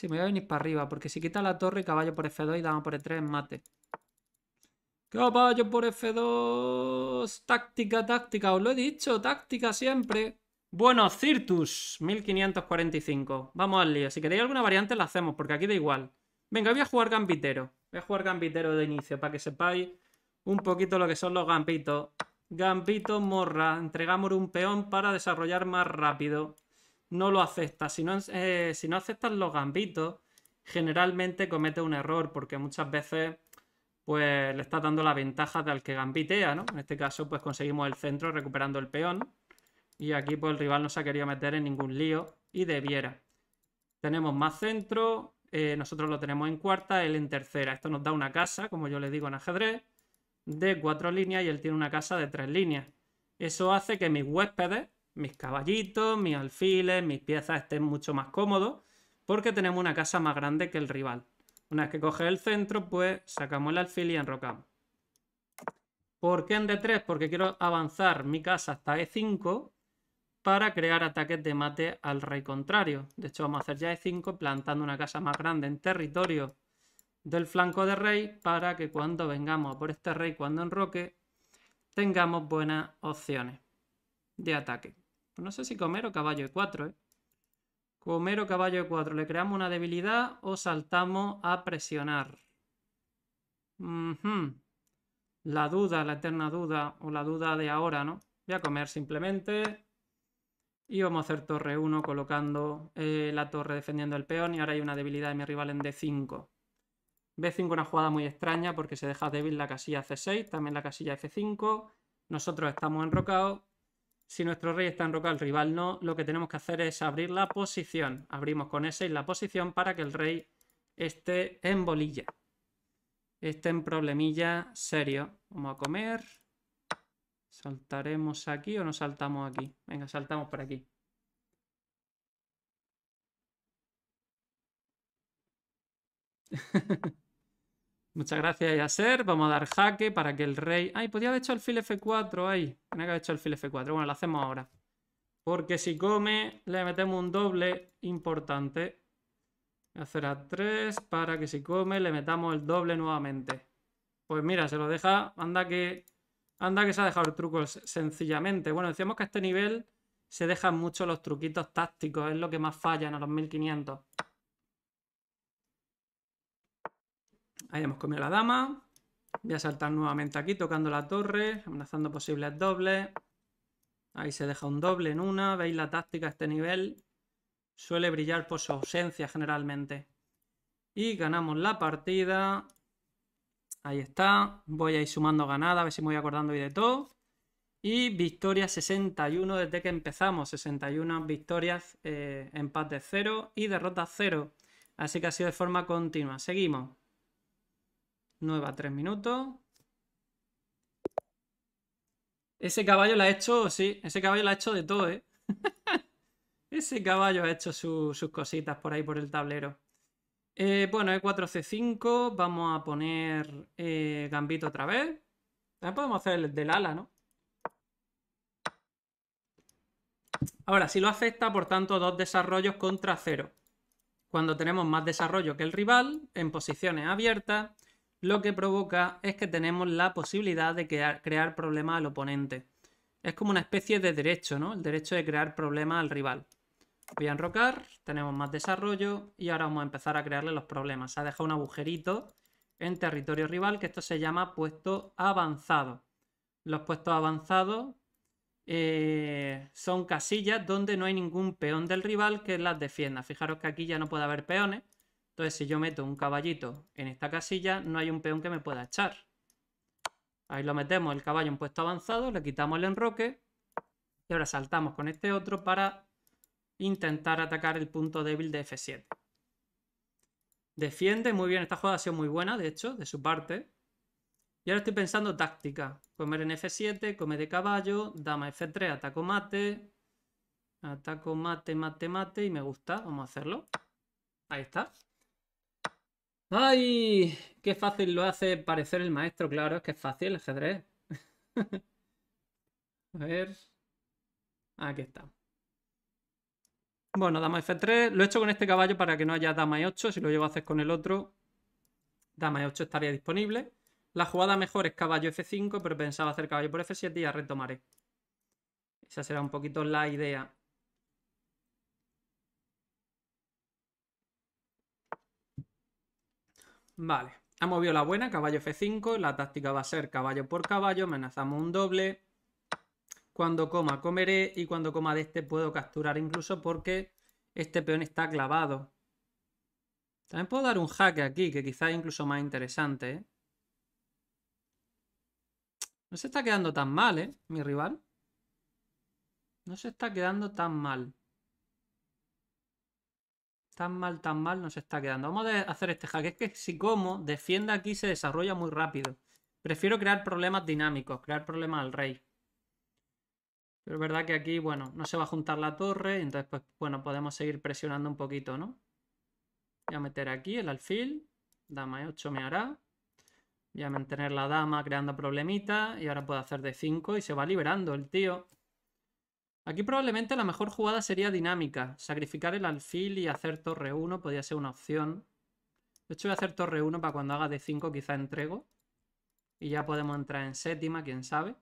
Sí, me voy a venir para arriba, porque si quita la torre, caballo por F2 y dama por E3 mate. Caballo por F2. Táctica, táctica. Os lo he dicho, táctica siempre. Bueno, Cirtus, 1545. Vamos al lío. Si queréis alguna variante, la hacemos, porque aquí da igual. Venga, voy a jugar gambitero. Voy a jugar gambitero de inicio, para que sepáis un poquito lo que son los gambitos. Gambito morra. Entregamos un peón para desarrollar más rápido no lo acepta. Si no, eh, si no aceptas los gambitos, generalmente comete un error porque muchas veces pues le está dando la ventaja al que gambitea, ¿no? En este caso pues conseguimos el centro recuperando el peón y aquí pues el rival no se ha querido meter en ningún lío y debiera. Tenemos más centro, eh, nosotros lo tenemos en cuarta, él en tercera. Esto nos da una casa, como yo le digo en ajedrez, de cuatro líneas y él tiene una casa de tres líneas. Eso hace que mis huéspedes mis caballitos, mis alfiles, mis piezas estén mucho más cómodos, porque tenemos una casa más grande que el rival. Una vez que coge el centro, pues sacamos el alfil y enrocamos. ¿Por qué en D3? Porque quiero avanzar mi casa hasta E5 para crear ataques de mate al rey contrario. De hecho, vamos a hacer ya E5 plantando una casa más grande en territorio del flanco de rey para que cuando vengamos a por este rey, cuando enroque, tengamos buenas opciones de ataque. Pues no sé si comer o caballo E4, ¿eh? Comer o caballo E4. ¿Le creamos una debilidad o saltamos a presionar? La duda, la eterna duda o la duda de ahora, ¿no? Voy a comer simplemente. Y vamos a hacer torre 1 colocando eh, la torre defendiendo el peón. Y ahora hay una debilidad de mi rival en D5. B5 una jugada muy extraña porque se deja débil la casilla C6, también la casilla F5. Nosotros estamos enrocados si nuestro rey está en roca, el rival no, lo que tenemos que hacer es abrir la posición. Abrimos con ese y la posición para que el rey esté en bolilla. Esté en problemilla serio. Vamos a comer. ¿Saltaremos aquí o no saltamos aquí? Venga, saltamos por aquí. Muchas gracias, Yaser. Vamos a dar jaque para que el rey... Ay, podía haber hecho el alfil F4 ahí. Tenía que haber hecho alfil F4. Bueno, lo hacemos ahora. Porque si come, le metemos un doble importante. Voy a hacer a 3 para que si come, le metamos el doble nuevamente. Pues mira, se lo deja... Anda que... Anda que se ha dejado el truco sencillamente. Bueno, decíamos que a este nivel se dejan mucho los truquitos tácticos. Es lo que más fallan a los 1500. Ahí hemos comido la dama. Voy a saltar nuevamente aquí, tocando la torre, amenazando posibles dobles. Ahí se deja un doble en una. ¿Veis la táctica a este nivel? Suele brillar por su ausencia generalmente. Y ganamos la partida. Ahí está. Voy a ir sumando ganadas, a ver si me voy acordando hoy de todo. Y victoria 61 desde que empezamos. 61 victorias, eh, empate 0 y derrota 0. Así que ha sido de forma continua. Seguimos. Nueva, 3 minutos. Ese caballo la ha hecho, sí, ese caballo la ha hecho de todo, ¿eh? ese caballo ha hecho sus cositas por ahí por el tablero. Eh, bueno, E4C5, vamos a poner eh, gambito otra vez. También podemos hacer el del ala, ¿no? Ahora, si lo afecta, por tanto, dos desarrollos contra cero. Cuando tenemos más desarrollo que el rival, en posiciones abiertas, lo que provoca es que tenemos la posibilidad de crear, problemas al oponente. Es como una especie de derecho, ¿no? El derecho de crear problemas al rival. Voy a enrocar, tenemos más desarrollo y ahora vamos a empezar a crearle los problemas. Se ha dejado un agujerito en territorio rival que esto se llama puesto avanzado. Los puestos avanzados eh, son casillas donde no hay ningún peón del rival que las defienda. Fijaros que aquí ya no puede haber peones entonces, si yo meto un caballito en esta casilla, no hay un peón que me pueda echar. Ahí lo metemos el caballo en puesto avanzado, le quitamos el enroque y ahora saltamos con este otro para intentar atacar el punto débil de F7. Defiende muy bien, esta jugada ha sido muy buena, de hecho, de su parte. Y ahora estoy pensando táctica. Comer en F7, come de caballo, dama F3, ataco mate. Ataco mate, mate, mate y me gusta. Vamos a hacerlo. Ahí está. ¡Ay! Qué fácil lo hace parecer el maestro, claro, es que es fácil el ajedrez. A ver. Aquí está. Bueno, dama F3. Lo he hecho con este caballo para que no haya dama E8. Si lo llevo a hacer con el otro, dama E8 estaría disponible. La jugada mejor es caballo F5, pero pensaba hacer caballo por F7 y ya retomaré. Esa será un poquito la idea. Vale, ha movido la buena, caballo F5, la táctica va a ser caballo por caballo, amenazamos un doble. Cuando coma, comeré y cuando coma de este puedo capturar incluso porque este peón está clavado. También puedo dar un jaque aquí, que quizás es incluso más interesante. ¿eh? No se está quedando tan mal, ¿eh? Mi rival. No se está quedando tan mal tan mal, tan mal nos está quedando. Vamos a hacer este hack. Es que si como defiende aquí se desarrolla muy rápido. Prefiero crear problemas dinámicos, crear problemas al rey. Pero es verdad que aquí, bueno, no se va a juntar la torre, entonces, pues, bueno, podemos seguir presionando un poquito, ¿no? Voy a meter aquí el alfil, dama e8 eh, me hará. Voy a mantener la dama creando problemitas y ahora puedo hacer de 5 y se va liberando el tío. Aquí probablemente la mejor jugada sería dinámica. Sacrificar el alfil y hacer torre 1 podría ser una opción. De hecho voy a hacer torre 1 para cuando haga de 5 quizá entrego. Y ya podemos entrar en séptima, quién sabe.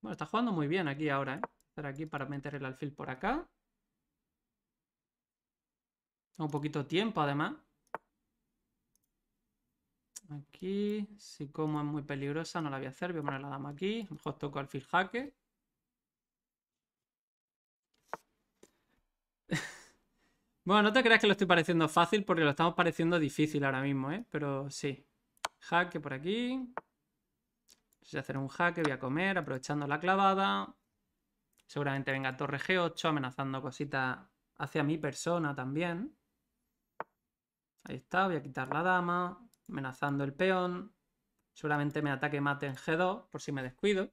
Bueno, está jugando muy bien aquí ahora, ¿eh? Estar aquí para meter el alfil por acá. Un poquito tiempo, además. Aquí, si como es muy peligrosa, no la voy a hacer. Voy a poner la dama aquí. A lo mejor toco alfil jaque. Bueno, no te creas que lo estoy pareciendo fácil porque lo estamos pareciendo difícil ahora mismo, ¿eh? Pero sí. Jaque por aquí. Voy a hacer un jaque, voy a comer, aprovechando la clavada. Seguramente venga torre G8, amenazando cositas hacia mi persona también. Ahí está, voy a quitar la dama, amenazando el peón. Seguramente me ataque mate en G2 por si me descuido.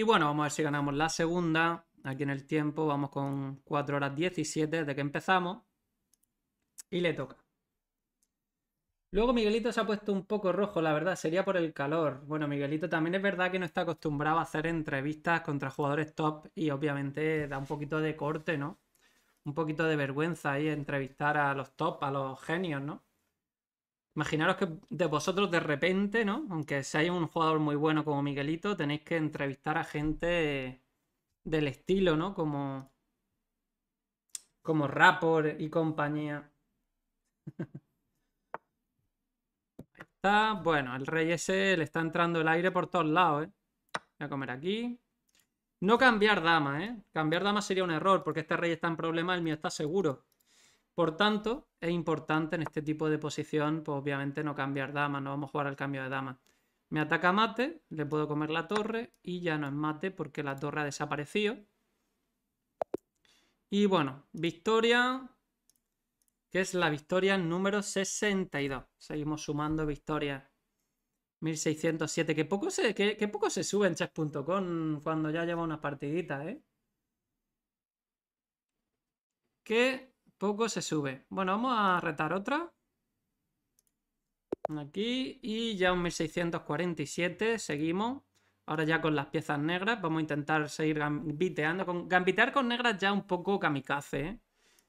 Y bueno, vamos a ver si ganamos la segunda. Aquí en el tiempo vamos con 4 horas 17 de que empezamos. Y le toca. Luego Miguelito se ha puesto un poco rojo, la verdad, sería por el calor. Bueno, Miguelito también es verdad que no está acostumbrado a hacer entrevistas contra jugadores top y obviamente da un poquito de corte, ¿no? Un poquito de vergüenza ahí entrevistar a los top, a los genios, ¿no? Imaginaros que de vosotros de repente, ¿no? Aunque seáis un jugador muy bueno como Miguelito, tenéis que entrevistar a gente del estilo, ¿no? Como. Como y compañía. está. Bueno, el rey ese le está entrando el aire por todos lados, ¿eh? Voy a comer aquí. No cambiar dama, ¿eh? Cambiar dama sería un error, porque este rey está en problema, el mío está seguro. Por tanto, es importante en este tipo de posición, pues obviamente no cambiar dama, no vamos a jugar al cambio de dama. Me ataca mate, le puedo comer la torre y ya no es mate porque la torre ha desaparecido. Y bueno, victoria, que es la victoria número 62. Seguimos sumando victorias. 1607, que poco se, que, poco se sube en chess.com cuando ya lleva unas partiditas, ¿eh? Que poco se sube. Bueno, vamos a retar otra. Aquí. Y ya un 1647. Seguimos. Ahora ya con las piezas negras. Vamos a intentar seguir gambiteando. Con... Gambitear con negras ya un poco kamikaze. ¿eh?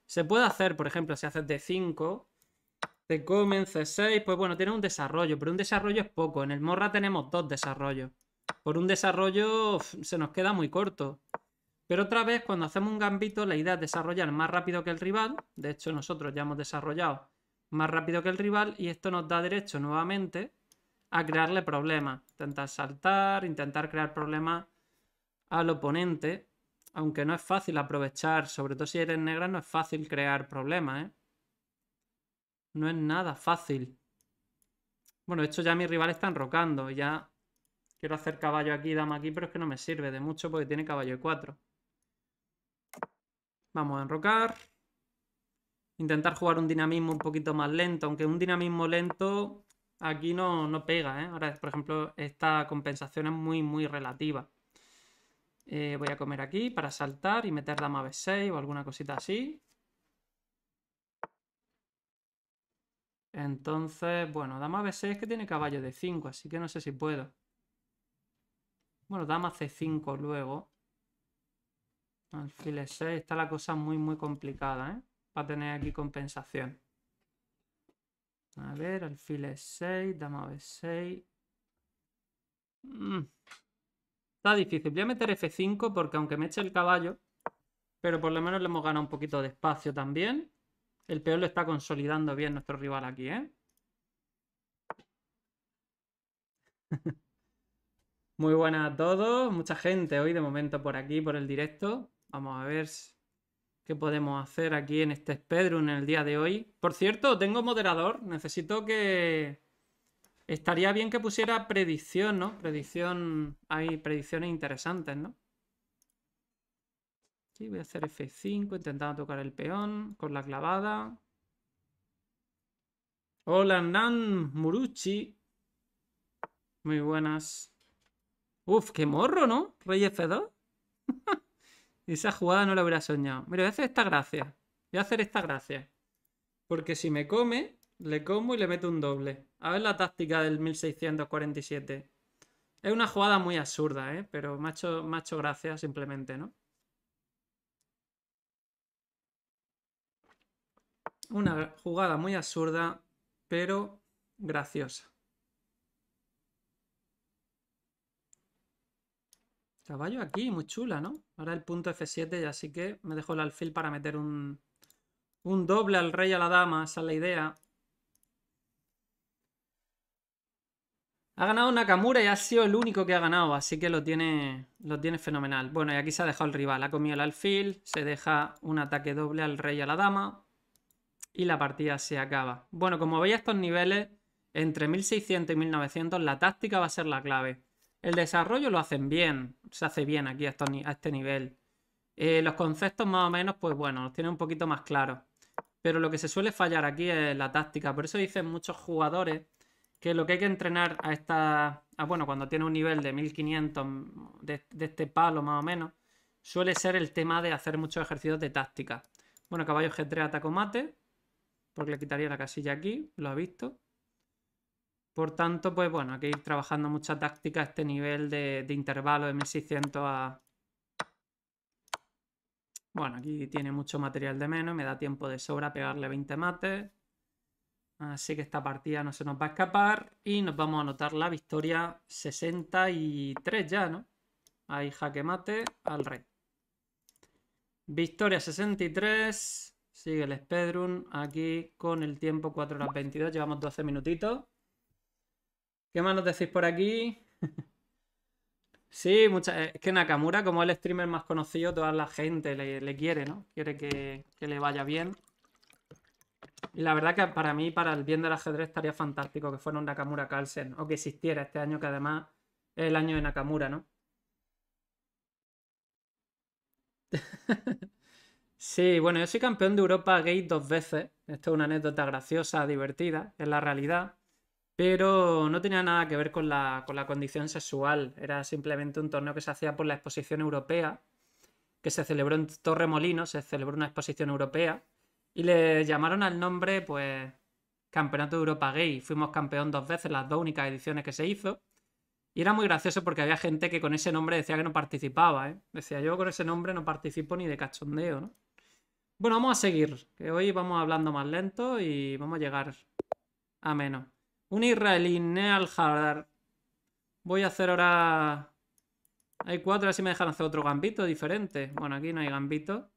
Se puede hacer, por ejemplo, si haces de 5. Te comen C6. Pues bueno, tiene un desarrollo. Pero un desarrollo es poco. En el Morra tenemos dos desarrollos. Por un desarrollo se nos queda muy corto. Pero otra vez, cuando hacemos un gambito, la idea es desarrollar más rápido que el rival. De hecho, nosotros ya hemos desarrollado más rápido que el rival y esto nos da derecho nuevamente a crearle problemas. Intentar saltar, intentar crear problemas al oponente. Aunque no es fácil aprovechar, sobre todo si eres negra, no es fácil crear problemas, ¿eh? No es nada fácil. Bueno, de hecho ya mi rival está enrocando. Ya quiero hacer caballo aquí, dama aquí, pero es que no me sirve de mucho porque tiene caballo y cuatro. Vamos a enrocar. Intentar jugar un dinamismo un poquito más lento, aunque un dinamismo lento aquí no, no pega. ¿eh? Ahora, por ejemplo, esta compensación es muy, muy relativa. Eh, voy a comer aquí para saltar y meter dama b6 o alguna cosita así. Entonces, bueno, dama b6 que tiene caballo de 5, así que no sé si puedo. Bueno, dama c5 luego. Alfiles 6. Está la cosa muy, muy complicada, ¿eh? para tener aquí compensación. A ver, alfiles 6, dama B6. Mm. Está difícil. Voy a meter F5 porque aunque me eche el caballo, pero por lo menos le hemos ganado un poquito de espacio también. El peor lo está consolidando bien nuestro rival aquí, ¿eh? Muy buenas a todos, mucha gente hoy de momento por aquí, por el directo. Vamos a ver qué podemos hacer aquí en este Spedrum en el día de hoy. Por cierto, tengo moderador. Necesito que... Estaría bien que pusiera predicción, ¿no? Predicción... Hay predicciones interesantes, ¿no? Aquí voy a hacer F5, intentando tocar el peón con la clavada. Hola, Nan Muruchi. Muy buenas. Uf, qué morro, ¿no? Rey F2. Esa jugada no la hubiera soñado. Mira, voy a hacer esta gracia. Voy a hacer esta gracia. Porque si me come, le como y le meto un doble. A ver la táctica del 1647. Es una jugada muy absurda, ¿eh? Pero macho, macho gracia simplemente, ¿no? Una jugada muy absurda, pero graciosa. Caballo aquí, muy chula, ¿no? Ahora el punto F7 y así que me dejo el alfil para meter un, doble al rey y a la dama, esa es la idea. Ha ganado Nakamura y ha sido el único que ha ganado, así que lo tiene, lo tiene fenomenal. Bueno, y aquí se ha dejado el rival, ha comido el alfil, se deja un ataque doble al rey y a la dama y la partida se acaba. Bueno, como veis estos niveles, entre 1600 y 1900 la táctica va a ser la clave. El desarrollo lo hacen bien, se hace bien aquí a, este nivel. Eh, los conceptos más o menos, pues bueno, los tienen un poquito más claros. Pero lo que se suele fallar aquí es la táctica. Por eso dicen muchos jugadores que lo que hay que entrenar a esta... bueno, cuando tiene un nivel de 1500 de, de este palo más o menos, suele ser el tema de hacer muchos ejercicios de táctica. Bueno, caballo G3 mate, porque le quitaría la casilla aquí, lo ha visto. Por tanto, pues bueno, hay que ir trabajando mucha táctica a este nivel de, intervalo de 1600 a... Bueno, aquí tiene mucho material de menos, me da tiempo de sobra pegarle 20 mates. Así que esta partida no se nos va a escapar y nos vamos a anotar la victoria 63 ya, ¿no? Ahí jaque mate al rey. Victoria 63. Sigue el Spedrun. aquí con el tiempo 4 horas 22. Llevamos 12 minutitos. ¿Qué más nos decís por aquí? sí, mucha... Eh, es que Nakamura, como el streamer más conocido, toda la gente le, quiere, ¿no? Quiere que, le vaya bien. Y la verdad que para mí, para el bien del ajedrez, estaría fantástico que fuera un Nakamura Carlsen o que existiera este año, que además es el año de Nakamura, ¿no? sí, bueno, yo soy campeón de Europa Gate dos veces. Esto es una anécdota graciosa, divertida, es la realidad pero no tenía nada que ver con la, condición sexual, era simplemente un torneo que se hacía por la exposición europea, que se celebró en Torremolinos, se celebró una exposición europea, y le llamaron al nombre, pues, Campeonato de Europa Gay. Fuimos campeón dos veces, las dos únicas ediciones que se hizo. Y era muy gracioso porque había gente que con ese nombre decía que no participaba, ¿eh? Decía, yo con ese nombre no participo ni de cachondeo, Bueno, vamos a seguir, que hoy vamos hablando más lento y vamos a llegar a menos. Un israelí, Neal Hardar. Voy a hacer ahora... Hay cuatro, así me dejan hacer otro gambito diferente. Bueno, aquí no hay gambito.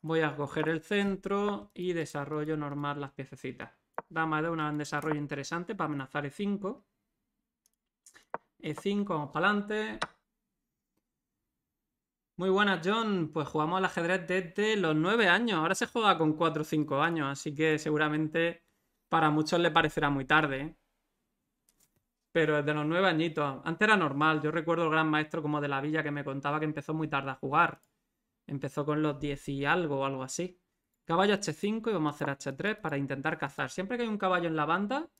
Voy a coger el centro y desarrollo normal las piececitas. Dama de un desarrollo interesante para amenazar E5. E5, vamos para adelante. Muy buenas, John. Pues jugamos al ajedrez desde los nueve años. Ahora se juega con cuatro o cinco años, así que seguramente para muchos le parecerá muy tarde, ¿eh? pero desde los nueve añitos. Antes era normal. Yo recuerdo el gran maestro como de la villa que me contaba que empezó muy tarde a jugar. Empezó con los 10 y algo o algo así. Caballo H5 y vamos a hacer H3 para intentar cazar. Siempre que hay un caballo en la banda,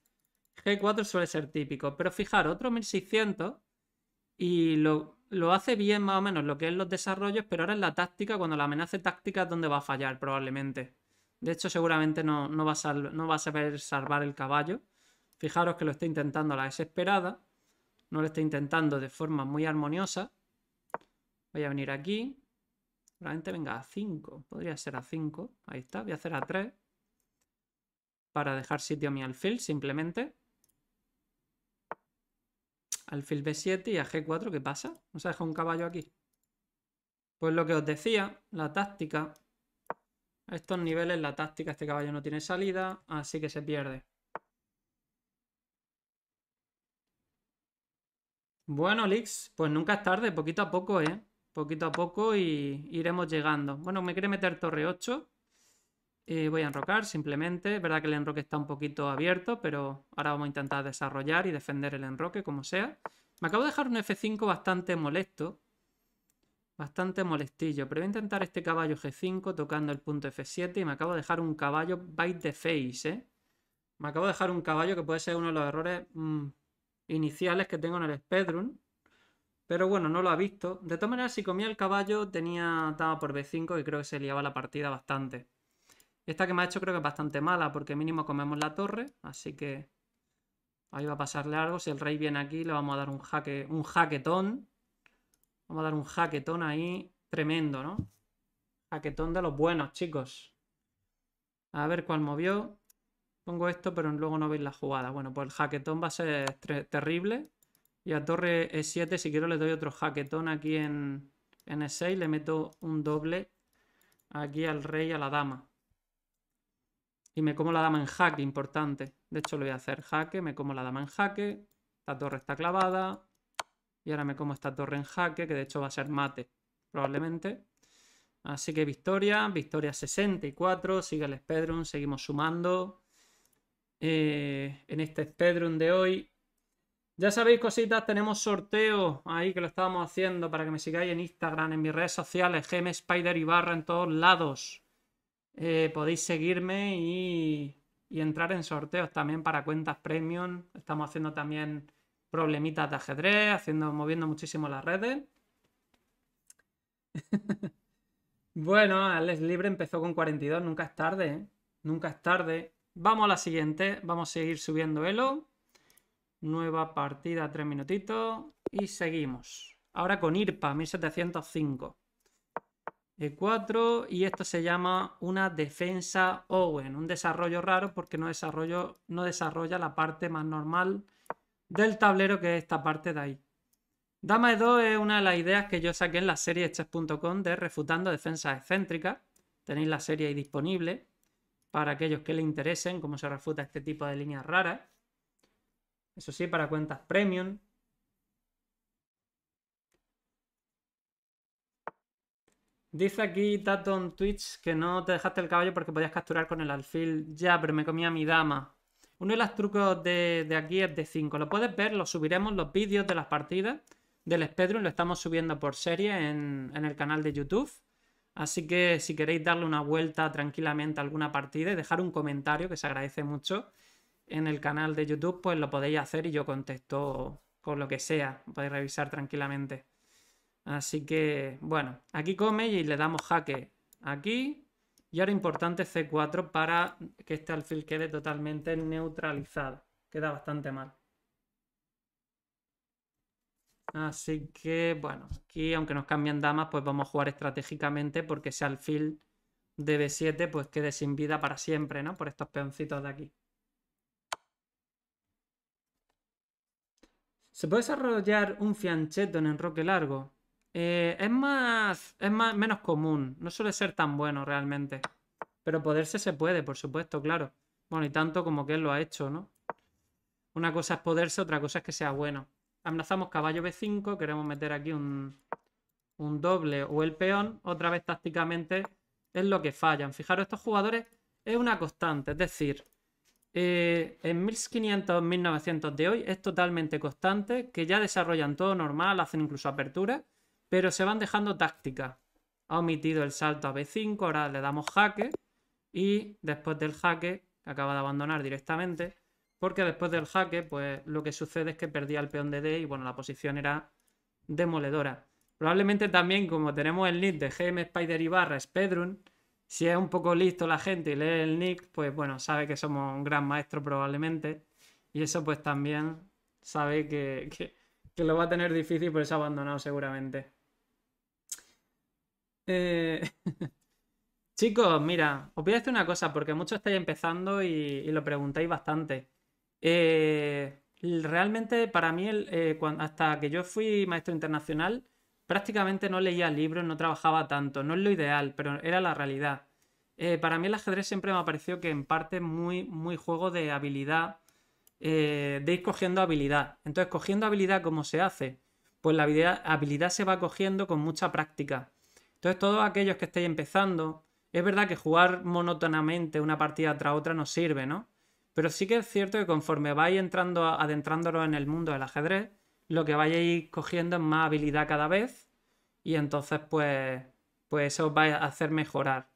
G4 suele ser típico. Pero fijar, otro 1600 y lo, lo hace bien más o menos lo que es los desarrollos, pero ahora en la táctica, cuando la amenaza táctica es donde va a fallar probablemente. De hecho, seguramente no, no, va a no a saber salvar el caballo. Fijaros que lo está intentando a la desesperada. No lo está intentando de forma muy armoniosa. Voy a venir aquí. realmente venga a 5. Podría ser a 5. Ahí está. Voy a hacer a 3. Para dejar sitio a mi alfil, simplemente. Alfil B7 y a G4. ¿Qué pasa? ¿Nos ha dejado un caballo aquí? Pues lo que os decía, la táctica a estos niveles la táctica este caballo no tiene salida, así que se pierde. Bueno, Lix, pues nunca es tarde, poquito a poco, ¿eh? Poquito a poco y iremos llegando. Bueno, me quiere meter torre 8. Eh, voy a enrocar simplemente. Es verdad que el enroque está un poquito abierto, pero ahora vamos a intentar desarrollar y defender el enroque como sea. Me acabo de dejar un F5 bastante molesto, Bastante molestillo, pero voy a intentar este caballo G5 tocando el punto F7 y me acabo de dejar un caballo bite the face, ¿eh? Me acabo de dejar un caballo que puede ser uno de los errores mm, iniciales que tengo en el Spectrum. Pero bueno, no lo ha visto. De todas maneras, si comía el caballo, tenía por B5 y creo que se liaba la partida bastante. Esta que me ha hecho creo que es bastante mala, porque mínimo comemos la torre, así que ahí va a pasarle algo. Si el rey viene aquí, le vamos a dar un jaque, un jaquetón. Vamos a dar un jaquetón ahí tremendo, ¿no? Jaquetón de los buenos, chicos. A ver cuál movió. Pongo esto, pero luego no veis la jugada. Bueno, pues el jaquetón va a ser terrible. Y a torre E7, si quiero, le doy otro jaquetón aquí en, E6. E le meto un doble aquí al rey y a la dama. Y me como la dama en jaque, importante. De hecho, lo voy a hacer jaque, me como la dama en jaque. La torre está clavada. Y ahora me como esta torre en jaque, que de hecho va a ser mate, probablemente. Así que victoria, victoria 64, sigue el Spedrum, seguimos sumando. Eh, en este Spedrum de hoy. Ya sabéis, cositas, tenemos sorteo ahí que lo estábamos haciendo para que me sigáis en Instagram, en mis redes sociales, GM Spider y barra en todos lados. Eh, podéis seguirme y, y entrar en sorteos también para cuentas premium. Estamos haciendo también problemitas de ajedrez, haciendo, moviendo muchísimo las redes. bueno, Alex Libre empezó con 42, nunca es tarde, ¿eh? nunca es tarde. Vamos a la siguiente, vamos a seguir subiendo elo. Nueva partida, tres minutitos y seguimos. Ahora con IRPA, 1705. E4 y esto se llama una defensa Owen, un desarrollo raro porque no, desarrollo, no desarrolla la parte más normal del tablero que es esta parte de ahí. Dama de 2 es una de las ideas que yo saqué en la serie chess.com de Refutando Defensas Excéntricas. Tenéis la serie ahí disponible para aquellos que le interesen cómo se refuta este tipo de líneas raras. Eso sí, para cuentas premium. Dice aquí Tato Twitch que no te dejaste el caballo porque podías capturar con el alfil. Ya, pero me comía mi dama. Uno de los trucos de, aquí es de 5. Lo puedes ver, lo subiremos los vídeos de las partidas del y Lo estamos subiendo por serie en, en el canal de YouTube. Así que si queréis darle una vuelta tranquilamente a alguna partida y dejar un comentario, que se agradece mucho, en el canal de YouTube, pues lo podéis hacer y yo contesto con lo que sea. Podéis revisar tranquilamente. Así que, bueno, aquí come y le damos jaque aquí. Y ahora importante C4 para que este alfil quede totalmente neutralizado. Queda bastante mal. Así que, bueno, aquí aunque nos cambien damas, pues vamos a jugar estratégicamente porque ese alfil de B7 pues quede sin vida para siempre, ¿no? Por estos peoncitos de aquí. ¿Se puede desarrollar un fianchetto en enroque largo? Eh, es más. Es más, menos común. No suele ser tan bueno realmente. Pero poderse se puede, por supuesto, claro. Bueno, y tanto como que él lo ha hecho, ¿no? Una cosa es poderse, otra cosa es que sea bueno. Amenazamos caballo B5, queremos meter aquí un, doble o el peón. Otra vez tácticamente es lo que fallan. Fijaros, estos jugadores es una constante, es decir, eh, en 1500, 1900 de hoy es totalmente constante, que ya desarrollan todo normal, hacen incluso apertura pero se van dejando táctica. Ha omitido el salto a B5, ahora le damos jaque. Y después del jaque, acaba de abandonar directamente. Porque después del jaque, pues lo que sucede es que perdía el peón de D y bueno, la posición era demoledora. Probablemente también, como tenemos el nick de GM Spider y barra Spedrun, si es un poco listo la gente y lee el nick, pues bueno, sabe que somos un gran maestro probablemente. Y eso pues también sabe que, que, que lo va a tener difícil, por eso ha abandonado seguramente. Eh, chicos, mira, os voy a decir una cosa, porque muchos estáis empezando y, lo preguntáis bastante. Eh, realmente, para mí, eh, hasta que yo fui maestro internacional, prácticamente no leía libros, no trabajaba tanto. No es lo ideal, pero era la realidad. para mí el ajedrez siempre me ha parecido que en parte muy, juego de habilidad, de ir cogiendo habilidad. Entonces, cogiendo habilidad, ¿cómo se hace? Pues la habilidad se va cogiendo con mucha práctica. Entonces, todos aquellos que estéis empezando, es verdad que jugar monótonamente una partida tras otra no sirve, ¿no? Pero sí que es cierto que conforme vais entrando, adentrándolo en el mundo del ajedrez, lo que ir cogiendo es más habilidad cada vez y entonces pues, pues eso os va a hacer mejorar.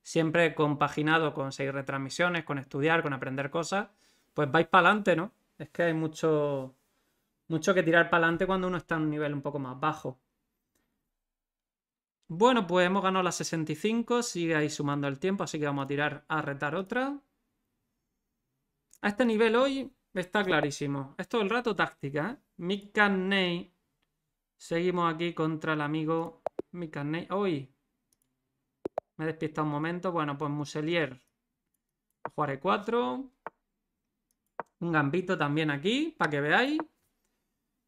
Siempre compaginado con seguir retransmisiones, con estudiar, con aprender cosas, pues vais para adelante, ¿no? Es que hay mucho, mucho que tirar para adelante cuando uno está en un nivel un poco más bajo. Bueno, pues hemos ganado las 65, sigue ahí sumando el tiempo, así que vamos a tirar a retar otra. A este nivel hoy está clarísimo. Es todo el rato táctica, ¿eh? Mikanei. Seguimos aquí contra el amigo Mikanei. Hoy Me he despistado un momento. Bueno, pues Muselier. Jugaré 4. Un gambito también aquí, para que veáis.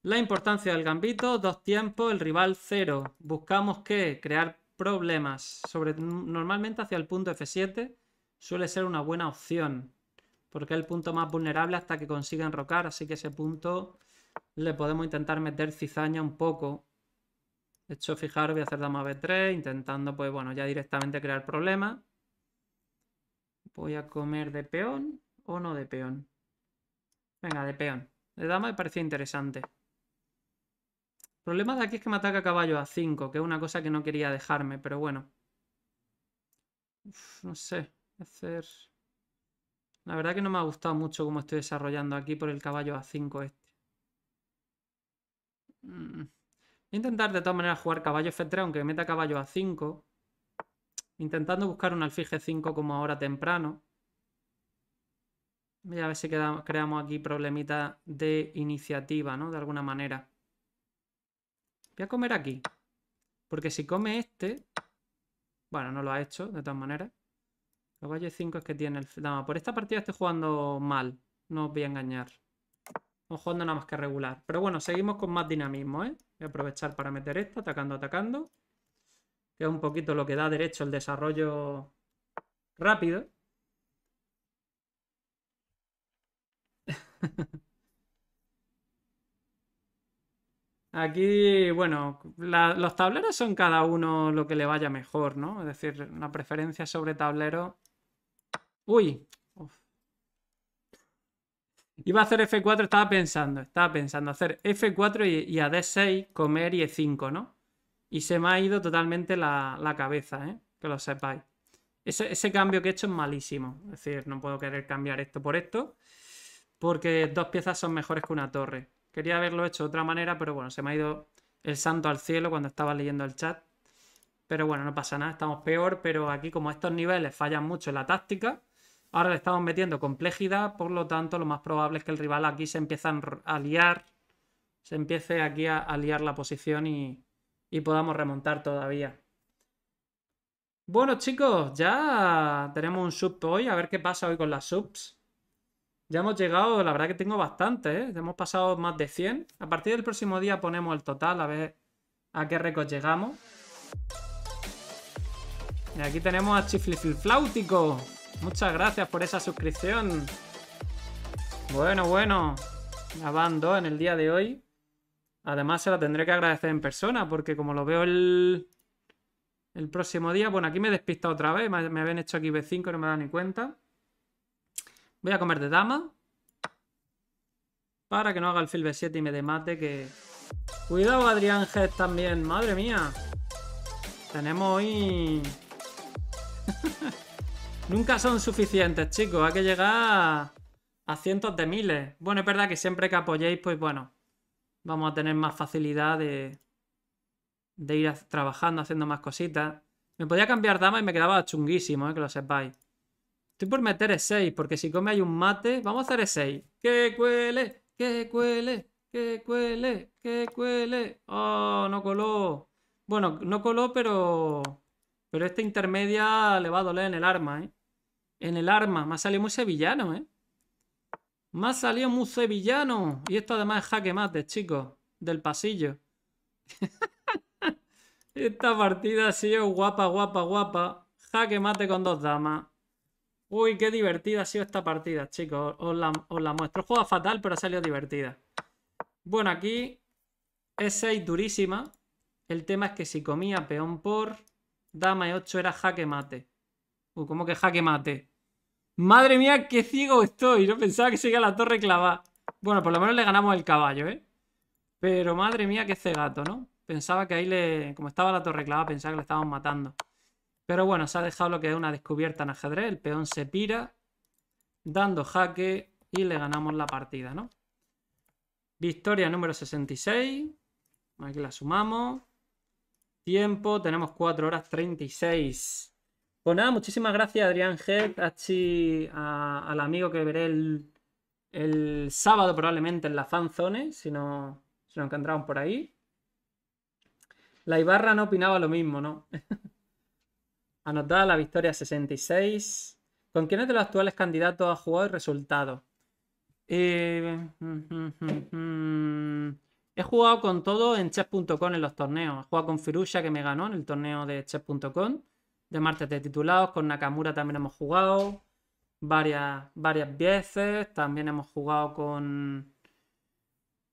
La importancia del gambito, dos tiempos, el rival cero. Buscamos que crear problemas, sobre, normalmente hacia el punto F7 suele ser una buena opción, porque es el punto más vulnerable hasta que consiga enrocar, así que ese punto le podemos intentar meter cizaña un poco. De hecho, fijaros, voy a hacer dama B3, intentando, pues bueno, ya directamente crear problemas. Voy a comer de peón o no de peón. Venga, de peón. De dama me parecía interesante problema de aquí es que me ataca caballo a 5, que es una cosa que no quería dejarme, pero bueno. no sé, hacer... La verdad que no me ha gustado mucho cómo estoy desarrollando aquí por el caballo a 5 este. Mm. Voy intentar de todas maneras jugar caballo F3, aunque me meta caballo a 5. Intentando buscar un alfil 5 como ahora temprano. Voy a ver si creamos aquí problemita de iniciativa, ¿no? De alguna manera. Voy a comer aquí. Porque si come este... Bueno, no lo ha hecho, de todas maneras. Caballo 5 es que tiene el... por esta partida estoy jugando mal. No os voy a engañar. No jugando nada más que regular. Pero bueno, seguimos con más dinamismo, ¿eh? Voy a aprovechar para meter esto, atacando, atacando. Que es un poquito lo que da derecho al desarrollo rápido. Aquí, bueno, los tableros son cada uno lo que le vaya mejor, ¿no? Es decir, una preferencia sobre tablero. ¡Uy! Iba a hacer F4, estaba pensando, estaba pensando hacer F4 y, a D6 comer y E5, ¿no? Y se me ha ido totalmente la, cabeza, ¿eh? Que lo sepáis. Ese, ese, cambio que he hecho es malísimo. Es decir, no puedo querer cambiar esto por esto, porque dos piezas son mejores que una torre. Quería haberlo hecho de otra manera, pero bueno, se me ha ido el santo al cielo cuando estaba leyendo el chat. Pero bueno, no pasa nada, estamos peor, pero aquí como estos niveles fallan mucho en la táctica, ahora le estamos metiendo complejidad, por lo tanto lo más probable es que el rival aquí se empiece a liar, se empiece aquí a, liar la posición y, y podamos remontar todavía. Bueno chicos, ya tenemos un sub hoy, a ver qué pasa hoy con las subs. Ya hemos llegado, la verdad que tengo bastante, ¿eh? Hemos pasado más de 100. A partir del próximo día ponemos el total, a ver a qué récord llegamos. Y aquí tenemos a Chiflifilflautico, Muchas gracias por esa suscripción. Bueno, bueno. Ya van dos en el día de hoy. Además se la tendré que agradecer en persona porque como lo veo el, el próximo día... Bueno, aquí me he despistado otra vez. Me, habían hecho aquí B5, no me he dado ni cuenta. Voy a comer de dama. Para que no haga el fil B7 y me demate que... Cuidado Adrián Head también, madre mía. Tenemos hoy... Nunca son suficientes, chicos. Hay que llegar a cientos de miles. Bueno, es verdad que siempre que apoyéis, pues bueno, vamos a tener más facilidad de, de ir trabajando, haciendo más cositas. Me podía cambiar dama y me quedaba chunguísimo, eh, que lo sepáis por meter es 6 porque si come hay un mate... Vamos a hacer E6. ¡Que cuele! ¡Que cuele! ¡Que cuele! ¡Que cuele! ¡Oh, no coló! Bueno, no coló, pero... Pero esta intermedia le va a doler en el arma, ¿eh? En el arma. Me ha salido muy sevillano, ¿eh? Me ha salido muy sevillano. Y esto además es jaque mate, chicos. Del pasillo. Esta partida ha sido guapa, guapa, guapa. Jaque mate con dos damas. Uy, qué divertida ha sido esta partida, chicos. Os la, muestro. Juega fatal, pero ha salido divertida. Bueno, aquí es 6 durísima. El tema es que si comía peón por dama y 8 era jaque mate. Uy, uh, ¿cómo que jaque mate? Madre mía, qué ciego estoy. No pensaba que a la torre clavada. Bueno, por lo menos le ganamos el caballo, ¿eh? Pero madre mía, qué cegato, ¿no? Pensaba que ahí le... Como estaba la torre clavada, pensaba que le estábamos matando. Pero bueno, se ha dejado lo que es una descubierta en ajedrez. El peón se pira, dando jaque y le ganamos la partida, ¿no? Victoria número 66. Aquí la sumamos. Tiempo, tenemos 4 horas 36. Pues nada, muchísimas gracias Adrián Head, a, al amigo que veré el, sábado probablemente en la fanzone, si no, si nos encontramos por ahí. La Ibarra no opinaba lo mismo, ¿no? Anotada la victoria 66. ¿Con quiénes de los actuales candidatos ha jugado el resultado? Eh, he jugado con todo en chess.com en los torneos. He jugado con Firusha que me ganó en el torneo de chess.com. De martes de titulados. Con Nakamura también hemos jugado varias, varias veces. También hemos jugado con,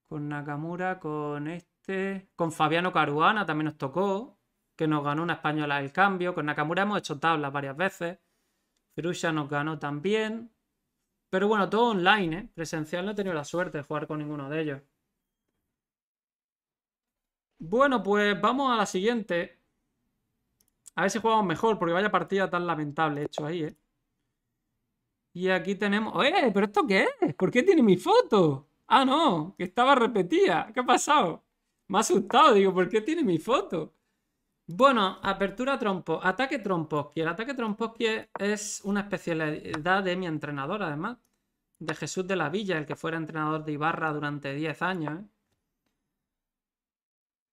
con Nakamura, con este. Con Fabiano Caruana también nos tocó que nos ganó una española el cambio. Con Nakamura hemos hecho tablas varias veces. Firusha nos ganó también. Pero bueno, todo online, ¿eh? Presencial no he tenido la suerte de jugar con ninguno de ellos. Bueno, pues vamos a la siguiente. A ver si jugamos mejor, porque vaya partida tan lamentable hecho ahí, ¿eh? Y aquí tenemos... ¡oye! ¡eh! ¿Pero esto qué es? ¿Por qué tiene mi foto? Ah, no, que estaba repetida. ¿Qué ha pasado? Me ha asustado, digo, ¿por qué tiene mi foto? Bueno, apertura trompo, ataque tromposki. El ataque tromposki es una especialidad de mi entrenador, además, de Jesús de la Villa, el que fuera entrenador de Ibarra durante 10 años. ¿eh?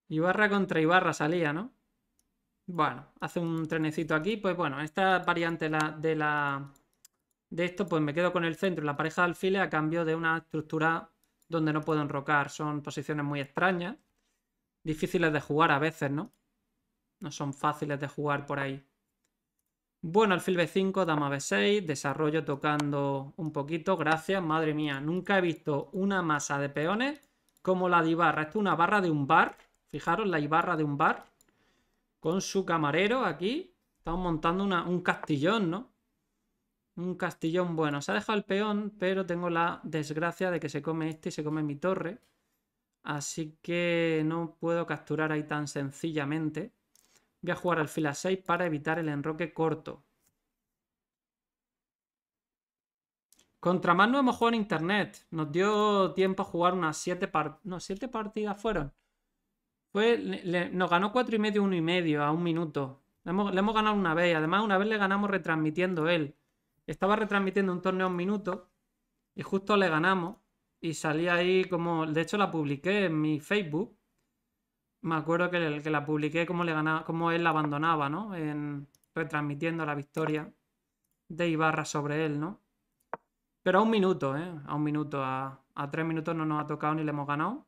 Ibarra contra Ibarra salía, ¿no? Bueno, hace un trenecito aquí, pues bueno, esta variante de la, de esto, pues me quedo con el centro la pareja de alfiles a cambio de una estructura donde no puedo enrocar. Son posiciones muy extrañas, difíciles de jugar a veces, ¿no? No son fáciles de jugar por ahí. Bueno, alfil b5, dama b6, desarrollo tocando un poquito, gracias. Madre mía, nunca he visto una masa de peones como la de Ibarra. Esto es una barra de un bar, fijaros, la Ibarra de un bar, con su camarero aquí. Estamos montando un castillón, ¿no? Un castillón bueno. Se ha dejado el peón, pero tengo la desgracia de que se come este y se come mi torre. Así que no puedo capturar ahí tan sencillamente. Voy a jugar al fila 6 para evitar el enroque corto. Contra más no hemos jugado en internet. Nos dio tiempo a jugar unas 7 partidas. No, 7 partidas fueron. Fue, nos ganó 45 y medio, 1 y medio a un minuto. Le hemos, ganado una vez. Además, una vez le ganamos retransmitiendo él. Estaba retransmitiendo un torneo a un minuto. Y justo le ganamos. Y salí ahí como. De hecho, la publiqué en mi Facebook me acuerdo que, que la publiqué como le ganaba, cómo él la abandonaba, ¿no? En, retransmitiendo la victoria de Ibarra sobre él, ¿no? Pero a un minuto, ¿eh? A un minuto, a, a tres minutos no nos ha tocado ni le hemos ganado.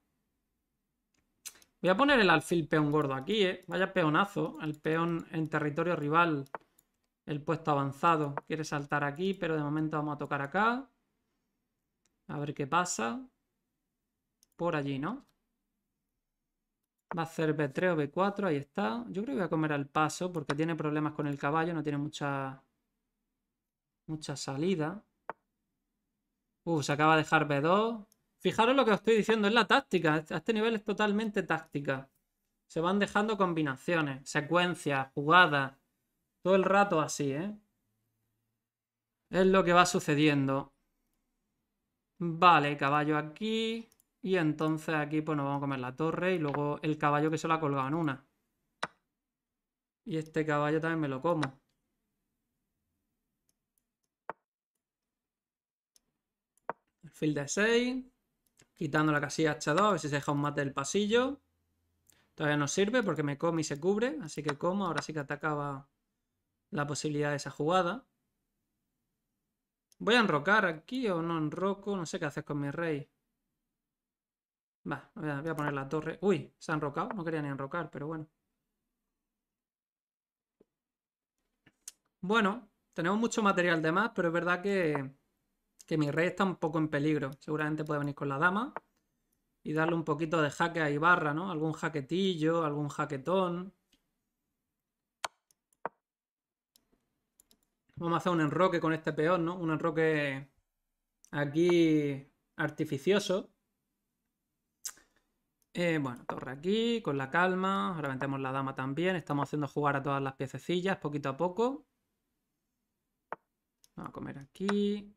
Voy a poner el alfil peón gordo aquí, ¿eh? Vaya peonazo. El peón en territorio rival. El puesto avanzado. Quiere saltar aquí, pero de momento vamos a tocar acá. A ver qué pasa. Por allí, ¿no? Va a hacer B3 o B4, ahí está. Yo creo que voy a comer al paso porque tiene problemas con el caballo, no tiene mucha, mucha salida. Uh, se acaba de dejar B2. Fijaros lo que os estoy diciendo, es la táctica. Este, a este nivel es totalmente táctica. Se van dejando combinaciones, secuencias, jugadas. Todo el rato así, ¿eh? Es lo que va sucediendo. Vale, caballo aquí. Y entonces aquí pues nos vamos a comer la torre y luego el caballo que se lo ha colgado en una. Y este caballo también me lo como. El field de 6. Quitando la casilla H2, a ver si se deja un mate del pasillo. Todavía no sirve porque me come y se cubre. Así que como, ahora sí que atacaba la posibilidad de esa jugada. Voy a enrocar aquí o no enroco, no sé qué haces con mi rey. Va, voy a poner la torre. Uy, se ha enrocado. No quería ni enrocar, pero bueno. Bueno, tenemos mucho material de más, pero es verdad que, mi rey está un poco en peligro. Seguramente puede venir con la dama y darle un poquito de jaque a Ibarra, ¿no? Algún jaquetillo, algún jaquetón. Vamos a hacer un enroque con este peón, ¿no? Un enroque aquí artificioso. Eh, bueno, torre aquí, con la calma. Ahora metemos la dama también. Estamos haciendo jugar a todas las piececillas poquito a poco. Vamos a comer aquí.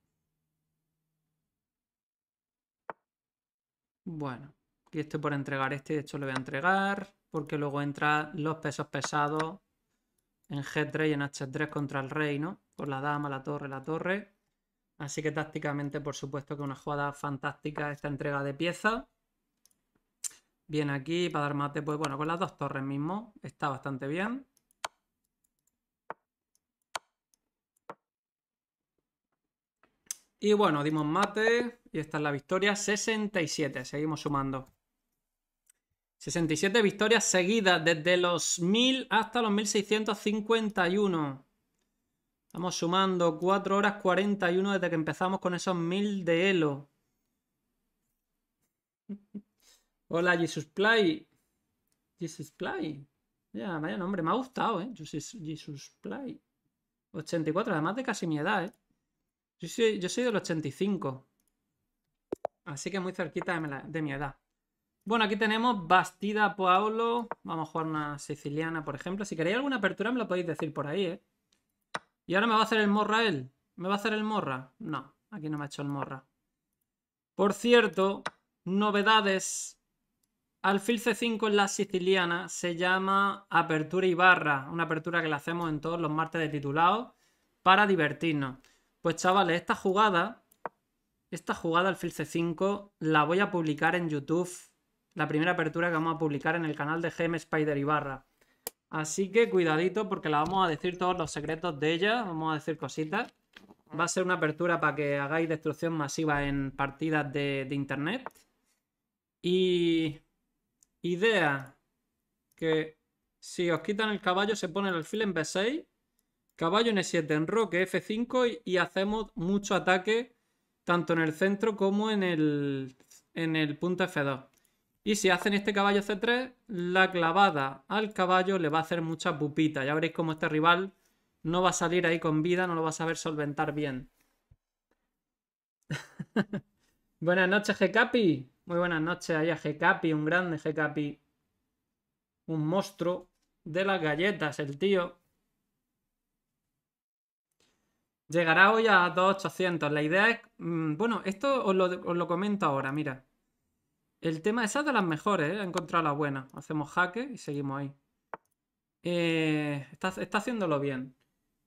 Bueno, y estoy por entregar este. De hecho, lo voy a entregar. Porque luego entran los pesos pesados en G3 y en H3 contra el rey, ¿no? Con la dama, la torre, la torre. Así que tácticamente, por supuesto, que una jugada fantástica esta entrega de piezas. Bien, aquí para dar mate, pues bueno, con las dos torres mismo está bastante bien. Y bueno, dimos mate y esta es la victoria 67, seguimos sumando. 67 victorias seguidas desde los 1000 hasta los 1651. Estamos sumando 4 horas 41 desde que empezamos con esos 1000 de Elo. Hola, Jesus Play. Jesus Play. Ya, vaya nombre, me ha gustado, ¿eh? Jesus, Play. 84, además de casi mi edad, ¿eh? Yo soy, yo soy del 85. Así que muy cerquita de, mi edad. Bueno, aquí tenemos Bastida Paolo. Vamos a jugar una siciliana, por ejemplo. Si queréis alguna apertura, me lo podéis decir por ahí, ¿eh? Y ahora me va a hacer el morra él. ¿Me va a hacer el morra? No, aquí no me ha hecho el morra. Por cierto, novedades. Alfil C5 en la siciliana se llama apertura y barra, una apertura que la hacemos en todos los martes de titulado para divertirnos. Pues chavales, esta jugada, esta jugada alfil C5 la voy a publicar en YouTube, la primera apertura que vamos a publicar en el canal de Gem Spider y barra. Así que cuidadito porque la vamos a decir todos los secretos de ella, vamos a decir cositas. Va a ser una apertura para que hagáis destrucción masiva en partidas de, de internet. Y Idea. Que si os quitan el caballo se pone el alfil en B6. Caballo en E7, roque F5 y, hacemos mucho ataque tanto en el centro como en el, en el punto F2. Y si hacen este caballo C3, la clavada al caballo le va a hacer mucha pupita. Ya veréis cómo este rival no va a salir ahí con vida, no lo va a saber solventar bien. Buenas noches, Gekapi. Muy buenas noches allá, Gekapi, un grande Gekapi. Un monstruo de las galletas, el tío. Llegará hoy a 2800. La idea es. Mm, bueno, esto os lo, comento ahora, mira. El tema, esa es de las mejores, ¿eh? he encontrado la buena. Hacemos jaque y seguimos ahí. Eh, está, haciéndolo bien.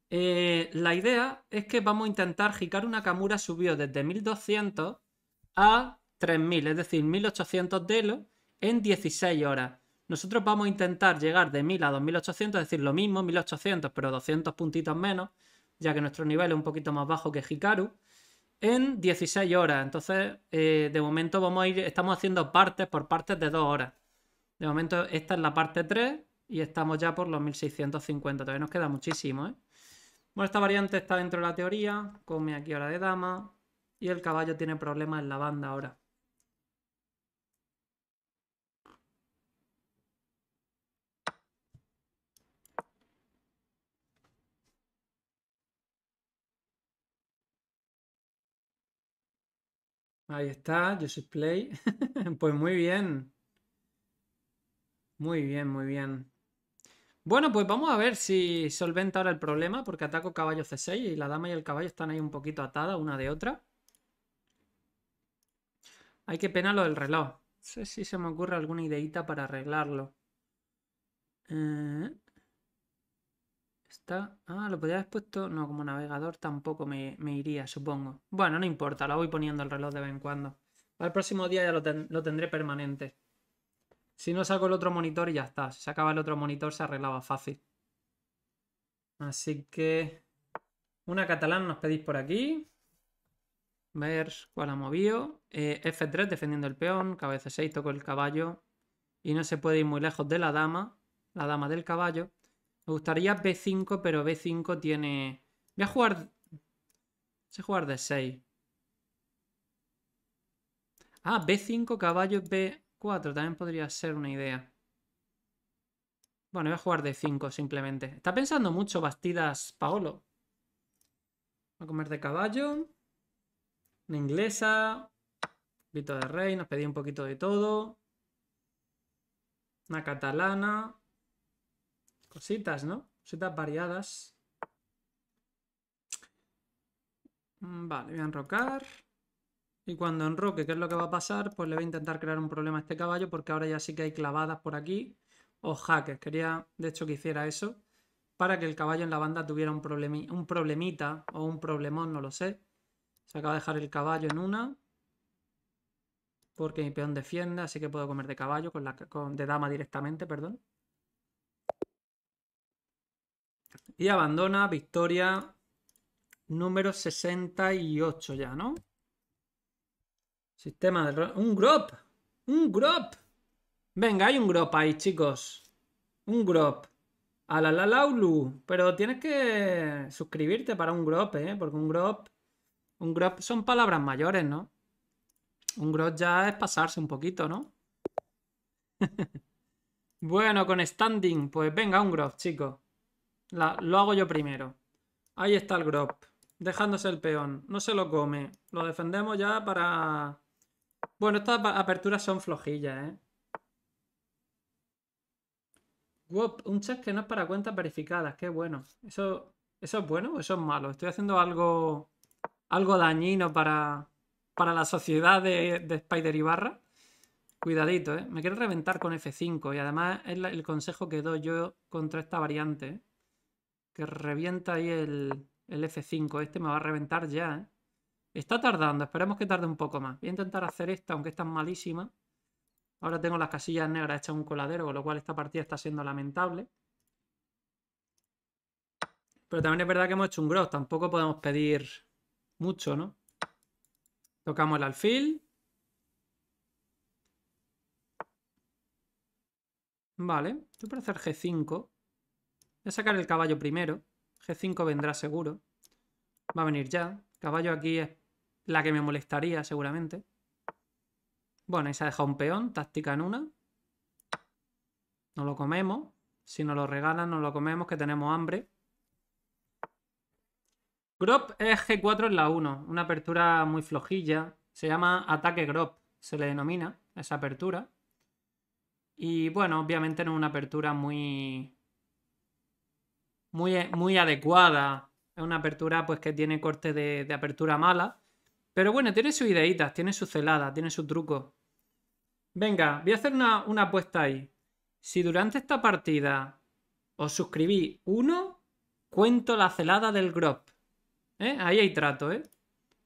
Eh, la idea es que vamos a intentar jicar una camura subió desde 1200 a 3.000, es decir, 1.800 de los en 16 horas. Nosotros vamos a intentar llegar de 1.000 a 2.800, es decir, lo mismo, 1.800, pero 200 puntitos menos, ya que nuestro nivel es un poquito más bajo que Hikaru, en 16 horas. Entonces, eh, de momento vamos a ir, estamos haciendo partes por partes de 2 horas. De momento esta es la parte 3 y estamos ya por los 1.650, todavía nos queda muchísimo, ¿eh? Bueno, esta variante está dentro de la teoría, come aquí hora de dama y el caballo tiene problemas en la banda ahora. Ahí está, yo Play. pues muy bien. Muy bien, muy bien. Bueno, pues vamos a ver si solventa ahora el problema, porque ataco caballo C6 y la dama y el caballo están ahí un poquito atadas una de otra. Hay que penarlo del reloj. No sé si se me ocurre alguna ideita para arreglarlo. Eh... Está... Ah, lo podía haber puesto... No, como navegador tampoco me, me, iría, supongo. Bueno, no importa, lo voy poniendo el reloj de vez en cuando. Al próximo día ya lo, tendré permanente. Si no saco el otro monitor y ya está. Si sacaba el otro monitor se arreglaba fácil. Así que... Una catalán nos pedís por aquí. Ver cuál ha movido. Eh, F3 defendiendo el peón. Cabeza 6 toco el caballo. Y no se puede ir muy lejos de la dama. La dama del caballo. Me gustaría B5, pero B5 tiene... Voy a jugar... Sé jugar de 6 Ah, B5, caballo, B4. También podría ser una idea. Bueno, voy a jugar D5 simplemente. Está pensando mucho Bastidas Paolo. Voy a comer de caballo. Una inglesa. Un poquito de rey. Nos pedí un poquito de todo. Una catalana cositas, ¿no? Cositas variadas. Mm, vale, voy a enrocar. Y cuando enroque, ¿qué es lo que va a pasar? Pues le voy a intentar crear un problema a este caballo porque ahora ya sí que hay clavadas por aquí o jaques. Quería, de hecho, que hiciera eso para que el caballo en la banda tuviera un, un problemita o un problemón, no lo sé. Se acaba de dejar el caballo en una porque mi peón defiende, así que puedo comer de caballo, con la, de dama directamente, perdón. Y abandona victoria número 68 ya, ¿no? Sistema de... ¡Un grop! ¡Un grop! Venga, hay un grop ahí, chicos. Un grop. A la la laulu. Pero tienes que suscribirte para un grop, ¿eh? Porque un grop... Un grop son palabras mayores, ¿no? Un grop ya es pasarse un poquito, ¿no? bueno, con standing. Pues venga, un grop, chicos lo hago yo primero. Ahí está el grop. Dejándose el peón. No se lo come. Lo defendemos ya para... Bueno, estas aperturas son flojillas, ¿eh? un check que no es para cuentas verificadas. Qué bueno. ¿Eso, eso es bueno o eso es malo? Estoy haciendo algo, algo dañino para, para la sociedad de, Spider y Barra. Cuidadito, ¿eh? Me quiero reventar con F5 y además es el consejo que doy yo contra esta variante. ¿eh? Que revienta ahí el, el F5. Este me va a reventar ya, ¿eh? Está tardando, esperemos que tarde un poco más. Voy a intentar hacer esta, aunque está malísima. Ahora tengo las casillas negras hechas un coladero, con lo cual esta partida está siendo lamentable. Pero también es verdad que hemos hecho un gros tampoco podemos pedir mucho, ¿no? Tocamos el alfil. Vale, yo parece hacer G5. Voy sacar el caballo primero. G5 vendrá seguro. Va a venir ya. Caballo aquí es la que me molestaría seguramente. Bueno, ahí se ha dejado un peón. Táctica en una. No lo comemos. Si nos lo regalan, no lo comemos, que tenemos hambre. Grop es G4 en la 1. Una apertura muy flojilla. Se llama ataque Grop. Se le denomina esa apertura. Y bueno, obviamente no es una apertura muy eh, muy, adecuada. Es una apertura pues que tiene corte de, apertura mala. Pero bueno, tiene sus ideitas, tiene su celada, tiene su truco. Venga, voy a hacer una, apuesta ahí. Si durante esta partida os suscribí uno, cuento la celada del Grop. ¿eh? Ahí hay trato, ¿eh?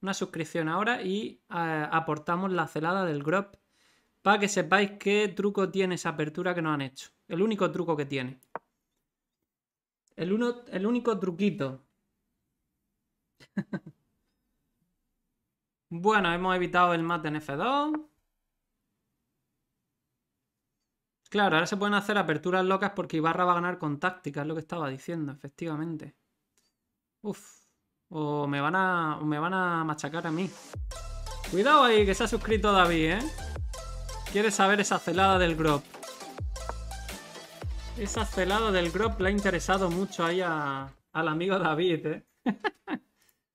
Una suscripción ahora y eh, aportamos la celada del Grop para que sepáis qué truco tiene esa apertura que nos han hecho. El único truco que tiene. El, único truquito. bueno, hemos evitado el mate en F2. Claro, ahora se pueden hacer aperturas locas porque Ibarra va a ganar con táctica, es lo que estaba diciendo, efectivamente. Uf, o me van a, me van a machacar a mí. Cuidado ahí, que se ha suscrito David, ¿eh? Quiere saber esa celada del Grop. Esa celada del Grop le ha interesado mucho ahí a, al amigo David, ¿eh?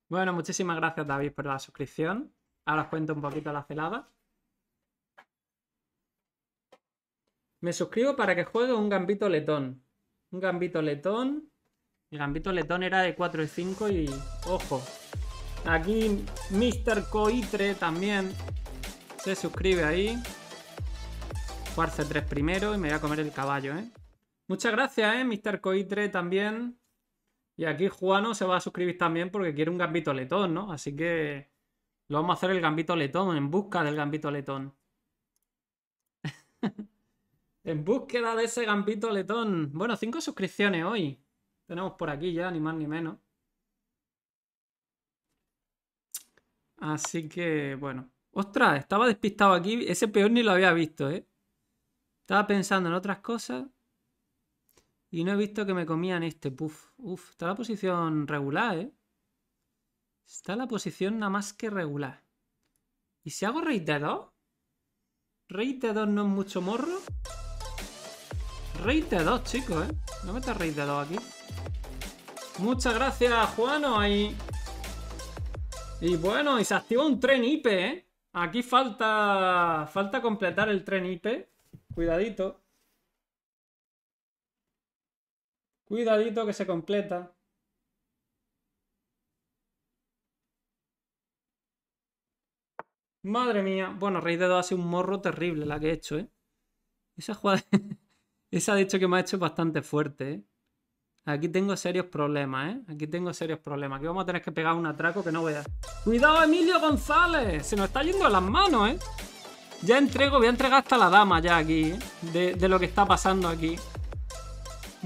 bueno, muchísimas gracias David por la suscripción. Ahora os cuento un poquito la celada. Me suscribo para que juegue un gambito letón. Un gambito letón. El gambito letón era de 4 y 5 y... ¡Ojo! Aquí Mr. Coitre también se suscribe ahí. c 3 primero y me voy a comer el caballo, ¿eh? Muchas gracias, ¿eh? Mr. Coitre también. Y aquí Juano se va a suscribir también porque quiere un gambito letón, ¿no? Así que lo vamos a hacer el gambito letón, en busca del gambito letón. en búsqueda de ese gambito letón. Bueno, cinco suscripciones hoy. Tenemos por aquí ya, ni más ni menos. Así que, bueno. Ostras, estaba despistado aquí. Ese peor ni lo había visto, ¿eh? Estaba pensando en otras cosas. Y no he visto que me comían este puff. Uf, está la posición regular, ¿eh? Está la posición nada más que regular. ¿Y si hago rey de dos? ¿Rey de 2 no es mucho morro? Rey de dos, chicos, ¿eh? No metas rey de 2 aquí. Muchas gracias, Juano. Ahí. Y bueno, y se activa un tren IP, ¿eh? Aquí falta, falta completar el tren IP. Cuidadito. Cuidadito que se completa. Madre mía. Bueno, Rey de dos ha sido un morro terrible la que he hecho, ¿eh? Esa jugada... Esa ha dicho que me ha hecho bastante fuerte, ¿eh? Aquí tengo serios problemas, ¿eh? Aquí tengo serios problemas. Aquí vamos a tener que pegar un atraco que no voy a. ¡Cuidado, Emilio González! Se nos está yendo en las manos, ¿eh? Ya entrego, voy a entregar hasta la dama ya aquí, ¿eh? de lo que está pasando aquí.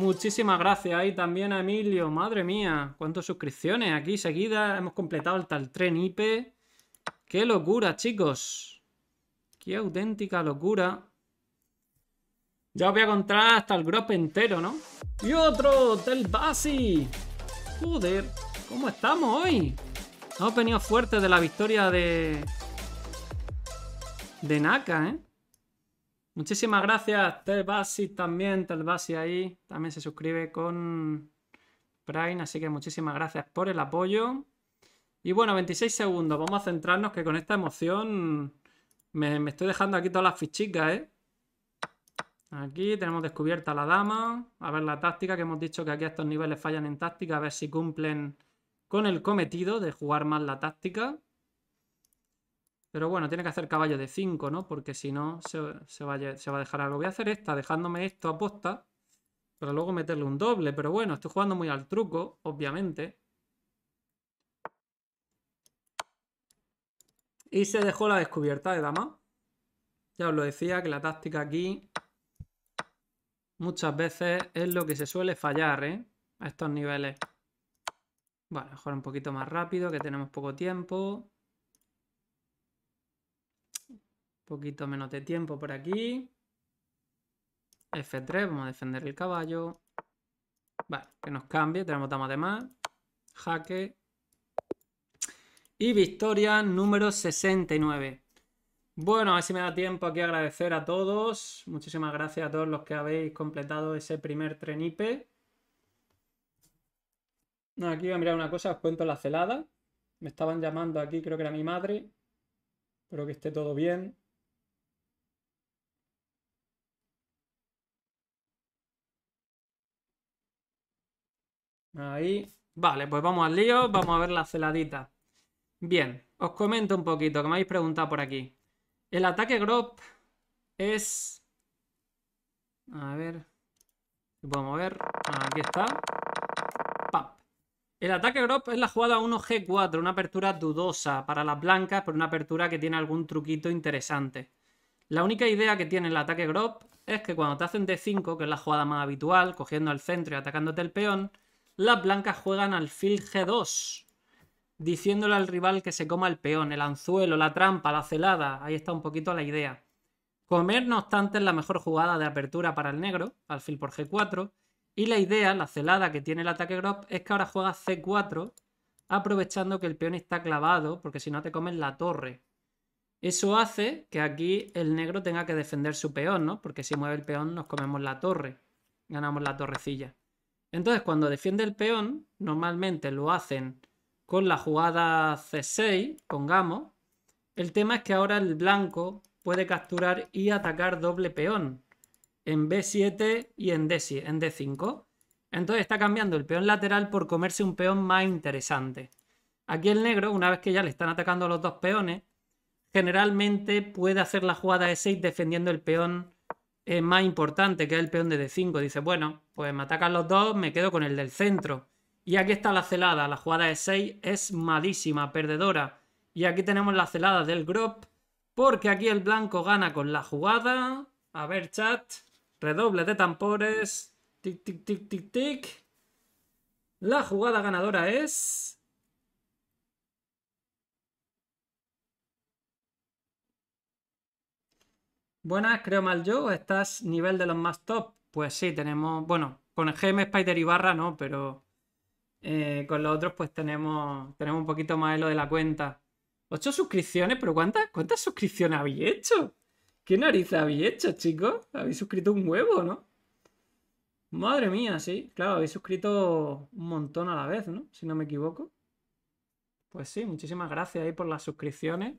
Muchísimas gracias ahí también a Emilio. Madre mía, cuántas suscripciones aquí seguidas. Hemos completado el tal tren IP. ¡Qué locura, chicos! ¡Qué auténtica locura! Ya os voy a contar hasta el grupo entero, ¿no? ¡Y otro del Basi! ¡Joder! ¿Cómo estamos hoy? Hemos venido fuerte de la victoria de... De Naka, ¿eh? Muchísimas gracias, Telvasi también, Telvasi ahí, también se suscribe con Prime, así que muchísimas gracias por el apoyo. Y bueno, 26 segundos, vamos a centrarnos que con esta emoción me, estoy dejando aquí todas las fichicas, ¿eh? Aquí tenemos descubierta la dama, a ver la táctica, que hemos dicho que aquí estos niveles fallan en táctica, a ver si cumplen con el cometido de jugar mal la táctica. Pero bueno, tiene que hacer caballo de 5, ¿no? Porque si no, se, se, va, a dejar algo. Voy a hacer esta, dejándome esto a posta. Para luego meterle un doble. Pero bueno, estoy jugando muy al truco, obviamente. Y se dejó la descubierta de dama. Ya os lo decía, que la táctica aquí muchas veces es lo que se suele fallar, ¿eh? A estos niveles. Vale, mejor un poquito más rápido, que tenemos poco tiempo. poquito menos de tiempo por aquí. F3, vamos a defender el caballo. Vale, que nos cambie, tenemos dama de más. Jaque. Y victoria número 69. Bueno, a ver si me da tiempo aquí agradecer a todos. Muchísimas gracias a todos los que habéis completado ese primer trenipe. Aquí voy a mirar una cosa, os cuento la celada. Me estaban llamando aquí, creo que era mi madre. Espero que esté todo bien. Ahí. Vale, pues vamos al lío, vamos a ver la celadita. Bien, os comento un poquito, que me habéis preguntado por aquí. El ataque Grop es... A ver... Vamos a mover. Aquí está. ¡Pap! El ataque Grop es la jugada 1G4, una apertura dudosa para las blancas, pero una apertura que tiene algún truquito interesante. La única idea que tiene el ataque Grop es que cuando te hacen D5, que es la jugada más habitual, cogiendo el centro y atacándote el peón, las blancas juegan alfil G2, diciéndole al rival que se coma el peón, el anzuelo, la trampa, la celada. Ahí está un poquito la idea. Comer, no obstante, es la mejor jugada de apertura para el negro, alfil por G4. Y la idea, la celada que tiene el ataque Grob, es que ahora juega C4, aprovechando que el peón está clavado, porque si no te comen la torre. Eso hace que aquí el negro tenga que defender su peón, ¿no? Porque si mueve el peón nos comemos la torre. Ganamos la torrecilla. Entonces, cuando defiende el peón, normalmente lo hacen con la jugada C6, pongamos. El tema es que ahora el blanco puede capturar y atacar doble peón en B7 y en, d 5 Entonces está cambiando el peón lateral por comerse un peón más interesante. Aquí el negro, una vez que ya le están atacando los dos peones, generalmente puede hacer la jugada E6 defendiendo el peón es más importante que el peón de d5. Dice, bueno, pues me atacan los dos, me quedo con el del centro. Y aquí está la celada, la jugada de 6 es malísima, perdedora. Y aquí tenemos la celada del Grop, porque aquí el blanco gana con la jugada. A ver, chat, redoble de tampores. tic, tic, tic, tic, tic. La jugada ganadora es Buenas, creo mal yo. ¿Estás nivel de los más top? Pues sí, tenemos. Bueno, con el GM Spider y barra no, pero eh, con los otros, pues tenemos, tenemos un poquito más de lo de la cuenta. Ocho suscripciones, pero ¿cuántas, cuántas suscripciones habéis hecho? ¿Qué nariz habéis hecho, chicos? Habéis suscrito un huevo, ¿no? Madre mía, sí. Claro, habéis suscrito un montón a la vez, ¿no? Si no me equivoco. Pues sí, muchísimas gracias ahí por las suscripciones.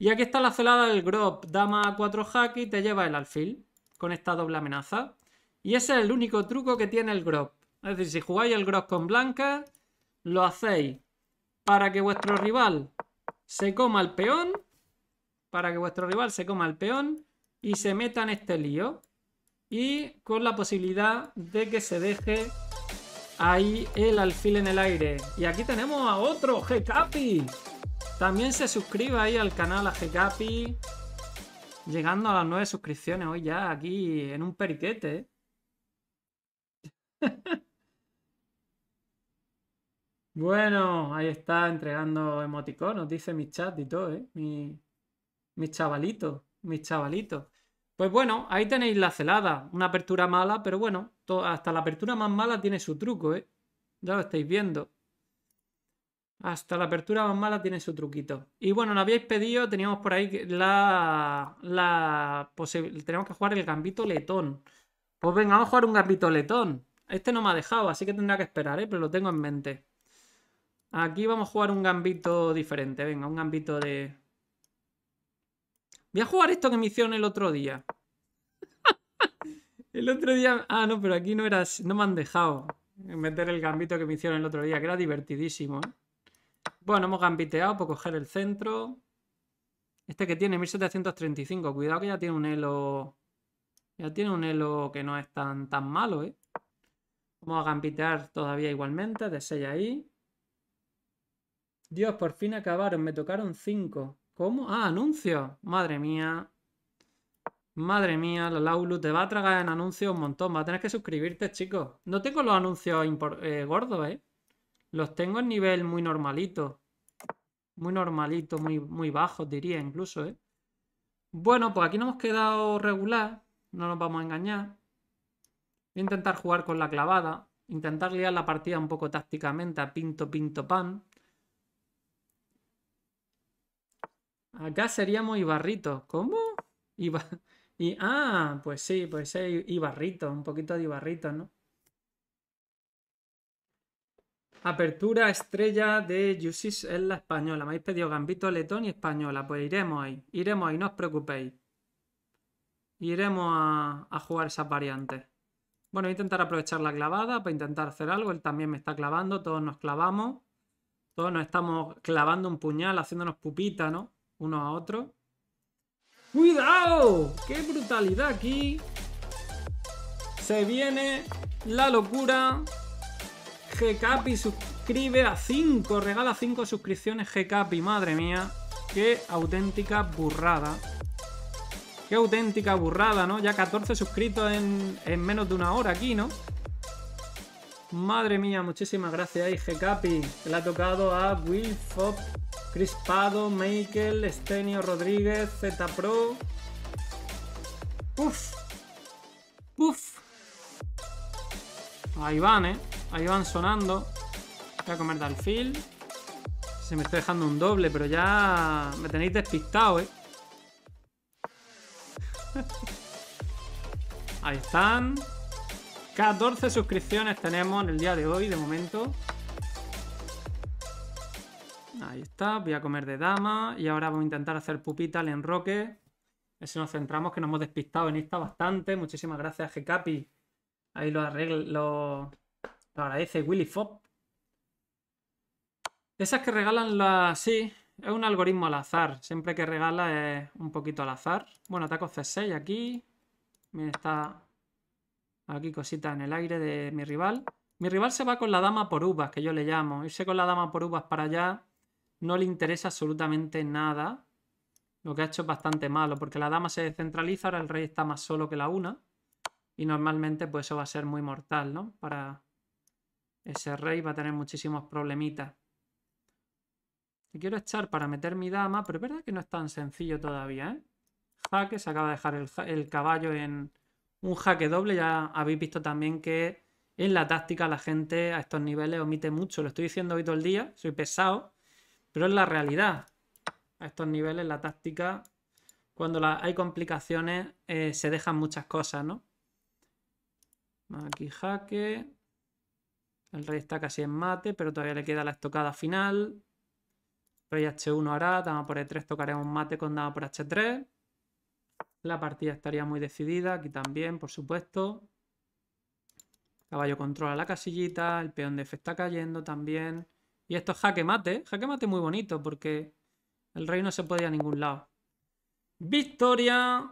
Y aquí está la celada del Grob. Dama a 4 y te lleva el alfil con esta doble amenaza. Y ese es el único truco que tiene el Grob. Es decir, si jugáis el Grob con blanca, lo hacéis para que vuestro rival se coma el peón. Para que vuestro rival se coma el peón y se meta en este lío. Y con la posibilidad de que se deje ahí el alfil en el aire. Y aquí tenemos a otro g también se suscriba ahí al canal AGCapi. Llegando a las nueve suscripciones hoy ya, aquí en un periquete. ¿eh? bueno, ahí está entregando Nos dice mi chat y todo, ¿eh? Mi, chavalito, mis chavalitos. Pues bueno, ahí tenéis la celada. Una apertura mala, pero bueno, hasta la apertura más mala tiene su truco, ¿eh? Ya lo estáis viendo. Hasta la apertura más mala tiene su truquito. Y bueno, lo habíais pedido, teníamos por ahí la... la tenemos que jugar el gambito letón. Pues venga, vamos a jugar un gambito letón. Este no me ha dejado, así que tendrá que esperar, ¿eh? pero lo tengo en mente. Aquí vamos a jugar un gambito diferente. Venga, un gambito de... Voy a jugar esto que me hicieron el otro día. el otro día... Ah, no, pero aquí no era... No me han dejado meter el gambito que me hicieron el otro día, que era divertidísimo, ¿eh? Bueno, hemos gambiteado por coger el centro. Este que tiene 1735. Cuidado que ya tiene un elo... Ya tiene un elo que no es tan, tan malo, ¿eh? Vamos a gambitear todavía igualmente. De 6 ahí. Dios, por fin acabaron. Me tocaron 5. ¿Cómo? Ah, anuncios. Madre mía. Madre mía, la Laulu te va a tragar en anuncios un montón. Va a tener que suscribirte, chicos. No tengo los anuncios eh, gordos, ¿eh? Los tengo en nivel muy normalito. Muy normalito, muy, muy bajo diría incluso, ¿eh? Bueno, pues aquí nos hemos quedado regular. No nos vamos a engañar. Voy a intentar jugar con la clavada. Intentar liar la partida un poco tácticamente a pinto, pinto, pan. Acá seríamos Ibarrito. ¿Cómo? Iba... Y, ah, pues sí, pues es Ibarrito. Un poquito de Ibarrito, ¿no? Apertura estrella de Jusis en la española. Me habéis pedido Gambito letón y española. Pues iremos ahí. Iremos ahí, no os preocupéis. Iremos a, jugar esas variantes. Bueno, voy a intentar aprovechar la clavada para intentar hacer algo. Él también me está clavando. Todos nos clavamos. Todos nos estamos clavando un puñal, haciéndonos pupita, ¿no? Uno a otro. ¡Cuidado! ¡Qué brutalidad aquí! Se viene la locura capi suscribe a 5, regala 5 suscripciones GCapi, madre mía, qué auténtica burrada. Qué auténtica burrada, ¿no? Ya 14 suscritos en, menos de una hora aquí, ¿no? Madre mía, muchísimas gracias ahí, GCapi. Le ha tocado a Will Fop, Crispado, Michael, Estenio Rodríguez, Z Pro. Uf. Uf. Ahí van, ¿eh? Ahí van sonando. Voy a comer de alfil. Se me está dejando un doble, pero ya me tenéis despistado, ¿eh? Ahí están. 14 suscripciones tenemos en el día de hoy, de momento. Ahí está, voy a comer de dama y ahora vamos a intentar hacer pupita al enroque. si nos centramos, que nos hemos despistado en esta bastante. Muchísimas gracias, Gcapi. Ahí lo, arreglo, Ahora agradece Willy Fop. Esas que regalan las... Sí, es un algoritmo al azar. Siempre que regala es un poquito al azar. Bueno, ataco C6 aquí. Mira, está aquí cosita en el aire de mi rival. Mi rival se va con la dama por uvas, que yo le llamo. Irse con la dama por uvas para allá no le interesa absolutamente nada. Lo que ha hecho es bastante malo, porque la dama se descentraliza, ahora el rey está más solo que la una. Y normalmente pues eso va a ser muy mortal, ¿no? Para, ese rey va a tener muchísimos problemitas. quiero echar para meter mi dama, pero es verdad que no es tan sencillo todavía, ¿eh? Jaque, se acaba de dejar el, caballo en un jaque doble. Ya habéis visto también que en la táctica la gente a estos niveles omite mucho. Lo estoy diciendo hoy todo el día, soy pesado, pero es la realidad. A estos niveles la táctica, cuando hay complicaciones, eh, se dejan muchas cosas, ¿no? Aquí jaque. El rey está casi en mate, pero todavía le queda la estocada final. Rey H1 hará, dama por E3 tocaremos mate con dama por H3. La partida estaría muy decidida, aquí también, por supuesto. Caballo controla la casillita, el peón de F está cayendo también. Y esto es jaque mate, jaque mate muy bonito porque el rey no se puede ir a ningún lado. Victoria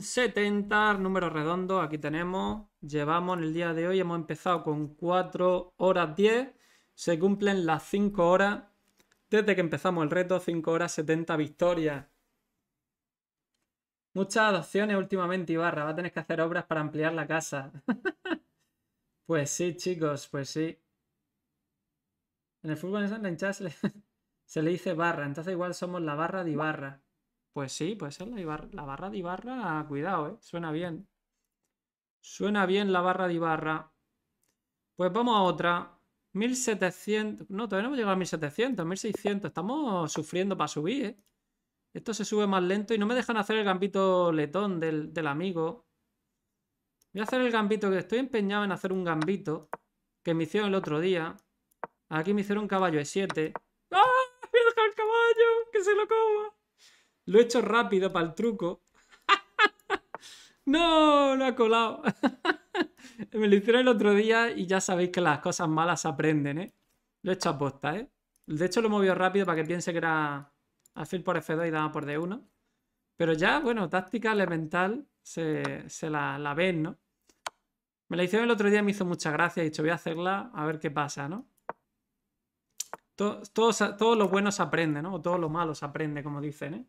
70, número redondo, aquí tenemos. Llevamos en el día de hoy, hemos empezado con 4 horas 10. Se cumplen las 5 horas desde que empezamos el reto, 5 horas 70 victorias. Muchas adopciones últimamente, Ibarra. Va a tener que hacer obras para ampliar la casa. pues sí, chicos, pues sí. En el fútbol en San en se le, dice barra. Entonces igual somos la barra de Ibarra. Pues sí, pues es la, la barra de Ibarra. Cuidado, eh, Suena bien. Suena bien la barra de Ibarra. Pues vamos a otra. 1700. No, todavía no hemos llegado a 1700, 1600. Estamos sufriendo para subir, ¿eh? Esto se sube más lento y no me dejan hacer el gambito letón del, del amigo. Voy a hacer el gambito que estoy empeñado en hacer un gambito que me hicieron el otro día. Aquí me hicieron un caballo de 7. ¡Ah! ¡Me a el caballo! ¡Que se lo coma! Lo he hecho rápido para el truco. ¡No! Lo ha colado. Me lo hicieron el otro día y ya sabéis que las cosas malas se aprenden, ¿eh? Lo he hecho a posta, ¿eh? De hecho, lo he movido rápido para que piense que era alfil por F2 y daba por D1. Pero ya, bueno, táctica elemental se, la, ven, ¿no? Me la hicieron el otro día, me hizo mucha gracia. He dicho, voy a hacerla a ver qué pasa, ¿no? Todos todos todo lo bueno se aprende, ¿no? O todo lo malo se aprende, como dicen, ¿eh?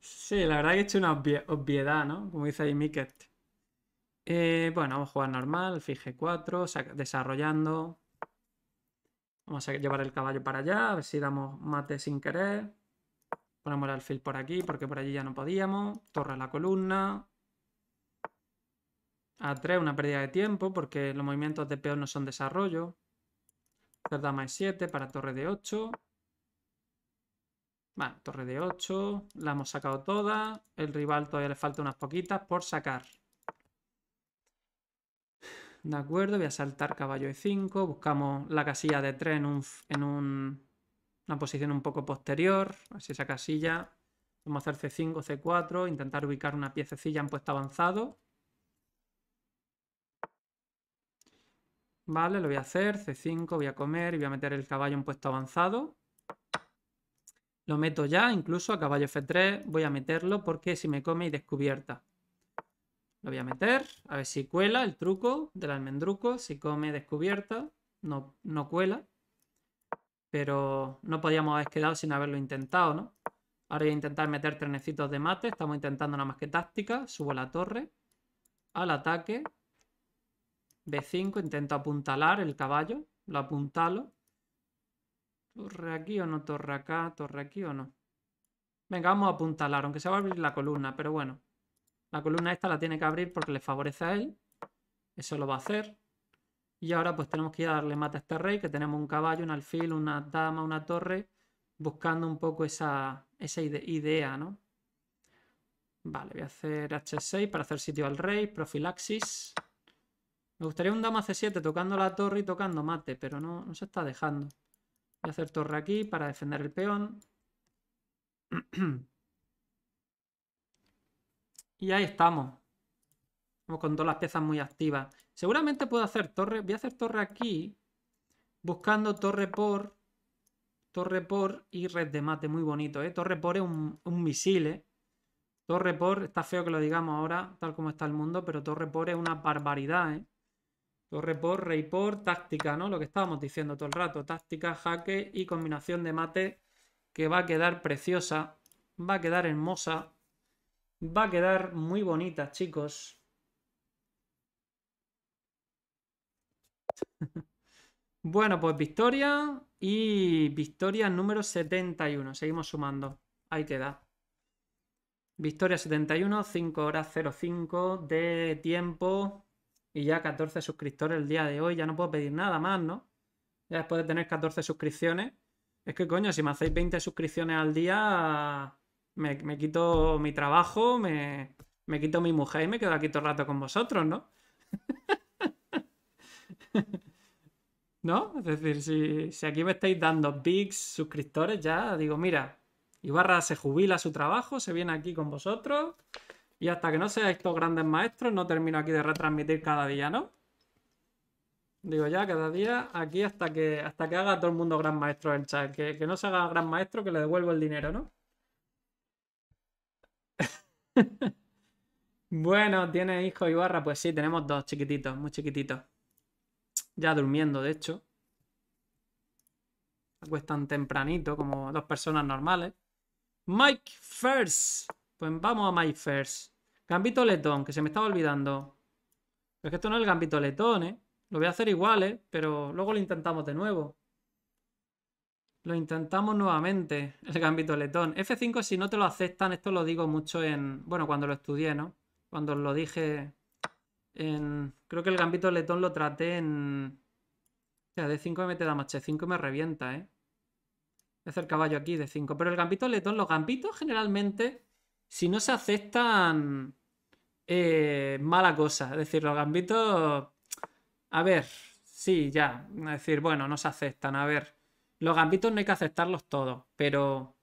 sí, la verdad que he hecho una obviedad, ¿no? Como dice ahí Miket. Eh, bueno, vamos a jugar normal, Fije 4 desarrollando. Vamos a llevar el caballo para allá, a ver si damos mate sin querer. Ponemos el alfil por aquí, porque por allí ya no podíamos. Torre a la columna. A3, una pérdida de tiempo, porque los movimientos de peón no son desarrollo. Cerda más 7 para torre de 8 torre de 8. La hemos sacado toda. El rival todavía le falta unas poquitas por sacar. De acuerdo, voy a saltar caballo de 5 Buscamos la casilla de 3 en, una posición un poco posterior. Así esa casilla. Vamos a hacer c5, c4. Intentar ubicar una piececilla en puesto avanzado. Vale, lo voy a hacer. c5, voy a comer y voy a meter el caballo en puesto avanzado. Lo meto ya, incluso a caballo F3 voy a meterlo porque si me come y descubierta. Lo voy a meter, a ver si cuela el truco del almendruco, si come descubierta, no, no cuela. Pero no podíamos haber quedado sin haberlo intentado, ¿no? Ahora voy a intentar meter trenecitos de mate, estamos intentando nada más que táctica, subo la torre, al ataque, B5, intento apuntalar el caballo, lo apuntalo, Torre aquí o no, torre acá, torre aquí o no. Venga, vamos a apuntalar, aunque se va a abrir la columna, pero bueno. La columna esta la tiene que abrir porque le favorece a él. Eso lo va a hacer. Y ahora pues tenemos que ir a darle mate a este rey, que tenemos un caballo, un alfil, una dama, una torre, buscando un poco esa, esa idea, ¿no? Vale, voy a hacer H6 para hacer sitio al rey, profilaxis. Me gustaría un dama C7 tocando la torre y tocando mate, pero no, no se está dejando. Voy a hacer torre aquí para defender el peón. y ahí estamos. con todas las piezas muy activas. Seguramente puedo hacer torre. Voy a hacer torre aquí. Buscando torre por. Torre por y red de mate. Muy bonito, ¿eh? Torre por es un, un misil, ¿eh? Torre por, está feo que lo digamos ahora, tal como está el mundo, pero torre por es una barbaridad, ¿eh? Torre por, rey por, táctica, ¿no? Lo que estábamos diciendo todo el rato. Táctica, jaque y combinación de mate que va a quedar preciosa. Va a quedar hermosa. Va a quedar muy bonita, chicos. bueno, pues victoria y victoria número 71. Seguimos sumando. Ahí queda. Victoria 71, 5 horas 05 de tiempo y ya 14 suscriptores el día de hoy, ya no puedo pedir nada más, ¿no? Ya después de tener 14 suscripciones, es que coño, si me hacéis 20 suscripciones al día, me, quito mi trabajo, me, quito mi mujer y me quedo aquí todo el rato con vosotros, ¿no? ¿No? Es decir, si, aquí me estáis dando big suscriptores, ya digo, mira, Ibarra se jubila su trabajo, se viene aquí con vosotros y hasta que no sea estos grandes maestros, no termino aquí de retransmitir cada día, ¿no? Digo ya, cada día, aquí hasta que hasta que haga todo el mundo gran maestro el chat. Que, no se haga gran maestro, que le devuelvo el dinero, ¿no? bueno, ¿tiene hijo Ibarra? Pues sí, tenemos dos chiquititos, muy chiquititos. Ya durmiendo, de hecho. Acuestan tempranito, como dos personas normales. Mike First. Pues vamos a My First. Gambito letón, que se me estaba olvidando. es que esto no es el gambito letón, ¿eh? Lo voy a hacer igual, ¿eh? Pero luego lo intentamos de nuevo. Lo intentamos nuevamente, el gambito letón. F5 si no te lo aceptan, esto lo digo mucho en... Bueno, cuando lo estudié, ¿no? Cuando lo dije en... Creo que el gambito letón lo traté en... O sea, D5 me mete da más 5 me revienta, ¿eh? Es el caballo aquí, D5. Pero el gambito letón, los gambitos generalmente si no se aceptan, eh, mala cosa. Es decir, los gambitos, a ver, sí, ya. Es decir, bueno, no se aceptan. A ver, los gambitos no hay que aceptarlos todos, pero...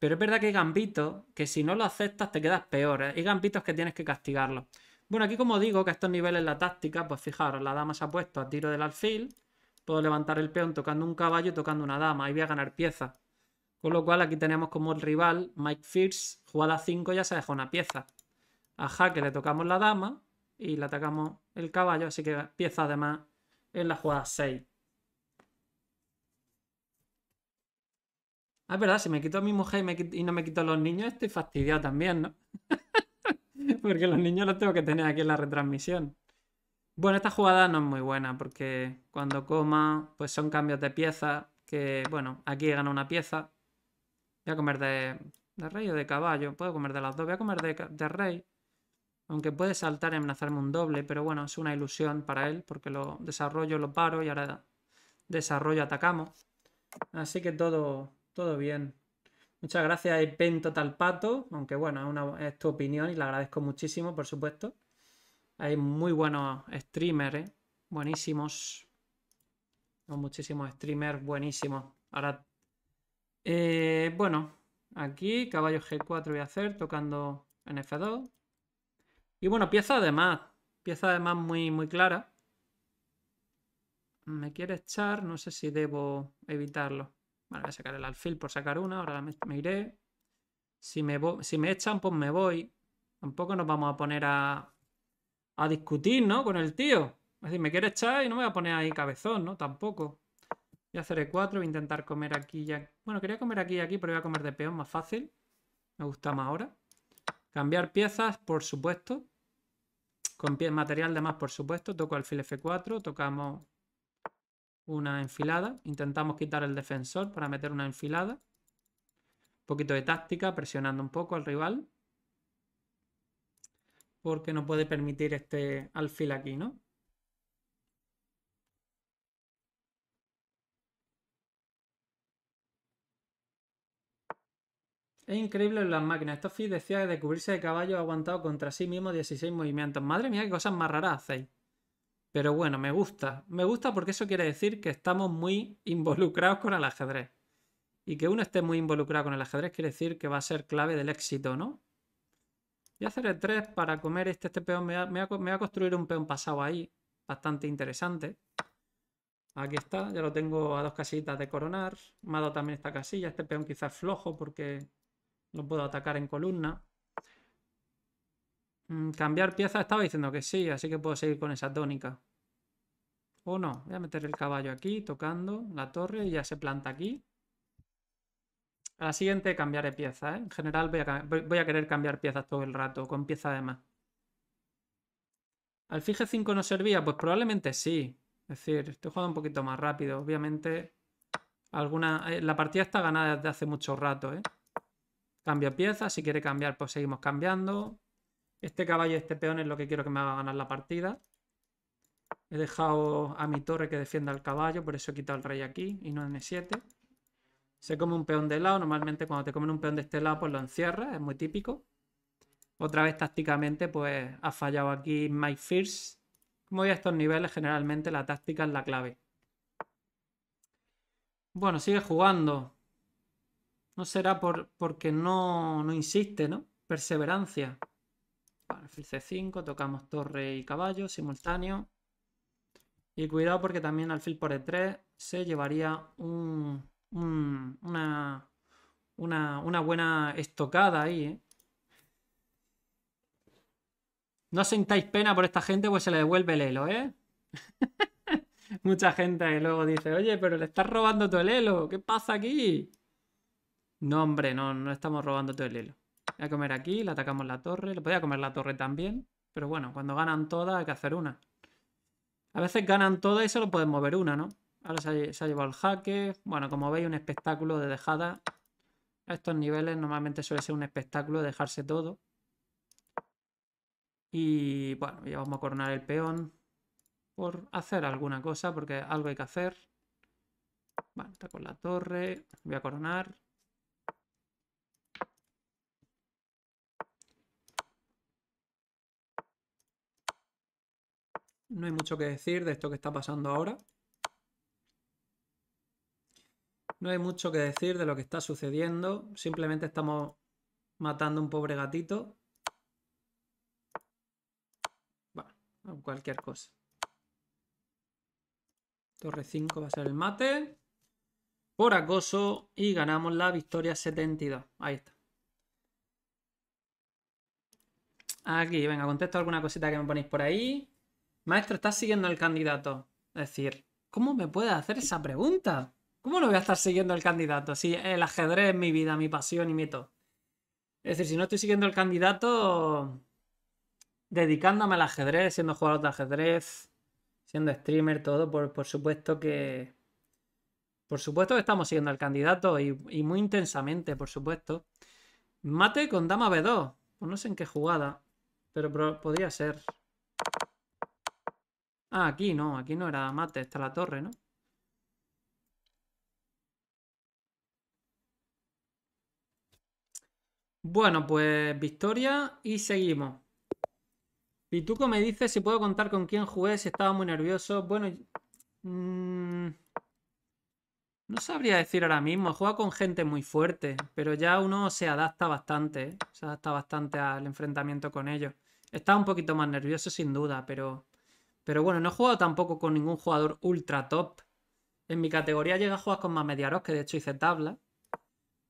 Pero es verdad que hay gambitos que si no lo aceptas te quedas peor. ¿eh? Hay gambitos que tienes que castigarlos. Bueno, aquí como digo que a estos niveles la táctica, pues fijaros, la dama se ha puesto a tiro del alfil. Puedo levantar el peón tocando un caballo y tocando una dama. y voy a ganar pieza. Con lo cual aquí tenemos como el rival Mike Fierce, jugada 5 ya se dejó una pieza. Ajá, que le tocamos la dama y le atacamos el caballo, así que pieza además en la jugada 6. Ah, es verdad, si me quito a mi mujer y, no me quito a los niños, estoy fastidiado también, ¿no? porque los niños los tengo que tener aquí en la retransmisión. Bueno, esta jugada no es muy buena porque cuando coma, pues son cambios de pieza que, bueno, aquí gana una pieza, Voy a comer de, rey o de caballo. Puedo comer de las dos. Voy a comer de, rey. Aunque puede saltar y amenazarme un doble, pero bueno, es una ilusión para él, porque lo desarrollo, lo paro y ahora desarrollo, atacamos. Así que todo, todo bien. Muchas gracias, Ipento Total Pato, aunque bueno, es, tu opinión y la agradezco muchísimo, por supuesto. Hay muy buenos streamers, ¿eh? buenísimos. muchísimos streamers buenísimos. Ahora eh, bueno, aquí caballo G4 voy a hacer tocando en F2. Y bueno, pieza de Pieza de muy, muy clara. Me quiere echar, no sé si debo evitarlo. voy a sacar el alfil por sacar una, ahora me, iré. Si me, si me echan, pues me voy. Tampoco nos vamos a poner a, a discutir, ¿no? Con el tío. Es decir, me quiere echar y no me voy a poner ahí cabezón, ¿no? Tampoco hacer E4, voy a intentar comer aquí ya Bueno, quería comer aquí y aquí, pero voy a comer de peón, más fácil. Me gusta más ahora. Cambiar piezas, por supuesto. Con material de más, por supuesto. Toco alfil F4, tocamos una enfilada. Intentamos quitar el defensor para meter una enfilada. Un poquito de táctica, presionando un poco al rival. Porque no puede permitir este alfil aquí, ¿no? Es increíble las máquinas. fi decía que de cubrirse de caballo ha aguantado contra sí mismo 16 movimientos. Madre mía, qué cosas más raras hacéis. Pero bueno, me gusta. Me gusta porque eso quiere decir que estamos muy involucrados con el ajedrez. Y que uno esté muy involucrado con el ajedrez quiere decir que va a ser clave del éxito, ¿no? Voy a hacer el 3 para comer este, este peón. Me va, a construir un peón pasado ahí. Bastante interesante. Aquí está, ya lo tengo a dos casitas de coronar. Me ha dado también esta casilla. Este peón quizás flojo porque no puedo atacar en columna. Mm, cambiar pieza estaba diciendo que sí, así que puedo seguir con esa tónica. O no, voy a meter el caballo aquí, tocando la torre y ya se planta aquí. A la siguiente cambiaré pieza, ¿eh? En general voy a, querer cambiar piezas todo el rato, con pieza además. ¿Alfige 5 no servía? Pues probablemente sí. Es decir, estoy jugando un poquito más rápido. Obviamente, alguna... Eh, la partida está ganada desde hace mucho rato, ¿eh? Cambio piezas, si quiere cambiar, pues seguimos cambiando. Este caballo y este peón es lo que quiero que me haga ganar la partida. He dejado a mi torre que defienda el caballo, por eso he quitado el rey aquí y no en E7. Se come un peón de lado, normalmente cuando te comen un peón de este lado pues lo encierras, es muy típico. Otra vez tácticamente pues ha fallado aquí My First. Como voy a estos niveles generalmente la táctica es la clave. Bueno, sigue jugando. No será por, porque no, no insiste, ¿no? Perseverancia. Alfil C5, tocamos torre y caballo simultáneo. Y cuidado porque también alfil por E3 se llevaría una, buena estocada ahí, ¿eh? No sentáis pena por esta gente, pues se le devuelve el elo, ¿eh? Mucha gente luego dice, oye, pero le estás robando todo el elo, ¿qué pasa aquí? No, hombre, no, no estamos robando todo el hilo. Voy a comer aquí, le atacamos la torre. Le podía comer la torre también. Pero bueno, cuando ganan todas hay que hacer una. A veces ganan todas y solo pueden mover una, ¿no? Ahora se ha, se llevado el jaque. Bueno, como veis, un espectáculo de dejada. A estos niveles normalmente suele ser un espectáculo dejarse todo. Y bueno, ya vamos a coronar el peón por hacer alguna cosa, porque algo hay que hacer. Bueno, está con la torre. Voy a coronar. No hay mucho que decir de esto que está pasando ahora. No hay mucho que decir de lo que está sucediendo. Simplemente estamos matando un pobre gatito. Bueno, cualquier cosa. Torre 5 va a ser el mate. Por acoso y ganamos la victoria 72. Ahí está. Aquí, venga, contesto alguna cosita que me ponéis por ahí. Maestro, ¿estás siguiendo el candidato? Es decir, ¿cómo me puede hacer esa pregunta? ¿Cómo lo voy a estar siguiendo el candidato? Si el ajedrez es mi vida, mi pasión y mi todo. Es decir, si no estoy siguiendo el candidato, dedicándome al ajedrez, siendo jugador de ajedrez, siendo streamer, todo, por, supuesto que. Por supuesto que estamos siguiendo al candidato y, y muy intensamente, por supuesto. Mate con dama B2. Pues no sé en qué jugada, pero podría ser. Ah, aquí no, aquí no era mate, está la torre, ¿no? Bueno, pues victoria y seguimos. Pituco me dice si puedo contar con quién jugué, si estaba muy nervioso. Bueno, mm, no sabría decir ahora mismo. Juega con gente muy fuerte, pero ya uno se adapta bastante, ¿eh? se adapta bastante al enfrentamiento con ellos. Estaba un poquito más nervioso sin duda, pero pero bueno, no he jugado tampoco con ningún jugador ultra top. En mi categoría llega a jugar con más mediaros, que de hecho hice tabla.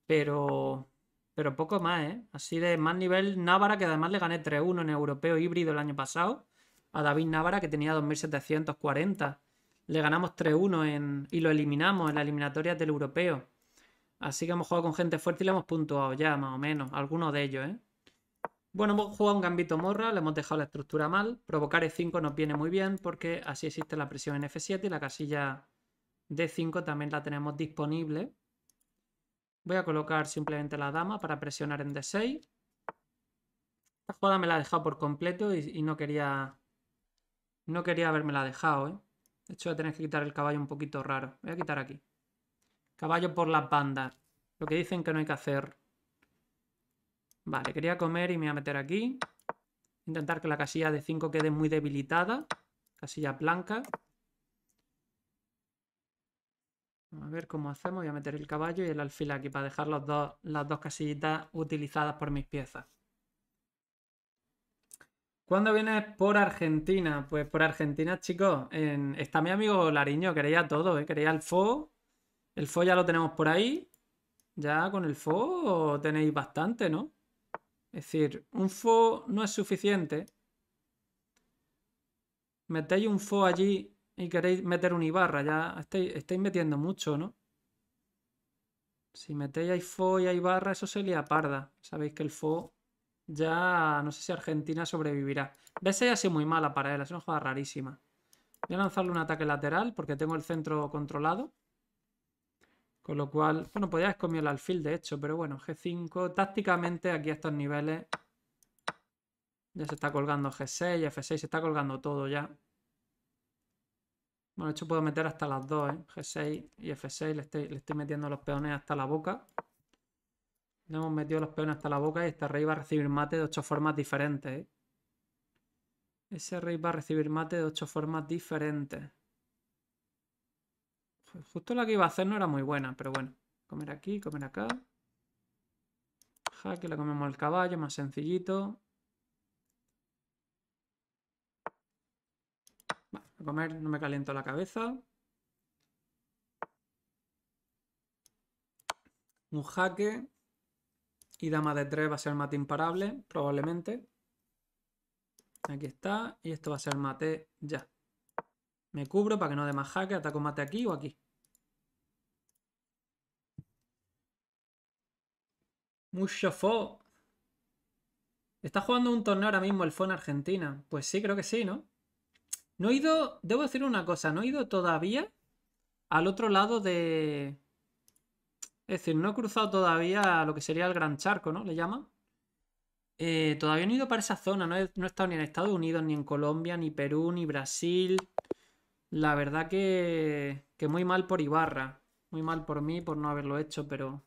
Pero. Pero poco más, ¿eh? Así de más nivel Návara, que además le gané 3-1 en europeo híbrido el año pasado. A David Návara, que tenía 2740. Le ganamos 3-1 en... y lo eliminamos en la eliminatoria del europeo. Así que hemos jugado con gente fuerte y le hemos puntuado ya, más o menos. Algunos de ellos, ¿eh? Bueno, hemos jugado un gambito morra, le hemos dejado la estructura mal. Provocar E5 nos viene muy bien porque así existe la presión en F7 y la casilla D5 también la tenemos disponible. Voy a colocar simplemente la dama para presionar en D6. Esta jugada me la ha dejado por completo y, no quería no quería haberme la dejado. ¿eh? De hecho, voy a tener que quitar el caballo un poquito raro. Voy a quitar aquí. Caballo por las bandas. Lo que dicen que no hay que hacer Vale, quería comer y me voy a meter aquí. Intentar que la casilla de 5 quede muy debilitada. Casilla blanca. A ver cómo hacemos. Voy a meter el caballo y el alfil aquí para dejar los dos, las dos casillitas utilizadas por mis piezas. ¿Cuándo vienes por Argentina? Pues por Argentina, chicos. Está mi amigo Lariño, quería todo, ¿eh? Quería el FO. El FO ya lo tenemos por ahí. Ya con el FO tenéis bastante, ¿no? Es decir, un fo no es suficiente. Metéis un fo allí y queréis meter un ibarra. Ya estáis, metiendo mucho, ¿no? Si metéis ahí fo y ahí barra, eso se lía parda. Sabéis que el fo ya no sé si Argentina sobrevivirá. ya ha sido muy mala para él, es una jugada rarísima. Voy a lanzarle un ataque lateral porque tengo el centro controlado. Con lo cual, bueno, podías haber el alfil de hecho, pero bueno, G5. Tácticamente aquí a estos niveles ya se está colgando G6, y F6, se está colgando todo ya. Bueno, de hecho puedo meter hasta las dos, ¿eh? g G6 y F6, le estoy, metiendo los peones hasta la boca. Le hemos metido los peones hasta la boca y este rey va a recibir mate de ocho formas diferentes. ¿eh? Ese rey va a recibir mate de ocho formas diferentes. Pues justo la que iba a hacer no era muy buena, pero bueno. Comer aquí, comer acá. Jaque, que la comemos al caballo, más sencillito. a comer no me caliento la cabeza. Un jaque. Y dama de 3 va a ser mate imparable, probablemente. Aquí está. Y esto va a ser mate ya. Me cubro para que no dé más hacker, Ataco mate aquí o aquí. Mucho fo. ¿Está jugando un torneo ahora mismo el FO en Argentina? Pues sí, creo que sí, ¿no? No he ido... Debo decir una cosa. No he ido todavía al otro lado de... Es decir, no he cruzado todavía lo que sería el Gran Charco, ¿no? Le llaman. Eh, todavía no he ido para esa zona. No no he estado ni en Estados Unidos, ni en Colombia, ni Perú, ni Brasil... La verdad que, que muy mal por Ibarra, muy mal por mí por no haberlo hecho, pero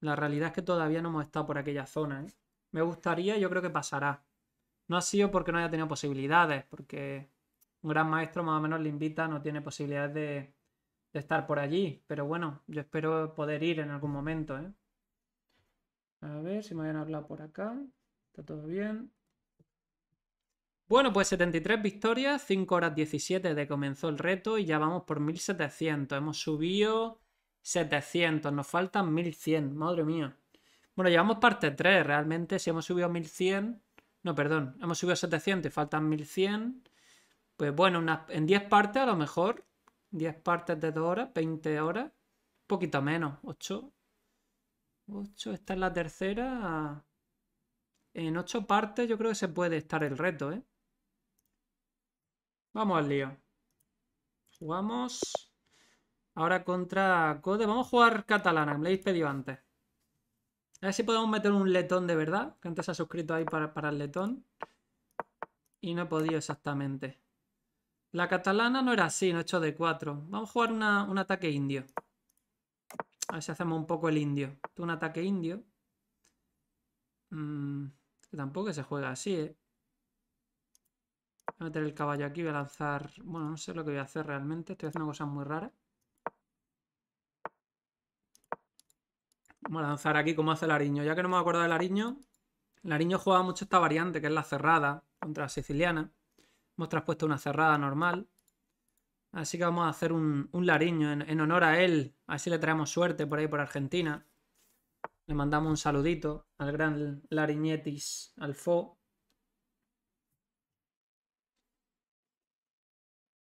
la realidad es que todavía no hemos estado por aquella zona. ¿eh? Me gustaría, yo creo que pasará. No ha sido porque no haya tenido posibilidades, porque un gran maestro más o menos le invita, no tiene posibilidades de, estar por allí. Pero bueno, yo espero poder ir en algún momento. ¿eh? A ver si me a hablar por acá. Está todo bien. Bueno, pues 73 victorias, 5 horas 17 de comenzó el reto y ya vamos por 1700. Hemos subido 700, nos faltan 1100, madre mía. Bueno, llevamos parte 3, realmente si hemos subido 1100, no, perdón, hemos subido 700 y faltan 1100, pues bueno, en 10 partes a lo mejor, 10 partes de 2 horas, 20 horas, poquito menos, 8. 8, esta es la tercera. En 8 partes yo creo que se puede estar el reto, ¿eh? Vamos al lío. Jugamos. Ahora contra Code. Vamos a jugar catalana, me habéis pedido antes. A ver si podemos meter un letón de verdad. Que antes se ha suscrito ahí para, el letón. Y no he podido exactamente. La catalana no era así, no he hecho de cuatro. Vamos a jugar un ataque indio. A ver si hacemos un poco el indio. Un ataque indio. Mm, tampoco se juega así, ¿eh? Voy a meter el caballo aquí, voy a lanzar... Bueno, no sé lo que voy a hacer realmente, estoy haciendo cosas muy raras. Vamos a lanzar aquí como hace Lariño. Ya que no me acuerdo de Lariño, Lariño jugaba mucho esta variante, que es la cerrada contra la siciliana. Hemos traspuesto una cerrada normal. Así que vamos a hacer un, Lariño en, honor a él. así le traemos suerte por ahí por Argentina. Le mandamos un saludito al gran Lariñetis, al Fo.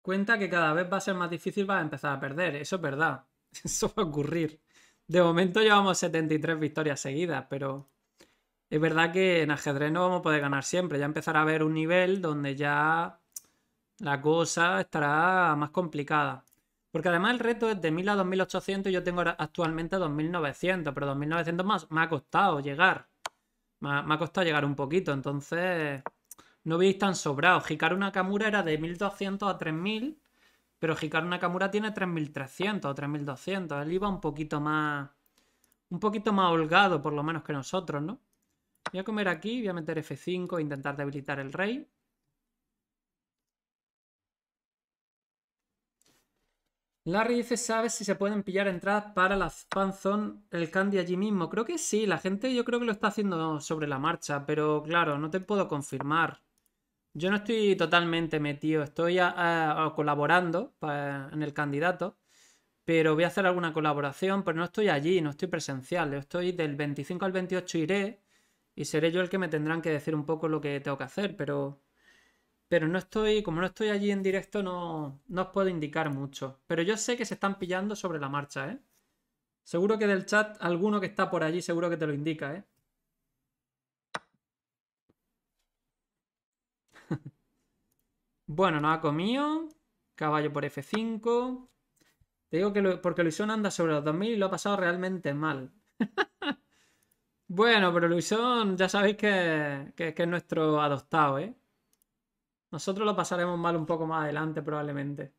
Cuenta que cada vez va a ser más difícil, vas a empezar a perder. Eso es verdad. Eso va a ocurrir. De momento llevamos 73 victorias seguidas, pero es verdad que en ajedrez no vamos a poder ganar siempre. Ya empezará a haber un nivel donde ya la cosa estará más complicada. Porque además el reto es de 1000 a 2800 y yo tengo actualmente 2900, pero 2900 más me ha costado llegar. me ha costado llegar un poquito, entonces no veis tan sobrado. Hikaru Nakamura era de 1200 a 3000, pero Hikaru Nakamura tiene 3300 o 3200. Él iba un poquito más. Un poquito más holgado, por lo menos que nosotros, ¿no? Voy a comer aquí, voy a meter F5 e intentar debilitar el rey. Larry dice, ¿sabes si se pueden pillar entradas para la Panzón el Candy allí mismo? Creo que sí, la gente yo creo que lo está haciendo sobre la marcha, pero claro, no te puedo confirmar. Yo no estoy totalmente metido, estoy colaborando en el candidato, pero voy a hacer alguna colaboración, pero no estoy allí, no estoy presencial, estoy del 25 al 28 iré y seré yo el que me tendrán que decir un poco lo que tengo que hacer, pero pero no estoy, como no estoy allí en directo, no, no os puedo indicar mucho. Pero yo sé que se están pillando sobre la marcha, ¿eh? Seguro que del chat alguno que está por allí seguro que te lo indica, ¿eh? Bueno, no ha comido. Caballo por F5. Te digo que porque Luisón anda sobre los 2000 y lo ha pasado realmente mal. bueno, pero Luisón ya sabéis que, es nuestro adoptado, ¿eh? Nosotros lo pasaremos mal un poco más adelante probablemente.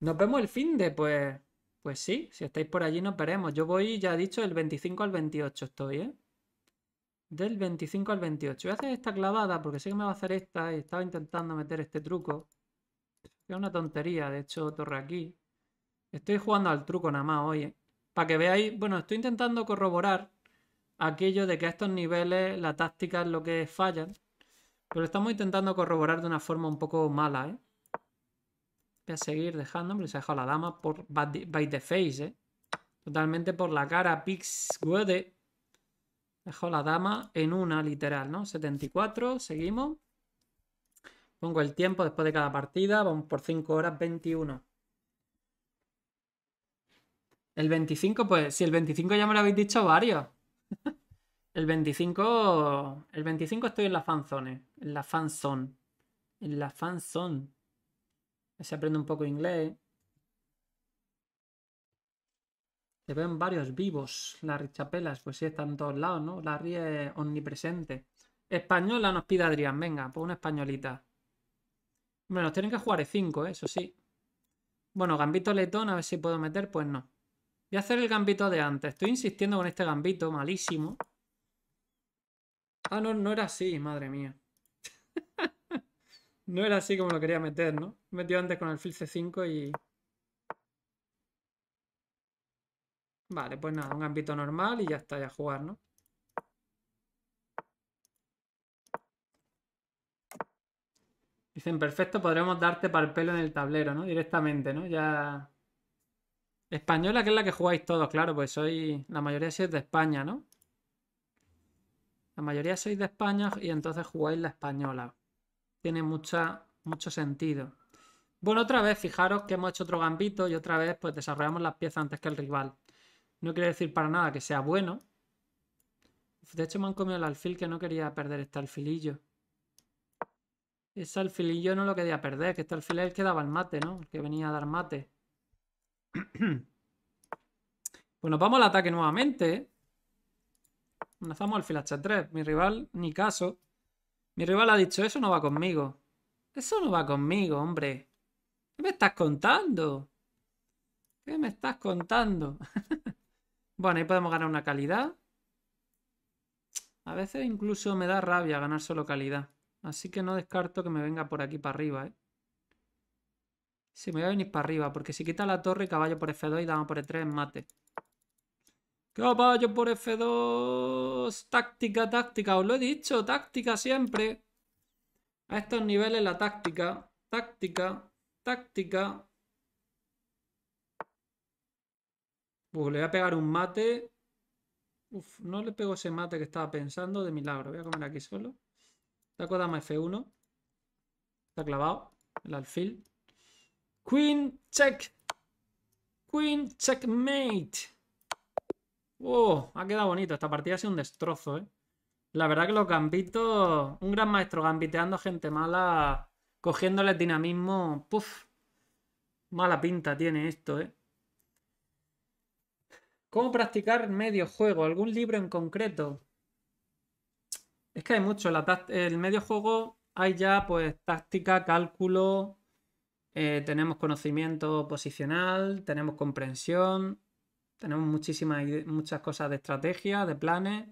Nos vemos el fin de, pues... Pues sí, si estáis por allí nos veremos. Yo voy, ya he dicho, el 25 al 28 estoy, ¿eh? del 25 al 28. Voy a hacer esta clavada porque sé que me va a hacer esta estaba intentando meter este truco. es una tontería, de hecho, torre aquí. Estoy jugando al truco nada más Oye. Eh. Para que veáis, bueno, estoy intentando corroborar aquello de que a estos niveles la táctica es lo que falla. Pero estamos intentando corroborar de una forma un poco mala, ¿eh? Voy a seguir dejando, Me se ha dejado la dama por by the face, ¿eh? Totalmente por la cara, Pix Dejo la dama en una literal, ¿no? 74, seguimos. Pongo el tiempo después de cada partida, vamos por 5 horas 21. El 25, pues si el 25 ya me lo habéis dicho varios. el 25, el 25 estoy en la fanzone, en la fanzone, en la fanzone. Se aprende un poco inglés. ¿eh? Se ven varios vivos. La richapelas, pues sí, están en todos lados, ¿no? La ríe omnipresente. Española nos pide Adrián, venga, pues una españolita. Bueno, nos tienen que jugar E5, ¿eh? eso sí. Bueno, gambito letón, a ver si puedo meter, pues no. Voy a hacer el gambito de antes. Estoy insistiendo con este gambito, malísimo. Ah, no, no era así, madre mía. no era así como lo quería meter, ¿no? Metió antes con el fil C5 y... Vale, pues nada, un gambito normal y ya está, ya jugar, ¿no? Dicen, perfecto, podremos darte para el pelo en el tablero, ¿no? Directamente, ¿no? Ya... Española, que es la que jugáis todos, claro, pues soy... La mayoría es de España, ¿no? La mayoría sois de España y entonces jugáis la española. Tiene mucha, mucho sentido. Bueno, otra vez, fijaros que hemos hecho otro gambito y otra vez pues desarrollamos las piezas antes que el rival. No quiere decir para nada que sea bueno. De hecho, me han comido el alfil que no quería perder este alfilillo. Ese alfilillo no lo quería perder, que este alfil es el que daba el mate, ¿no? El que venía a dar mate. pues nos vamos al ataque nuevamente. Lanzamos alfil H3. Mi rival, ni caso. Mi rival ha dicho, eso no va conmigo. Eso no va conmigo, hombre. ¿Qué me estás contando? ¿Qué me estás contando? Bueno, ahí podemos ganar una calidad. A veces incluso me da rabia ganar solo calidad. Así que no descarto que me venga por aquí para arriba, ¿eh? Sí, me voy a venir para arriba, porque si quita la torre, caballo por F2 y dama por E3 mate. Caballo por F2. Táctica, táctica. Os lo he dicho, táctica siempre. A estos niveles la táctica, táctica, táctica, Pues le voy a pegar un mate. Uf, no le pego ese mate que estaba pensando de milagro. Voy a comer aquí solo. Taco dama F1. Está clavado el alfil. Queen check. Queen checkmate. Oh, ha quedado bonito. Esta partida ha sido un destrozo, ¿eh? La verdad que los gambitos... Un gran maestro gambiteando gente mala, Cogiéndole dinamismo. Puf. Mala pinta tiene esto, ¿eh? ¿Cómo practicar medio juego? ¿Algún libro en concreto? Es que hay mucho. el medio juego hay ya pues táctica, cálculo, eh, tenemos conocimiento posicional, tenemos comprensión, tenemos muchísimas muchas cosas de estrategia, de planes.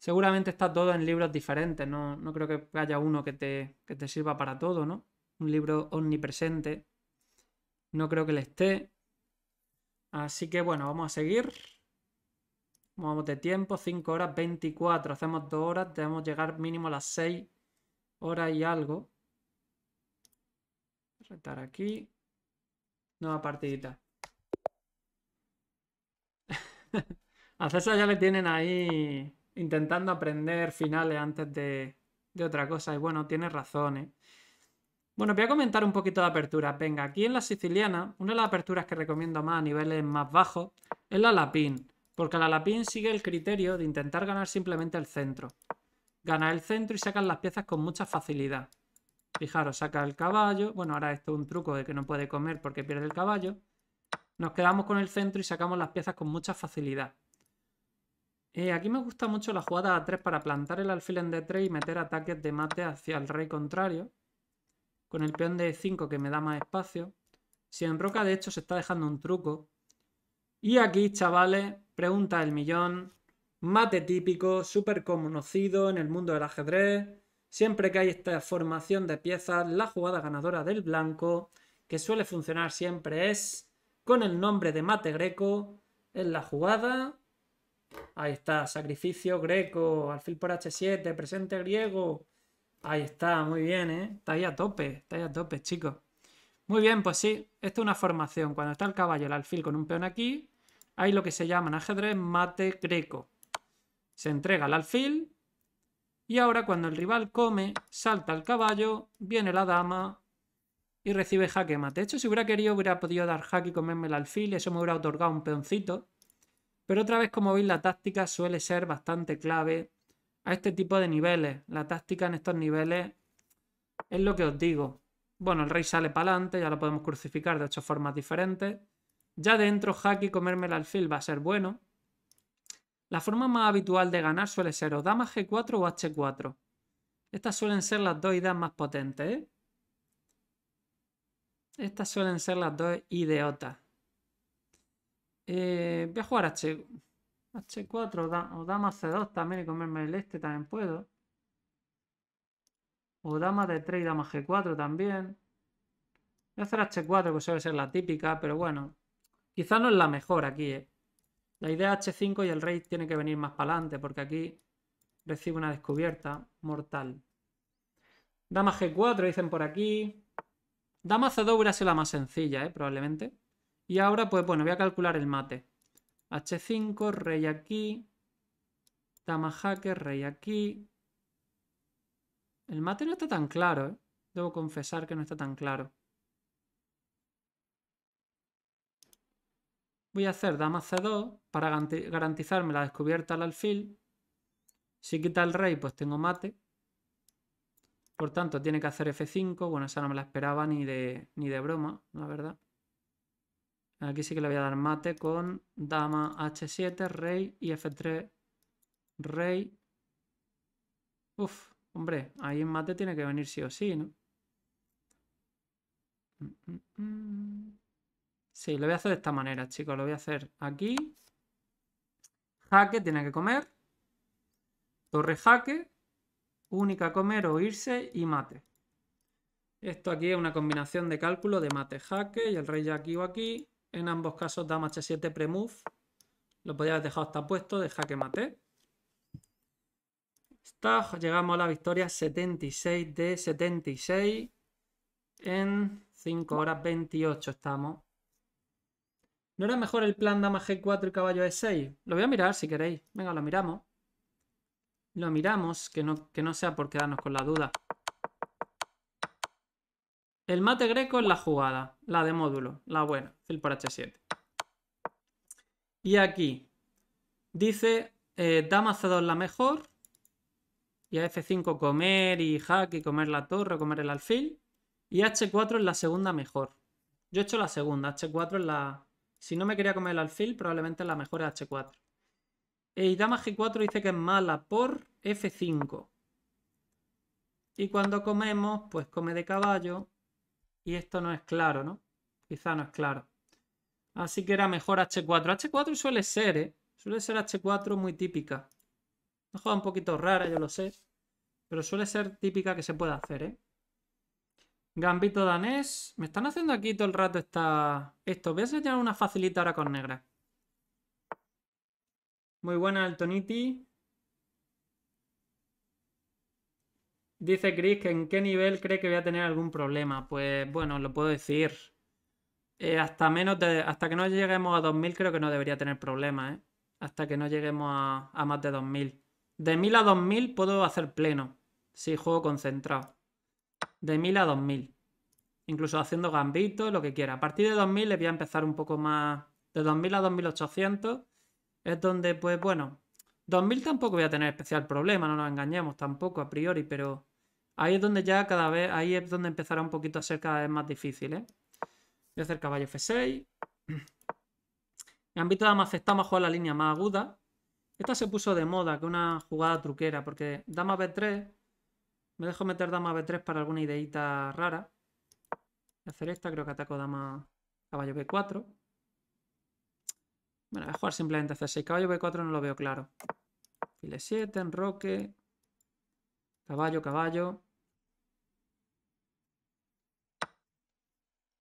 Seguramente está todo en libros diferentes, no, creo que haya uno que te, que te, sirva para todo, ¿no? Un libro omnipresente, no creo que le esté. Así que bueno, vamos a seguir. Vamos de tiempo, 5 horas 24. Hacemos 2 horas, debemos llegar mínimo a las 6 horas y algo. Retar aquí. Nueva partidita. a César ya le tienen ahí intentando aprender finales antes de, de otra cosa. Y bueno, tiene razón, ¿eh? Bueno, voy a comentar un poquito de aperturas. Venga, aquí en la siciliana, una de las aperturas que recomiendo más a niveles más bajos es la Lapín, porque la Lapín sigue el criterio de intentar ganar simplemente el centro. Gana el centro y sacan las piezas con mucha facilidad. Fijaros, saca el caballo. Bueno, ahora esto es un truco de que no puede comer porque pierde el caballo. Nos quedamos con el centro y sacamos las piezas con mucha facilidad. Eh, aquí me gusta mucho la jugada a 3 para plantar el alfil en D3 y meter ataques de mate hacia el rey contrario con el peón de 5 que me da más espacio. Si en roca de hecho, se está dejando un truco. Y aquí, chavales, pregunta el millón. Mate típico, súper conocido en el mundo del ajedrez. Siempre que hay esta formación de piezas, la jugada ganadora del blanco, que suele funcionar siempre, es con el nombre de mate greco en la jugada. Ahí está, sacrificio greco, alfil por h7, presente griego, Ahí está, muy bien, ¿eh? Está ahí a tope, está ahí a tope, chicos. Muy bien, pues sí, esto es una formación. Cuando está el caballo, el alfil con un peón aquí, hay lo que se llama en ajedrez mate greco. Se entrega el alfil y ahora cuando el rival come, salta el caballo, viene la dama y recibe jaque mate. De hecho, si hubiera querido, hubiera podido dar jaque y comerme el alfil, y eso me hubiera otorgado un peoncito. Pero otra vez, como veis, la táctica suele ser bastante clave a este tipo de niveles. La táctica en estos niveles es lo que os digo. Bueno, el rey sale para adelante, ya lo podemos crucificar de ocho formas diferentes. Ya dentro, haki, y comerme el alfil va a ser bueno. La forma más habitual de ganar suele ser o dama G4 o H4. Estas suelen ser las dos ideas más potentes, ¿eh? Estas suelen ser las dos idiotas. Eh, voy a jugar H. H4 o, dama C2 también y comerme el este también puedo. O dama D3 y dama G4 también. Voy a hacer H4 que suele ser la típica, pero bueno. Quizá no es la mejor aquí, eh. La idea H5 y el rey tiene que venir más para adelante porque aquí recibe una descubierta mortal. Dama G4 dicen por aquí. Dama C2 hubiera sido la más sencilla, eh, probablemente. Y ahora, pues bueno, voy a calcular el mate h5, rey aquí, dama rey aquí. El mate no está tan claro, ¿eh? Debo confesar que no está tan claro. Voy a hacer dama c2 para garantizarme la descubierta al alfil. Si quita el rey, pues tengo mate. Por tanto, tiene que hacer f5. Bueno, esa no me la esperaba ni de, ni de broma, la verdad. Aquí sí que le voy a dar mate con dama h7, rey y f3, rey. Uf, hombre, ahí en mate tiene que venir sí o sí, ¿no? Mm, mm, mm. Sí, lo voy a hacer de esta manera, chicos. Lo voy a hacer aquí. Jaque tiene que comer. Torre jaque. Única comer o irse y mate. Esto aquí es una combinación de cálculo de mate jaque y el rey ya aquí o aquí. En ambos casos, dama h7 premove. Lo podía haber dejado hasta puesto, Deja que mate. Está, llegamos a la victoria 76 de 76. En 5 horas 28 estamos. ¿No era mejor el plan dama g4 y caballo e6? Lo voy a mirar si queréis. Venga, lo miramos. Lo miramos, que que no sea por quedarnos con la duda. El mate greco es la jugada, la de módulo, la buena, fil por h7. Y aquí dice eh, dama c2 la mejor. Y a f5 comer y hack y comer la torre, comer el alfil. Y h4 es la segunda mejor. Yo he hecho la segunda, h4 es la... Si no me quería comer el alfil, probablemente la mejor es h4. Eh, y dama g4 dice que es mala por f5. Y cuando comemos, pues come de caballo. Y esto no es claro, ¿no? Quizá no es claro. Así que era mejor H4. H4 suele ser, ¿eh? Suele ser H4 muy típica. Una jugada un poquito rara, yo lo sé. Pero suele ser típica que se pueda hacer, ¿eh? Gambito danés. Me están haciendo aquí todo el rato esta... esto. Voy a enseñar una facilita ahora con negra. Muy buena el Toniti. Dice Chris que en qué nivel cree que voy a tener algún problema. Pues bueno, lo puedo decir. Eh, hasta menos de, hasta que no lleguemos a 2000 creo que no debería tener problemas, ¿eh? Hasta que no lleguemos a, más de 2000. De 1000 a 2000 puedo hacer pleno, si juego concentrado. De 1000 a 2000. Incluso haciendo gambitos, lo que quiera. A partir de 2000 les voy a empezar un poco más... De 2000 a 2800 es donde, pues bueno, 2000 tampoco voy a tener especial problema, no nos engañemos tampoco a priori, pero ahí es donde ya cada vez, ahí es donde empezará un poquito a ser cada vez más difícil, ¿eh? Voy a hacer caballo F6. En ámbito de dama estamos a jugar la línea más aguda. Esta se puso de moda, que una jugada truquera, porque dama B3, me dejo meter dama B3 para alguna ideita rara. Voy a hacer esta, creo que ataco dama caballo B4. Bueno, voy a jugar simplemente C6. Caballo B4 no lo veo claro. File 7, enroque. Caballo, caballo.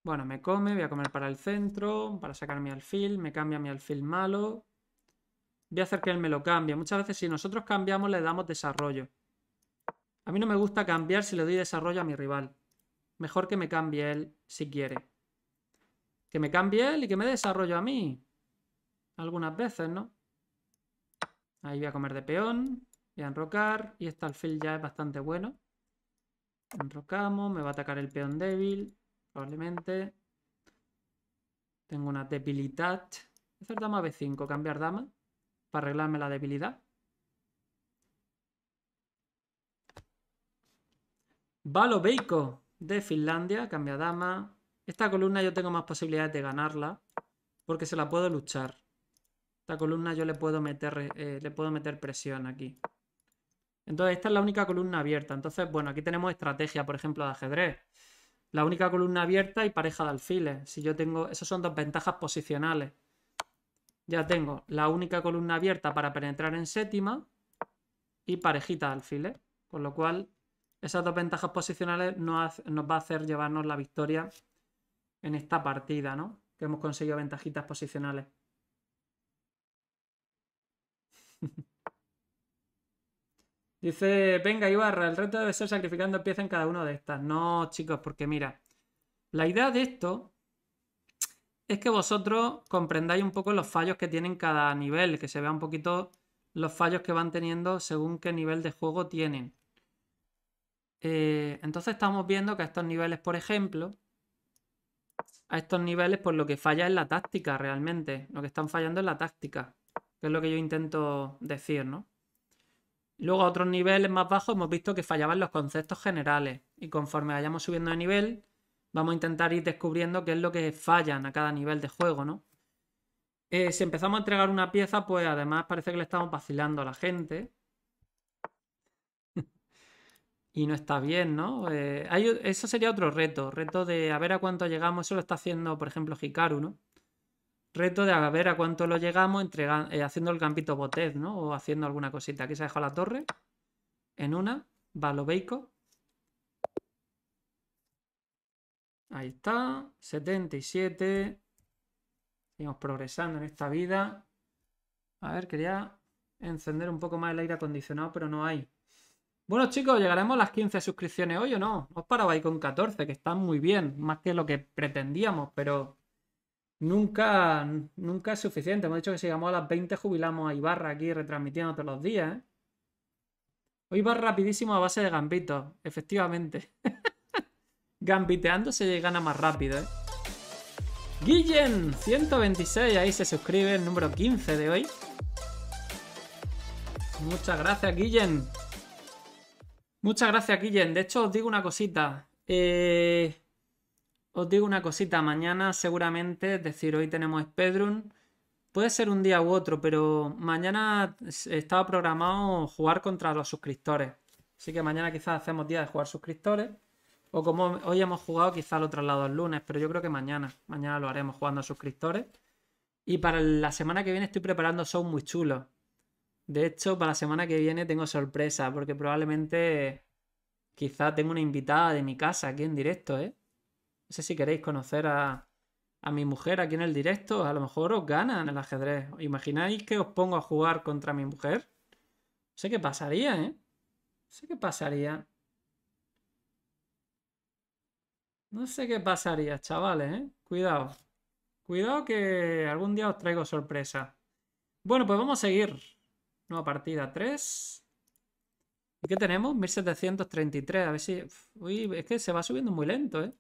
Bueno, me come, voy a comer para el centro, para sacar mi alfil, me cambia mi alfil malo. Voy a hacer que él me lo cambie. Muchas veces si nosotros cambiamos le damos desarrollo. A mí no me gusta cambiar si le doy desarrollo a mi rival. Mejor que me cambie él si quiere. Que me cambie él y que me desarrolle a mí algunas veces, ¿no? Ahí voy a comer de peón, voy a enrocar, y este alfil ya es bastante bueno. Enrocamos, me va a atacar el peón débil, probablemente. Tengo una debilidad. Hacer dama B5, cambiar dama, para arreglarme la debilidad. Valo Beiko de Finlandia, cambia dama. Esta columna yo tengo más posibilidades de ganarla porque se la puedo luchar. Esta columna yo le puedo meter, eh, le puedo meter presión aquí. Entonces, esta es la única columna abierta. Entonces, bueno, aquí tenemos estrategia, por ejemplo, de ajedrez. La única columna abierta y pareja de alfiles. Si yo tengo... Esas son dos ventajas posicionales. Ya tengo la única columna abierta para penetrar en séptima y parejita de alfiles. Con lo cual, esas dos ventajas posicionales nos va a hacer llevarnos la victoria en esta partida, ¿no? Que hemos conseguido ventajitas posicionales. Dice, venga Ibarra, el reto debe ser sacrificando piezas en cada una de estas. No, chicos, porque mira, la idea de esto es que vosotros comprendáis un poco los fallos que tienen cada nivel, que se vea un poquito los fallos que van teniendo según qué nivel de juego tienen. Eh, entonces estamos viendo que a estos niveles, por ejemplo, a estos niveles, pues lo que falla es la táctica realmente. Lo que están fallando es la táctica que es lo que yo intento decir, ¿no? Luego a otros niveles más bajos hemos visto que fallaban los conceptos generales y conforme vayamos subiendo de nivel vamos a intentar ir descubriendo qué es lo que fallan a cada nivel de juego, ¿no? Eh, si empezamos a entregar una pieza, pues además parece que le estamos vacilando a la gente. y no está bien, ¿no? Eh, eso sería otro reto, reto de a ver a cuánto llegamos. Eso lo está haciendo, por ejemplo, Hikaru, ¿no? reto de a ver a cuánto lo llegamos eh, haciendo el campito botez, ¿no? O haciendo alguna cosita. Aquí se ha dejado la torre. En una. Va lo beico. Ahí está. 77. Seguimos progresando en esta vida. A ver, quería encender un poco más el aire acondicionado, pero no hay. Bueno, chicos, llegaremos a las 15 suscripciones hoy o no. Os paraba ahí con 14, que están muy bien, más que lo que pretendíamos, pero Nunca, nunca es suficiente. Hemos dicho que si llegamos a las 20 jubilamos a Ibarra aquí retransmitiendo todos los días. ¿eh? Hoy va rapidísimo a base de gambitos, efectivamente. Gambiteando se gana más rápido. ¿eh? Guillen, 126, ahí se suscribe el número 15 de hoy. Muchas gracias, Guillen. Muchas gracias, Guillen. De hecho, os digo una cosita. Eh... Os digo una cosita, mañana seguramente, es decir, hoy tenemos Spedrun, puede ser un día u otro, pero mañana estaba programado jugar contra los suscriptores. Así que mañana quizás hacemos día de jugar suscriptores. O como hoy hemos jugado, quizás lo traslado el lunes, pero yo creo que mañana. Mañana lo haremos jugando a suscriptores. Y para la semana que viene estoy preparando shows muy chulos. De hecho, para la semana que viene tengo sorpresa, porque probablemente quizás tengo una invitada de mi casa aquí en directo, ¿eh? No sé si queréis conocer a, mi mujer aquí en el directo, a lo mejor os ganan el ajedrez. ¿Imagináis que os pongo a jugar contra mi mujer? No sé qué pasaría, ¿eh? No sé qué pasaría. No sé qué pasaría, chavales, ¿eh? Cuidado. Cuidado que algún día os traigo sorpresa. Bueno, pues vamos a seguir. Nueva partida 3. ¿Y qué tenemos? 1733. A ver si... Uy, es que se va subiendo muy lento, ¿eh?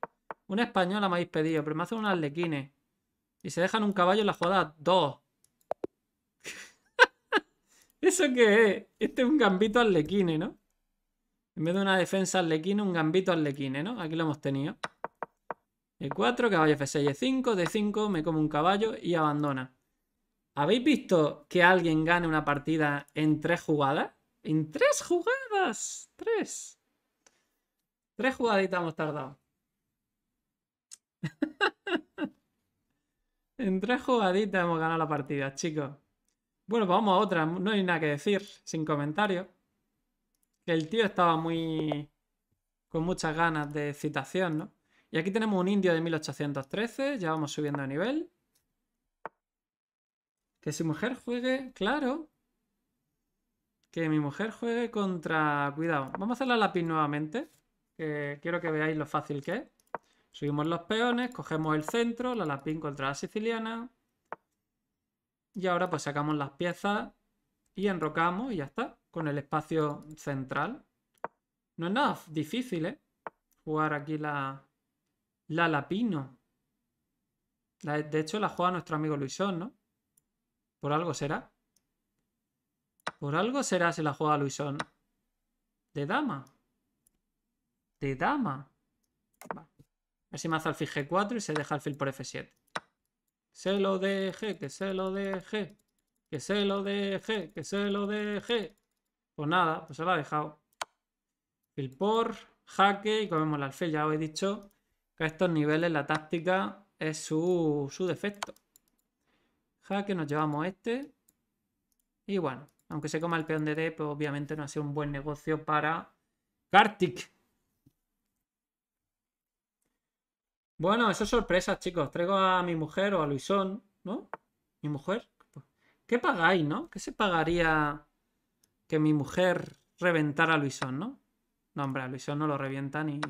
Una española me habéis pedido, pero me hacen un lequines. Y se dejan un caballo en la jugada 2. ¿Eso qué es? Este es un gambito arlequine, ¿no? En vez de una defensa arlequine, un gambito arlequine, ¿no? Aquí lo hemos tenido. E4, caballo F6, E5, D5, me como un caballo y abandona. ¿Habéis visto que alguien gane una partida en 3 jugadas? ¡En tres jugadas! 3. Tres jugaditas hemos tardado. en tres jugaditas hemos ganado la partida, chicos. Bueno, pues vamos a otra. No hay nada que decir, sin comentarios. El tío estaba muy... con muchas ganas de citación, ¿no? Y aquí tenemos un indio de 1813, ya vamos subiendo de nivel. Que su mujer juegue, claro. Que mi mujer juegue contra... Cuidado, vamos a hacer la lápiz nuevamente. Que quiero que veáis lo fácil que es. Subimos los peones, cogemos el centro, la lapín contra la siciliana. Y ahora pues sacamos las piezas y enrocamos y ya está, con el espacio central. No es nada difícil, ¿eh? Jugar aquí la, la lapino. de hecho la juega nuestro amigo Luisón, ¿no? Por algo será. Por algo será si la juega Luisón. De dama. De dama. Va. Así me hace alfil G4 y se deja alfil por F7. Se lo deje, que se lo deje. Que se lo deje, que se lo deje. Pues nada, pues se lo ha dejado. Alfil por, jaque y comemos el alfil. Ya os he dicho que a estos niveles la táctica es su, su defecto. Jaque, nos llevamos este. Y bueno, aunque se coma el peón de D, pues obviamente no ha sido un buen negocio para Kartik. Bueno, eso es sorpresa, chicos. Traigo a mi mujer o a Luisón, ¿no? ¿Mi mujer? ¿Qué pagáis, no? ¿Qué se pagaría que mi mujer reventara a Luisón, no? No, hombre, a Luisón no lo revienta ni,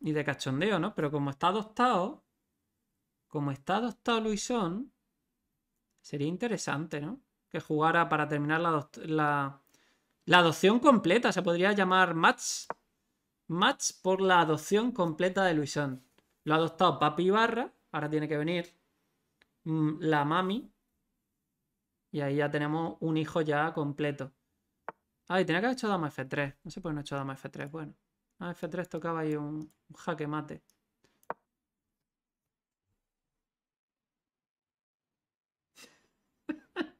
ni de cachondeo, ¿no? Pero como está adoptado, como está adoptado Luisón, sería interesante, ¿no? Que jugara para terminar la, la, la adopción completa. Se podría llamar Match. Match por la adopción completa de Luisón. Lo ha adoptado papi Ibarra, ahora tiene que venir mm, la mami. Y ahí ya tenemos un hijo ya completo. Ay, ah, tenía que haber hecho dama F3. No sé por qué no he hecho dama F3. Bueno, a F3 tocaba ahí un, jaque mate.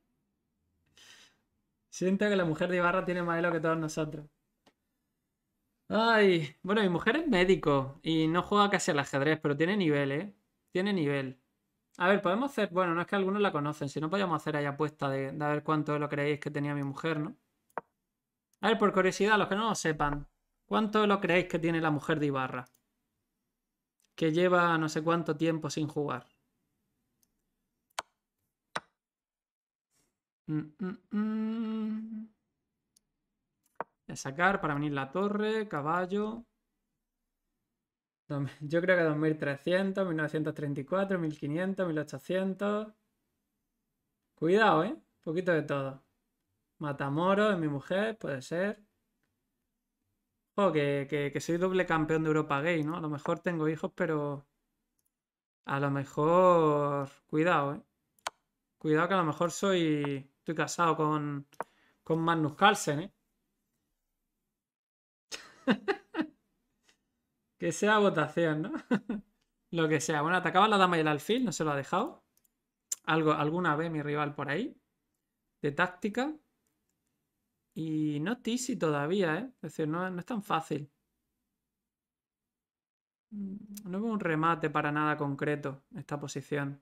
Siento que la mujer de Ibarra tiene más hilo que todos nosotros. Ay, bueno, mi mujer es médico y no juega casi al ajedrez, pero tiene nivel, ¿eh? Tiene nivel. A ver, podemos hacer, bueno, no es que algunos la conocen, si no podíamos hacer ahí apuesta de, de a ver cuánto lo creéis que tenía mi mujer, ¿no? A ver, por curiosidad, los que no lo sepan, ¿cuánto lo creéis que tiene la mujer de Ibarra? Que lleva no sé cuánto tiempo sin jugar. Mm, mm, mm sacar para venir la torre, caballo. Yo creo que 2300, 1934, 1500, 1800. Cuidado, ¿eh? Un poquito de todo. Matamoro, es mi mujer, puede ser. O oh, que, que, soy doble campeón de Europa Gay, ¿no? A lo mejor tengo hijos, pero. A lo mejor. Cuidado, ¿eh? Cuidado que a lo mejor soy. Estoy casado con. Con Magnus Carlsen, ¿eh? que sea votación, ¿no? Lo que sea. Bueno, atacaba la dama y el alfil, no se lo ha dejado. Algo, alguna vez mi rival por ahí. De táctica. Y no Tisi todavía, ¿eh? Es decir, no, es tan fácil. Mm, no veo un remate para nada concreto esta posición.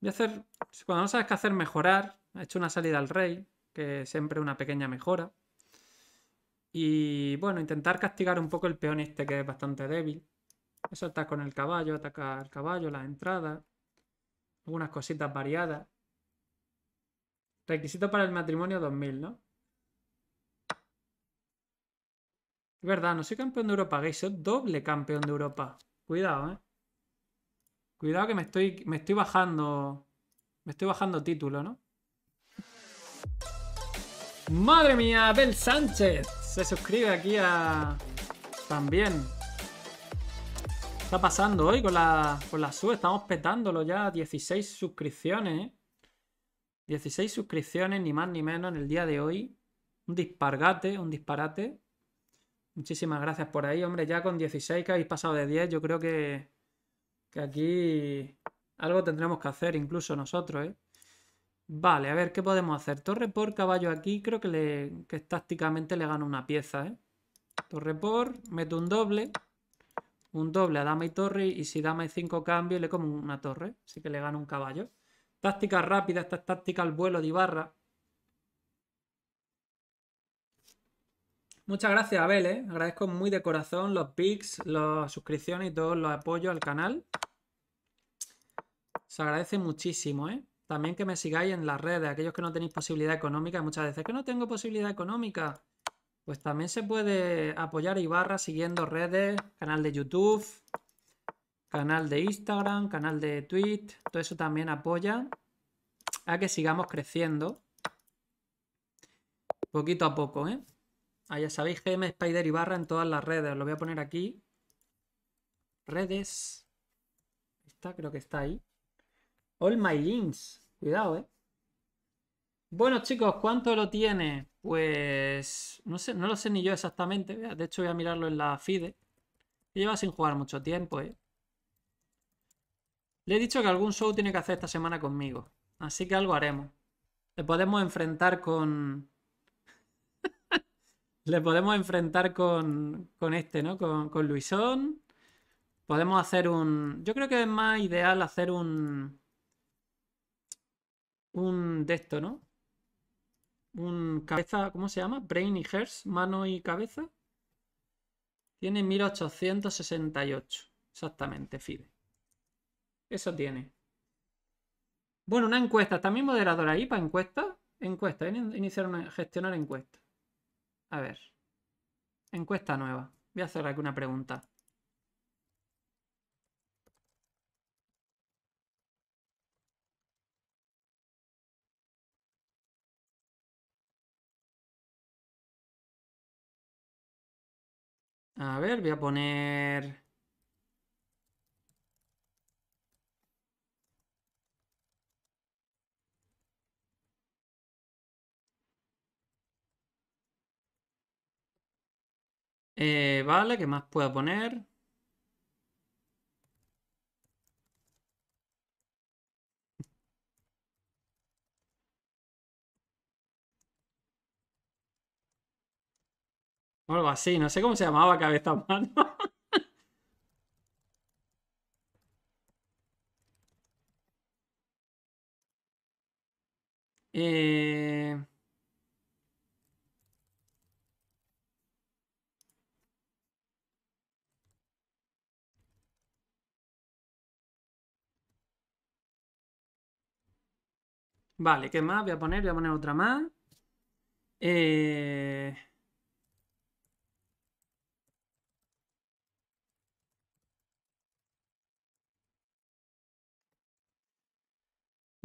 Voy a hacer, cuando no sabes qué hacer, mejorar. ha hecho una salida al rey, que siempre una pequeña mejora. Y bueno, intentar castigar un poco el peón este que es bastante débil. Eso está con el caballo, atacar al caballo, las entradas, algunas cositas variadas. Requisito para el matrimonio 2000, ¿no? Es verdad, no soy campeón de Europa gay, soy doble campeón de Europa. Cuidado, ¿eh? Cuidado que me estoy, me estoy bajando... Me estoy bajando título, ¿no? ¡Madre mía! ¡Bel Sánchez! se suscribe aquí a... También. Está pasando hoy con la, con la sub. Estamos petándolo ya. 16 suscripciones. 16 ¿eh? suscripciones, ni más ni menos, en el día de hoy. Un dispargate, un disparate. Muchísimas gracias por ahí, hombre. Ya con 16 que habéis pasado de 10, yo creo que, que aquí algo tendremos que hacer incluso nosotros, ¿eh? Vale, a ver, ¿qué podemos hacer? Torre por caballo aquí, creo que, le, tácticamente le gano una pieza, ¿eh? Torre por, meto un doble, un doble a dama y torre, y si dama y cinco cambios le como una torre, así que le gano un caballo. Táctica rápida, esta es táctica al vuelo de Ibarra. Muchas gracias, Abel, ¿eh? Agradezco muy de corazón los pics, las suscripciones y todos los apoyos al canal. Se agradece muchísimo, ¿eh? También que me sigáis en las redes, aquellos que no tenéis posibilidad económica, muchas veces que no tengo posibilidad económica. Pues también se puede apoyar Ibarra siguiendo redes, canal de YouTube, canal de Instagram, canal de Twitch. Todo eso también apoya a que sigamos creciendo poquito a poco, ¿eh? Ah, ya sabéis, GM Spider Ibarra en todas las redes. lo voy a poner aquí. Redes. está creo que está ahí. All My Links. Cuidado, eh. Bueno, chicos, ¿cuánto lo tiene? Pues no sé, no lo sé ni yo exactamente. De hecho, voy a mirarlo en la FIDE. Eh. Lleva sin jugar mucho tiempo, eh. Le he dicho que algún show tiene que hacer esta semana conmigo. Así que algo haremos. Le podemos enfrentar con. Le podemos enfrentar con, con este, ¿no? Con, con Luisón. Podemos hacer un. Yo creo que es más ideal hacer un un de ¿no? Un cabeza, ¿cómo se llama? Brain y Hertz, mano y cabeza. Tiene 1868, exactamente, FIDE. Eso tiene. Bueno, una encuesta, también moderadora ahí para encuesta. Encuesta, iniciar una, gestionar encuesta. A ver. Encuesta nueva. Voy a hacer aquí una pregunta. A ver, voy a poner... Eh, vale, ¿qué más puedo poner? algo así, no sé cómo se llamaba Cabeza mano, eh... Vale, ¿qué más? Voy a poner, voy a poner otra más. Eh...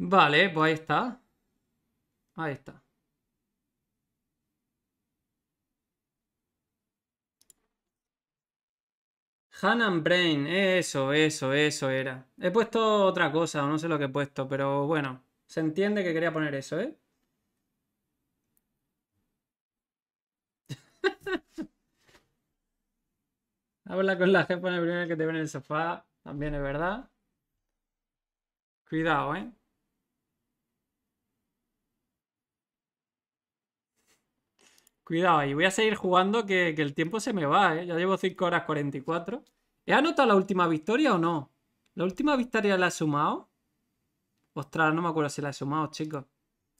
Vale, pues ahí está. Ahí está. Hanan Brain, eso, eso, eso era. He puesto otra cosa, no sé lo que he puesto, pero bueno, se entiende que quería poner eso, ¿eh? Habla con la gente en el primer que te ve en el sofá, también es verdad. Cuidado, ¿eh? Cuidado ahí, voy a seguir jugando que, que el tiempo se me va, ¿eh? Ya llevo 5 horas 44. ¿He anotado la última victoria o no? ¿La última victoria la he sumado? Ostras, no me acuerdo si la he sumado, chicos.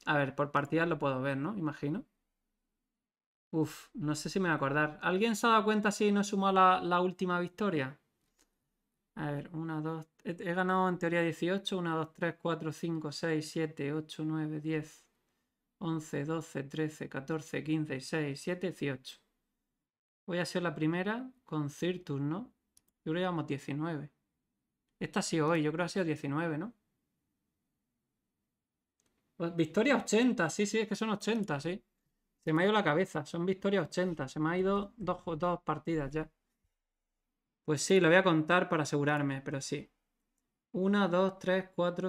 A ver, por partidas lo puedo ver, ¿no? Imagino. Uf, no sé si me voy a acordar. ¿Alguien se ha dado cuenta si no he sumado la, la última victoria? A ver, 1, 2... He, he ganado en teoría 18. 1, 2, 3, 4, 5, 6, 7, 8, 9, 10... 11, 12, 13, 14, 15, 6, 7, 18. Voy a hacer la primera con Cirtus, ¿no? Yo creo que llevamos 19. Esta ha sido hoy, yo creo que ha sido 19, ¿no? Pues victoria 80, sí, sí, es que son 80, sí. Se me ha ido la cabeza, son victorias 80, se me ha ido dos, dos partidas ya. Pues sí, lo voy a contar para asegurarme, pero sí. 1, 2, 3, 4,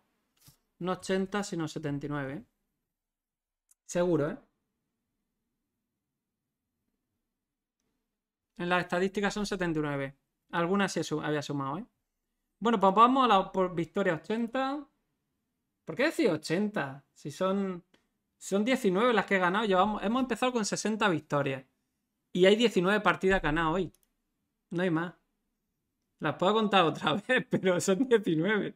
No 80, sino 79. Seguro, ¿eh? En las estadísticas son 79. Algunas sí había sumado, ¿eh? Bueno, pues vamos a la victoria 80. ¿Por qué decir 80? Si son, son 19 las que he ganado. hemos empezado con 60 victorias. Y hay 19 partidas ganadas hoy. No hay más. Las puedo contar otra vez, pero son 19.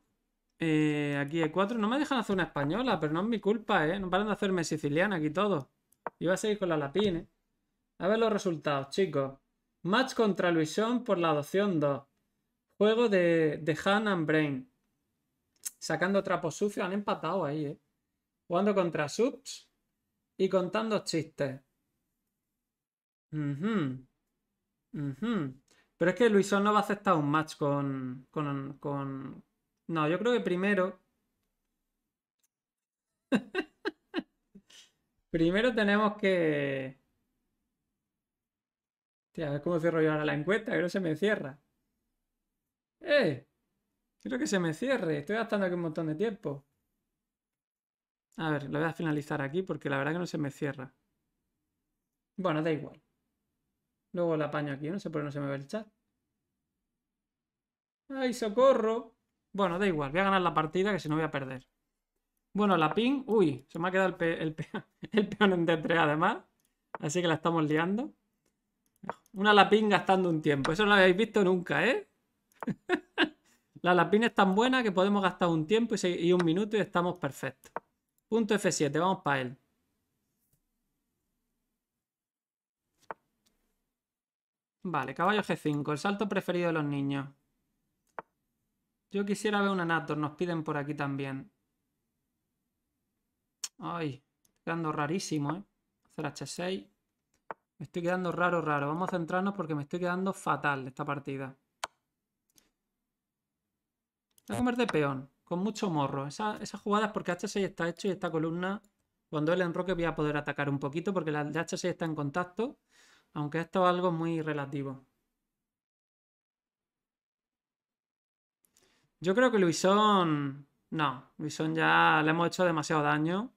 Eh, aquí hay cuatro. No me dejan hacer una española, pero no es mi culpa, ¿eh? No paran de hacerme siciliana aquí todo. Iba a seguir con la Lapine. ¿eh? A ver los resultados, chicos. Match contra Luisón por la adopción 2. Juego de, Han and Brain. Sacando trapos sucios. han empatado ahí, ¿eh? Jugando contra subs y contando chistes. Pero es que Luisón no va a aceptar un match con, con no, yo creo que primero. primero tenemos que. a ver cómo cierro yo ahora la encuesta, creo que se me cierra. ¡Eh! Creo que se me cierre, estoy gastando aquí un montón de tiempo. A ver, lo voy a finalizar aquí porque la verdad que no se me cierra. Bueno, da igual. Luego la apaño aquí, no sé por qué no se me ve el chat. ¡Ay, socorro! Bueno, da igual, voy a ganar la partida que si no voy a perder. Bueno, la pin, uy, se me ha quedado el, el peón en d además. Así que la estamos liando. Una lapín gastando un tiempo. Eso no lo habéis visto nunca, ¿eh? la lapín es tan buena que podemos gastar un tiempo y, un minuto y estamos perfectos. Punto F7, vamos para él. Vale, caballo G5, el salto preferido de los niños. Yo quisiera ver una Nator, nos piden por aquí también. Ay, estoy quedando rarísimo, ¿eh? Hacer H6. Me estoy quedando raro, raro. Vamos a centrarnos porque me estoy quedando fatal esta partida. Voy a comer de peón, con mucho morro. Esa, esa jugada es porque H6 está hecho y esta columna, cuando él enroque, voy a poder atacar un poquito porque la de H6 está en contacto. Aunque esto es algo muy relativo. Yo creo que Luisón. No, Luisón ya le hemos hecho demasiado daño.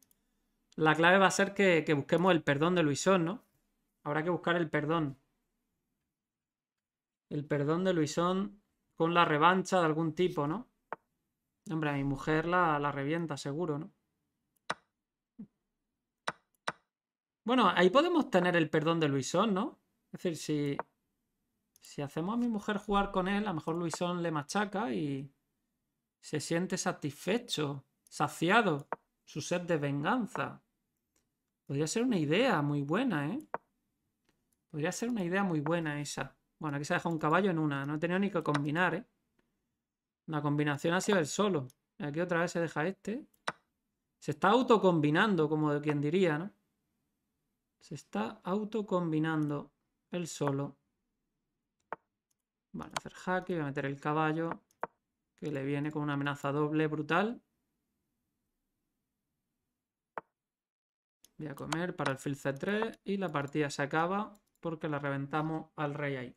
La clave va a ser que, busquemos el perdón de Luisón, ¿no? Habrá que buscar el perdón. El perdón de Luisón con la revancha de algún tipo, ¿no? Hombre, a mi mujer la, la revienta, seguro, ¿no? Bueno, ahí podemos tener el perdón de Luisón, ¿no? Es decir, si, si hacemos a mi mujer jugar con él, a lo mejor Luisón le machaca y, se siente satisfecho, saciado, su sed de venganza. Podría ser una idea muy buena, ¿eh? Podría ser una idea muy buena esa. Bueno, aquí se ha dejado un caballo en una. No he tenido ni que combinar, ¿eh? La combinación ha sido el solo. Aquí otra vez se deja este. Se está autocombinando, como quien diría, ¿no? Se está autocombinando el solo. Vale, hacer jaque, voy a meter el caballo que le viene con una amenaza doble brutal. Voy a comer para el fil C3 y la partida se acaba porque la reventamos al rey ahí.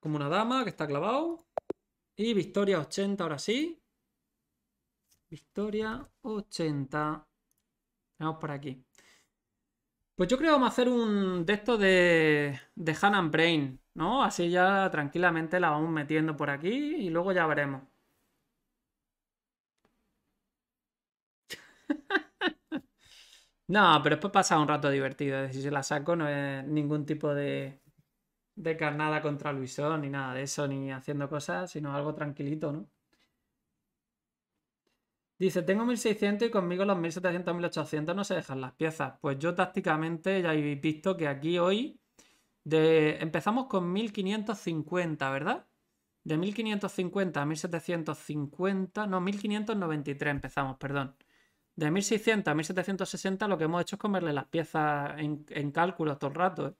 Como una dama que está clavado. Y victoria 80 ahora sí. Victoria 80. Vamos por aquí. Pues yo creo que vamos a hacer un texto de, de Hannah Brain, ¿no? Así ya tranquilamente la vamos metiendo por aquí y luego ya veremos. no, pero después pasa un rato divertido. Si se la saco no es ningún tipo de, de carnada contra Luisón ni nada de eso, ni haciendo cosas, sino algo tranquilito, ¿no? Dice, tengo 1600 y conmigo los 1700, 1800 no se dejan las piezas. Pues yo tácticamente ya habéis visto que aquí hoy empezamos con 1550, ¿verdad? De 1550 a 1750, no, 1593 empezamos, perdón. De 1600 a 1760 lo que hemos hecho es comerle las piezas en, en cálculos todo el rato. ¿eh?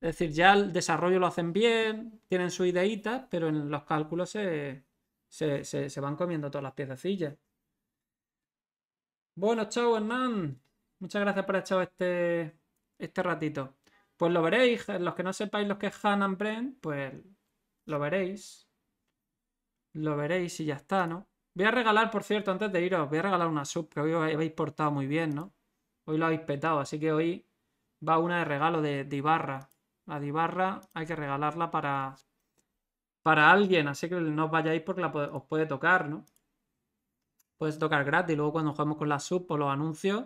Es decir, ya el desarrollo lo hacen bien, tienen su ideitas, pero en los cálculos se, van comiendo todas las piececillas. Bueno, chao Hernán. Muchas gracias por echar este, este ratito. Pues lo veréis. Los que no sepáis lo que es Hanan pues lo veréis. Lo veréis y ya está, ¿no? Voy a regalar, por cierto, antes de iros, voy a regalar una sub que hoy os habéis portado muy bien, ¿no? Hoy lo habéis petado, así que hoy va una de regalo de, Dibarra. La Dibarra hay que regalarla para, para alguien, así que no os vayáis porque os puede tocar, ¿no? puedes tocar gratis. Luego cuando jugamos con la sub o los anuncios,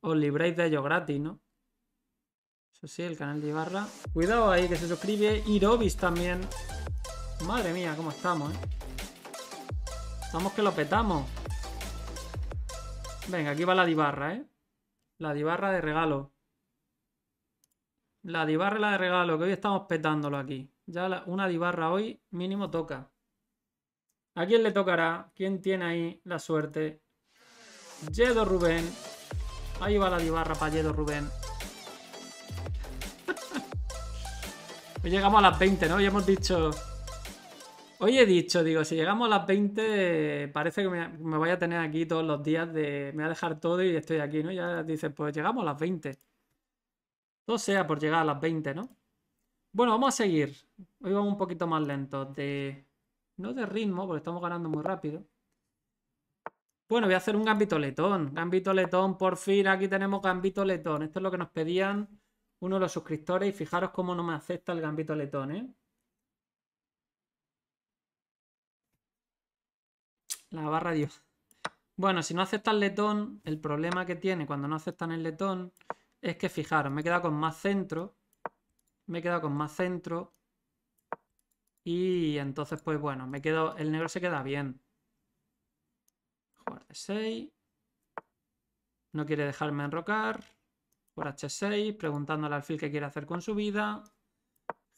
os libréis de ellos gratis, ¿no? Eso sí, el canal de Ibarra. Cuidado ahí que se suscribe. Robis también. Madre mía, cómo estamos, ¿eh? Estamos que lo petamos. Venga, aquí va la dibarra, ¿eh? La dibarra de regalo. La dibarra la de regalo, que hoy estamos petándolo aquí. Ya una dibarra hoy mínimo toca. ¿A quién le tocará? ¿Quién tiene ahí la suerte? Yedo Rubén. Ahí va la divarra para Yedo Rubén. Hoy llegamos a las 20, ¿no? Ya hemos dicho... Hoy he dicho, digo, si llegamos a las 20, parece que me, me, voy a tener aquí todos los días de... Me voy a dejar todo y estoy aquí, ¿no? Ya dices, pues llegamos a las 20. Todo sea por llegar a las 20, ¿no? Bueno, vamos a seguir. Hoy vamos un poquito más lentos de... No de ritmo, porque estamos ganando muy rápido. Bueno, voy a hacer un gambito letón. Gambito letón, por fin, aquí tenemos gambito letón. Esto es lo que nos pedían uno de los suscriptores y fijaros cómo no me acepta el gambito letón, ¿eh? La barra Dios. Bueno, si no acepta el letón, el problema que tiene cuando no aceptan el letón es que fijaros, me he quedado con más centro. Me he quedado con más centro. Y entonces, pues bueno, me quedo. El negro se queda bien. Jugar de 6. No quiere dejarme enrocar. Por H6, preguntando al alfil qué quiere hacer con su vida.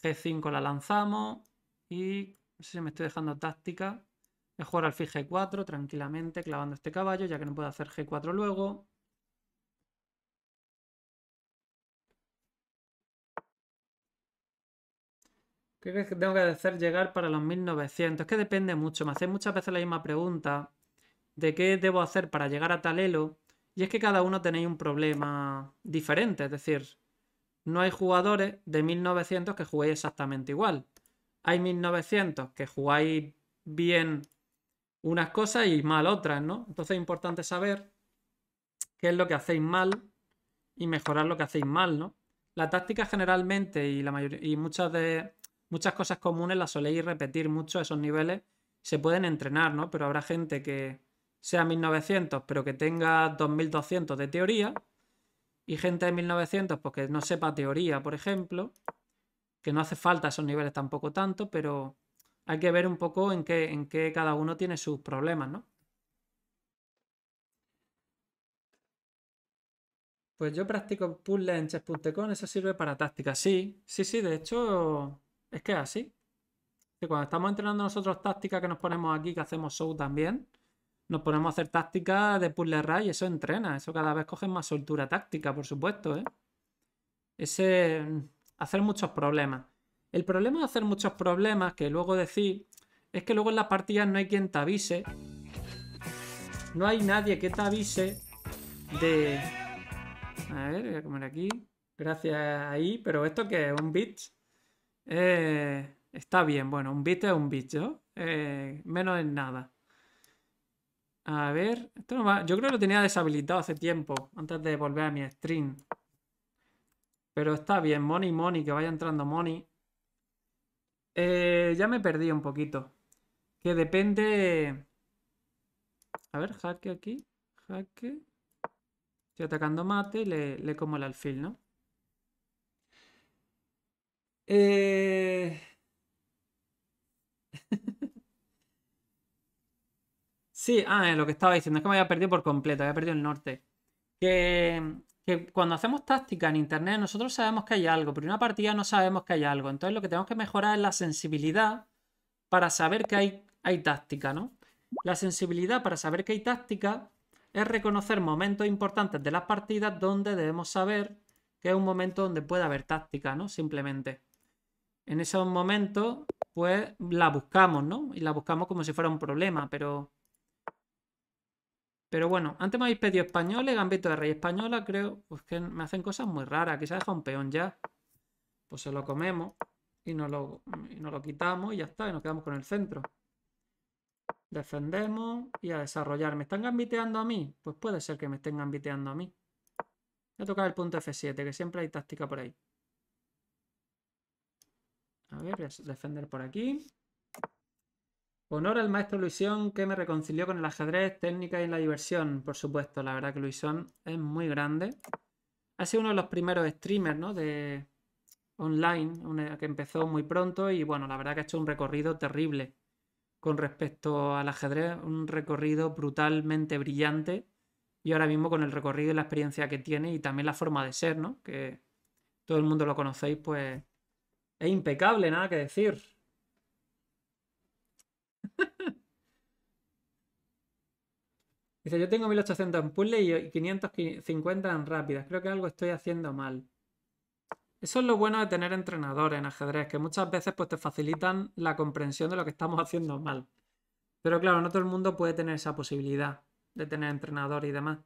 G5 la lanzamos. Y no sé si me estoy dejando táctica. Mejor alfil G4 tranquilamente, clavando este caballo, ya que no puedo hacer G4 luego. ¿Qué crees que tengo que hacer llegar para los 1900? Es que depende mucho. Me hacéis muchas veces la misma pregunta de qué debo hacer para llegar a tal elo. Y es que cada uno tenéis un problema diferente. Es decir, no hay jugadores de 1900 que juguéis exactamente igual. Hay 1900 que jugáis bien unas cosas y mal otras, ¿no? Entonces es importante saber qué es lo que hacéis mal y mejorar lo que hacéis mal, ¿no? La táctica generalmente y, la y muchas de muchas cosas comunes las soléis repetir mucho, esos niveles se pueden entrenar, ¿no? Pero habrá gente que sea 1900 pero que tenga 2200 de teoría y gente de 1900 porque pues, no sepa teoría, por ejemplo, que no hace falta esos niveles tampoco tanto, pero hay que ver un poco en qué, en qué cada uno tiene sus problemas, ¿no? Pues yo practico puzzles en chess.com, eso sirve para tácticas. Sí, sí, sí, de hecho es que es así. Que cuando estamos entrenando nosotros tácticas que nos ponemos aquí, que hacemos show también, nos ponemos a hacer tácticas de puzzle ray y eso entrena. Eso cada vez coge más soltura táctica, por supuesto, ¿eh? Ese. Hacer muchos problemas. El problema de hacer muchos problemas, que luego decir, es que luego en las partidas no hay quien te avise. No hay nadie que te avise de. A ver, voy a comer aquí. Gracias ahí, pero esto que es un bitch. Eh, está bien, bueno, un beat es un bicho ¿no? Eh, menos en nada. A ver, yo creo que lo tenía deshabilitado hace tiempo, antes de volver a mi stream. Pero está bien, money, money, que vaya entrando money. Eh, ya me perdí un poquito. Que depende... A ver, jaque aquí, jaque. Estoy atacando mate y le, le como el alfil, ¿no? Eh, sí, ah, es lo que estaba diciendo es que me había perdido por completo, había perdido el norte. Que, cuando hacemos táctica en internet, nosotros sabemos que hay algo, pero en una partida no sabemos que hay algo. Entonces, lo que tenemos que mejorar es la sensibilidad para saber que hay, hay táctica, ¿no? La sensibilidad para saber que hay táctica es reconocer momentos importantes de las partidas donde debemos saber que es un momento donde puede haber táctica, ¿no? Simplemente en esos momentos, pues la buscamos, ¿no? Y la buscamos como si fuera un problema, pero... Pero bueno, antes me habéis pedido españoles, gambito de rey española, creo. Pues que me hacen cosas muy raras. Que se ha dejado un peón ya. Pues se lo comemos y nos lo, y nos lo quitamos y ya está, y nos quedamos con el centro. Defendemos y a desarrollar. ¿Me están gambiteando a mí? Pues puede ser que me estén gambiteando a mí. Voy a tocar el punto F7, que siempre hay táctica por ahí. A ver, voy a defender por aquí. Honor al maestro Luisón que me reconcilió con el ajedrez, técnica y la diversión, por supuesto. La verdad que Luisón es muy grande. Ha sido uno de los primeros streamers, ¿no? De online, eh, que empezó muy pronto y bueno, la verdad que ha hecho un recorrido terrible con respecto al ajedrez, un recorrido brutalmente brillante y ahora mismo con el recorrido y la experiencia que tiene y también la forma de ser, ¿no? Que todo el mundo lo conocéis, pues es impecable, nada que decir. Dice, yo tengo 1800 en puzzle y 550 en rápidas. Creo que algo estoy haciendo mal. Eso es lo bueno de tener entrenadores en ajedrez, que muchas veces pues, te facilitan la comprensión de lo que estamos haciendo mal. Pero claro, no todo el mundo puede tener esa posibilidad de tener entrenador y demás.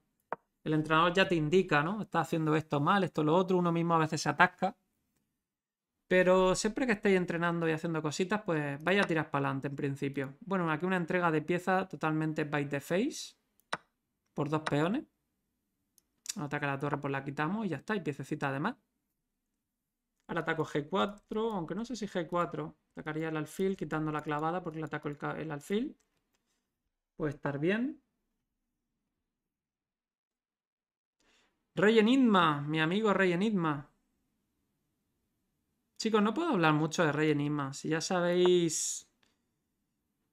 El entrenador ya te indica, ¿no? Está haciendo esto mal, esto lo otro, uno mismo a veces se atasca pero siempre que estéis entrenando y haciendo cositas, pues vaya a tirar para adelante en principio. Bueno, aquí una entrega de pieza totalmente by the face. Por dos peones. Ataca la torre, pues la quitamos y ya está. Y piececita además. Ahora ataco G4, aunque no sé si G4. Atacaría el alfil quitando la clavada porque le ataco el, el alfil. Puede estar bien. Rey Enigma, mi amigo Rey Enigma. Chicos, no puedo hablar mucho de Rey Enigma. Si ya sabéis.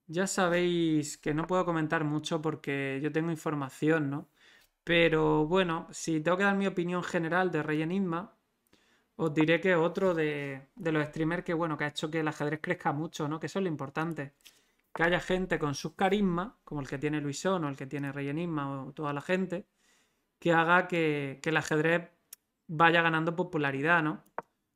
Ya sabéis que no puedo comentar mucho porque yo tengo información, ¿no? Pero bueno, si tengo que dar mi opinión general de Rey Enigma, os diré que otro de, de los streamers que, bueno, que ha hecho que el ajedrez crezca mucho, ¿no? Que eso es lo importante. Que haya gente con sus carismas, como el que tiene Luisón o el que tiene Rey Enigma o toda la gente, que haga que, que el ajedrez vaya ganando popularidad, ¿no?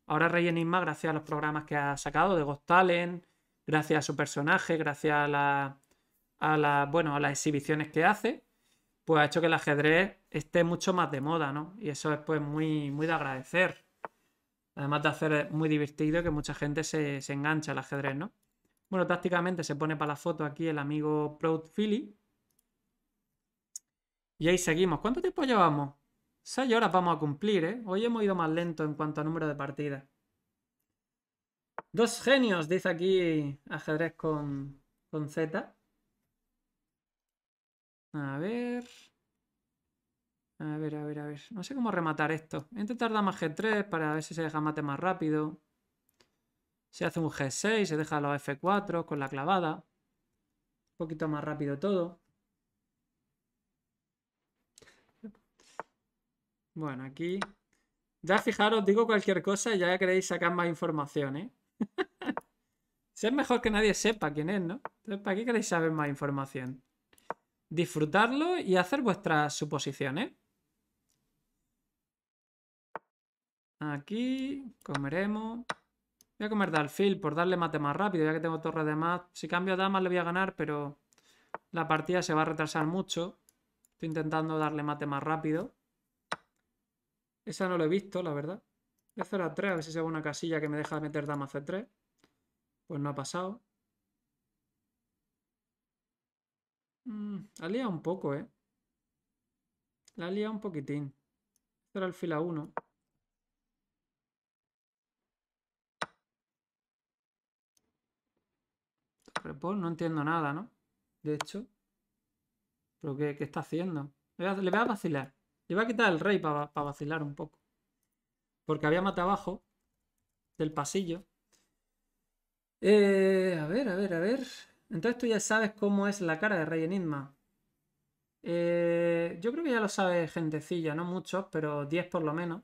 Ahora Rey Enigma, gracias a los programas que ha sacado de Ghost Talent, gracias a su personaje, gracias a, bueno, a las exhibiciones que hace, pues ha hecho que el ajedrez esté mucho más de moda, ¿no? Y eso es pues muy, muy de agradecer. Además de hacer eh, muy divertido que mucha gente se, enganche engancha al ajedrez, ¿no? Bueno, tácticamente se pone para la foto aquí el amigo Proud Philly. Y ahí seguimos. ¿Cuánto tiempo llevamos? 6 horas vamos a cumplir, ¿eh? Hoy hemos ido más lento en cuanto a número de partidas. Dos genios, dice aquí ajedrez con, con Z. A ver. A ver, a ver, a ver. No sé cómo rematar esto. Voy a intentar dar más G3 para ver si se deja mate más rápido. Se hace un G6, se deja los F4 con la clavada. Un poquito más rápido todo. Bueno, aquí. Ya fijaros, digo cualquier cosa y ya queréis sacar más información, ¿eh? es mejor que nadie sepa quién es, ¿no? Entonces, ¿para qué queréis saber más información? Disfrutarlo y hacer vuestras suposiciones. Aquí comeremos. Voy a comer Dalfil por darle mate más rápido, ya que tengo torre de más. Si cambio damas le voy a ganar, pero la partida se va a retrasar mucho. Estoy intentando darle mate más rápido. Esa no la he visto, la verdad. Voy a hacer a 3, a ver si se una casilla que me deja meter dama c3. Pues no ha pasado. ha mm, liado un poco, ¿eh? La ha liado un poquitín. Pero era el fila 1. no entiendo nada, ¿no? De hecho. ¿Pero qué, qué está haciendo? Le voy a vacilar. Le va a quitar el rey para vacilar un poco. Porque había mata abajo del pasillo. Eh, a ver, a ver, a ver. Entonces tú ya sabes cómo es la cara de Rey Enigma. Eh, yo creo que ya lo sabe gentecilla, no muchos, pero 10 por lo menos.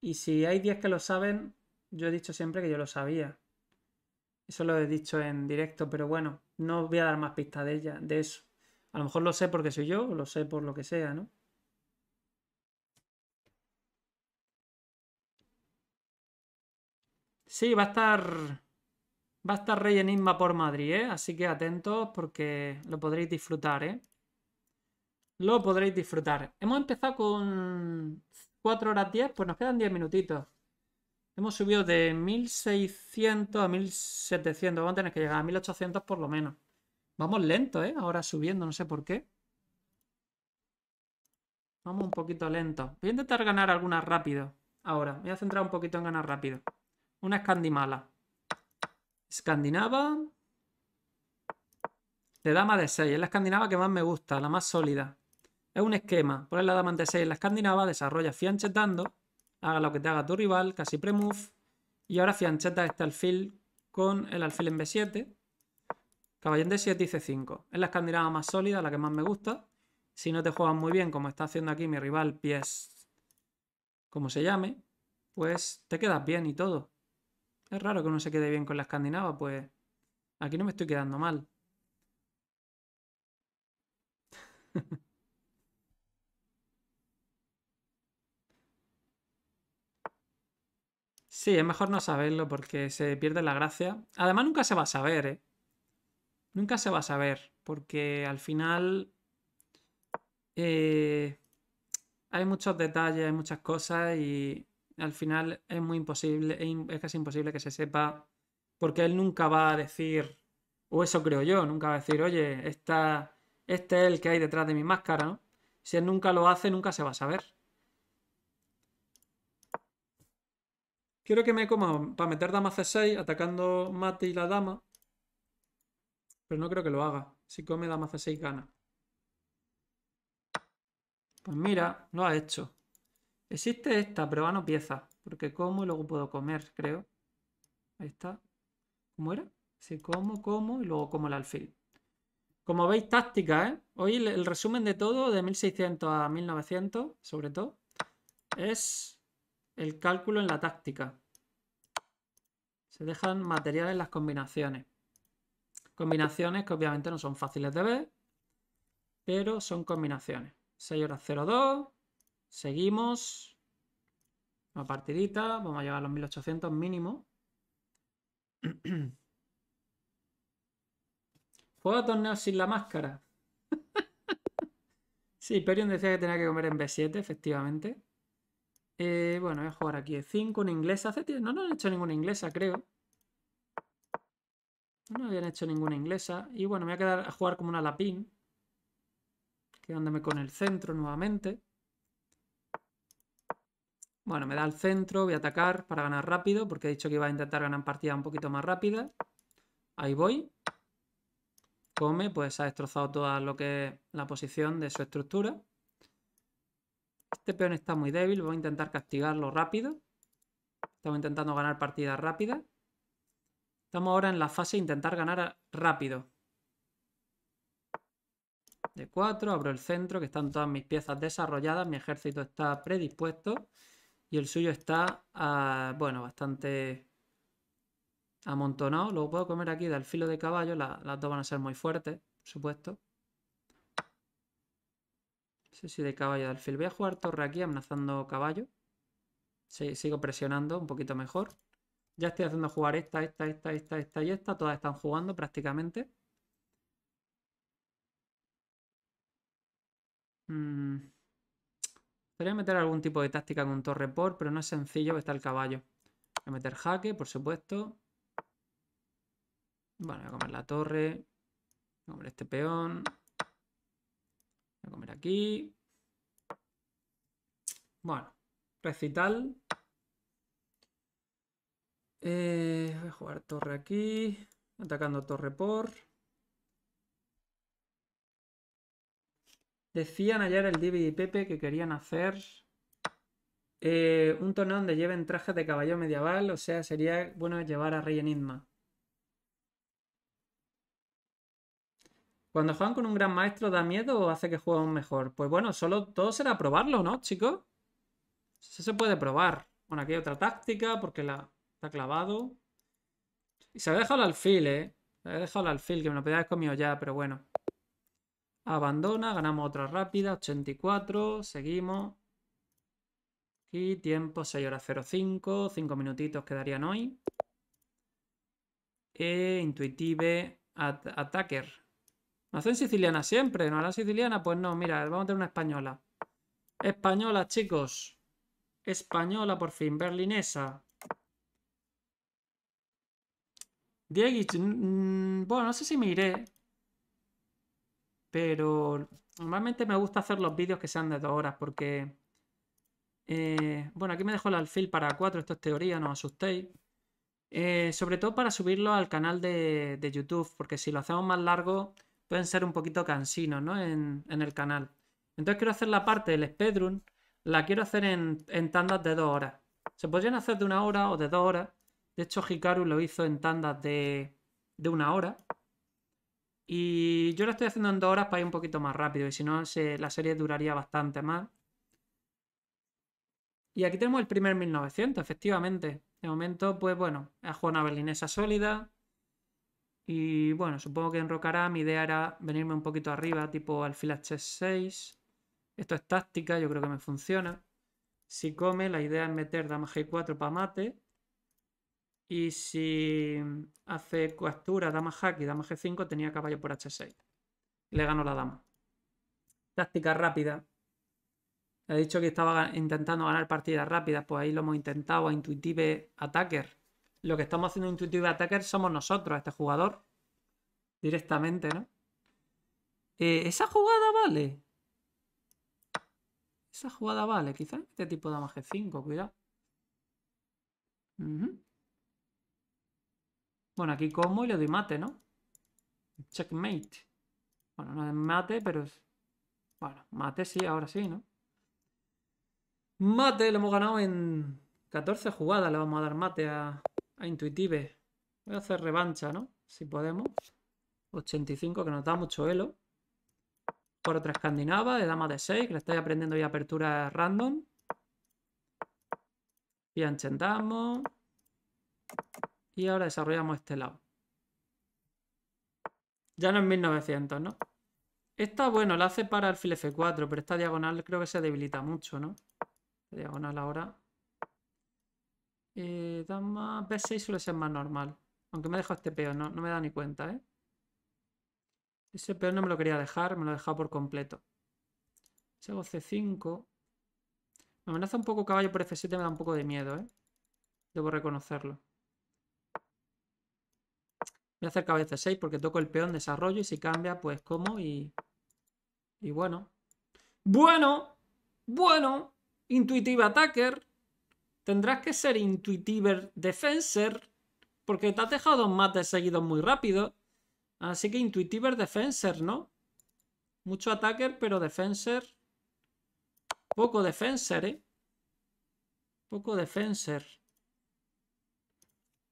Y si hay 10 que lo saben, yo he dicho siempre que yo lo sabía. Eso lo he dicho en directo, pero bueno, no voy a dar más pistas de ella, de eso. A lo mejor lo sé porque soy yo, lo sé por lo que sea, ¿no? Sí, va a estar. Va a estar Rey por Madrid, ¿eh? Así que atentos porque lo podréis disfrutar, ¿eh? Lo podréis disfrutar. Hemos empezado con 4 horas 10, pues nos quedan 10 minutitos. Hemos subido de 1600 a 1700. Vamos a tener que llegar a 1800 por lo menos. Vamos lento, ¿eh? Ahora subiendo, no sé por qué. Vamos un poquito lento. Voy a intentar ganar algunas rápido. Ahora, voy a centrar un poquito en ganar rápido. Una escandimala. Escandinava. De dama de 6. Es la escandinava que más me gusta, la más sólida. Es un esquema. Pones la dama de 6 en la escandinava, desarrolla fianchetando. Haga lo que te haga tu rival, casi pre-move. Y ahora fiancheta este alfil con el alfil en B7. Caballero en 7 y C5. Es la escandinava más sólida, la que más me gusta. Si no te juegas muy bien, como está haciendo aquí mi rival, pies, como se llame, pues te quedas bien y todo. Es raro que uno se quede bien con la escandinava, pues aquí no me estoy quedando mal. Sí, es mejor no saberlo porque se pierde la gracia. Además, nunca se va a saber, ¿eh? Nunca se va a saber, porque al final eh, hay muchos detalles, hay muchas cosas y al final es muy imposible, es casi imposible que se sepa, porque él nunca va a decir, o eso creo yo, nunca va a decir, oye, este es el que hay detrás de mi máscara, Si él nunca lo hace, nunca se va a saber. Quiero que me coma para meter dama c6, atacando mate y la dama. Pero no creo que lo haga. Si come dama c6, gana. Pues mira, lo ha hecho. Existe esta, pero va no pieza. Porque como luego puedo comer, creo. Ahí está. ¿Cómo era? Sí, como, como y luego como el alfil. Como veis, táctica, ¿eh? Hoy el, resumen de todo, de 1600 a 1900, sobre todo, es el cálculo en la táctica. Se dejan materiales las combinaciones. Combinaciones que obviamente no son fáciles de ver, pero son combinaciones. 6 horas 02, Seguimos. Una partidita. Vamos a llegar a los 1800 mínimo. Juego torneo sin la máscara. sí, Perion decía que tenía que comer en B7, efectivamente. Eh, bueno, voy a jugar aquí E5, una inglesa. No, no han hecho ninguna inglesa, creo. No habían hecho ninguna inglesa. Y bueno, me voy a quedar a jugar como una lapín. Quedándome con el centro nuevamente. Bueno, me da el centro, voy a atacar para ganar rápido, porque he dicho que iba a intentar ganar partida un poquito más rápida. Ahí voy. Come, pues ha destrozado toda lo que la posición de su estructura. Este peón está muy débil, voy a intentar castigarlo rápido. Estamos intentando ganar partida rápida. Estamos ahora en la fase de intentar ganar rápido. De 4, abro el centro, que están todas mis piezas desarrolladas, mi ejército está predispuesto y el suyo está, bueno, bastante amontonado. Lo puedo comer aquí del filo de caballo, las dos van a ser muy fuertes, por supuesto. sé si de caballo de alfil. Voy a jugar torre aquí amenazando caballo. sigo presionando un poquito mejor. Ya estoy haciendo jugar esta, esta, esta, esta, esta y esta. Todas están jugando prácticamente. Mm. Podría meter algún tipo de táctica con torre por, pero no es sencillo está el caballo. Voy a meter jaque, por supuesto. Bueno, voy a comer la torre. Voy a comer este peón. Voy a comer aquí. Bueno, recital. Eh, voy a jugar torre aquí. Atacando torre por. Decían ayer el Divi y Pepe que querían hacer eh, un torneo donde lleven trajes de caballo medieval, o sea, sería bueno llevar a Rey Enigma. Cuando juegan con un gran maestro, ¿da miedo o hace que jueguen mejor? Pues bueno, solo todo será probarlo, ¿no, chicos? Eso se puede probar. Bueno, aquí hay otra táctica porque la está clavado. Y se había dejado el alfil, ¿eh? Se había dejado el alfil, que me lo podía haber comido ya, pero bueno. Abandona, ganamos otra rápida, 84, seguimos. Y tiempo 6 horas 05, 5 minutitos quedarían hoy. E intuitive Attacker no hacen siciliana siempre, ¿no? ¿La siciliana? Pues no, mira, vamos a tener una española. Española, chicos. Española, por fin, berlinesa. Dieguich, mm, mm, bueno, no sé si me iré. Pero normalmente me gusta hacer los vídeos que sean de dos horas porque... Eh, bueno, aquí me dejo el alfil para cuatro, esto es teoría, no os asustéis. Eh, sobre todo para subirlo al canal de, YouTube, porque si lo hacemos más largo pueden ser un poquito cansinos ¿no? en, el canal. Entonces quiero hacer la parte del Spedrun, la quiero hacer en, tandas de dos horas. Se podrían hacer de una hora o de dos horas. De hecho, Hikaru lo hizo en tandas de, de una hora. Y yo lo estoy haciendo en dos horas para ir un poquito más rápido, y si no, la serie duraría bastante más. Y aquí tenemos el primer 1900, efectivamente. De momento, pues bueno, es jugado una berlinesa sólida. Y bueno, supongo que enrocará. Mi idea era venirme un poquito arriba, tipo alfil h6. Esto es táctica, yo creo que me funciona. Si come, la idea es meter dama g4 para mate. Y si hace coactura, dama jaque, dama g5, tenía caballo por h6. Le ganó la dama. Táctica rápida. ha dicho que estaba intentando ganar partidas rápidas, pues ahí lo hemos intentado a Intuitive Attacker. Lo que estamos haciendo Intuitive Attacker somos nosotros, este jugador. Directamente, ¿no? Eh, esa jugada vale. Esa jugada vale, quizás este tipo de dama g5, cuidado. Bueno, aquí como y le doy mate, ¿no? Checkmate. Bueno, no es mate, pero es... Bueno, mate sí, ahora sí, ¿no? Mate, lo hemos ganado en 14 jugadas. Le vamos a dar mate a, Intuitive. Voy a hacer revancha, ¿no? Si podemos. 85, que nos da mucho elo. Por otra escandinava, de dama de 6, que le estáis aprendiendo y apertura random. Y enchendamos. Y ahora desarrollamos este lado. Ya no es 1900, ¿no? Esta, bueno, la hace para el alfil F4, pero esta diagonal creo que se debilita mucho, ¿no? Diagonal ahora. Eh, dama B6 suele ser más normal. Aunque me dejado este peón, no, no me da ni cuenta, ¿eh? Ese peón no me lo quería dejar, me lo he dejado por completo. Se C5. Me amenaza un poco caballo por F7, me da un poco de miedo, ¿eh? Debo reconocerlo. Voy a hacer cabeza 6 porque toco el peón, desarrollo y si cambia, pues como y... Y bueno. Bueno, bueno, intuitive attacker. Tendrás que ser intuitive defensor porque te has dejado dos mates seguidos muy rápido. Así que intuitive defensor, ¿no? Mucho attacker, pero defensor. Poco defensor, ¿eh? Poco defensor.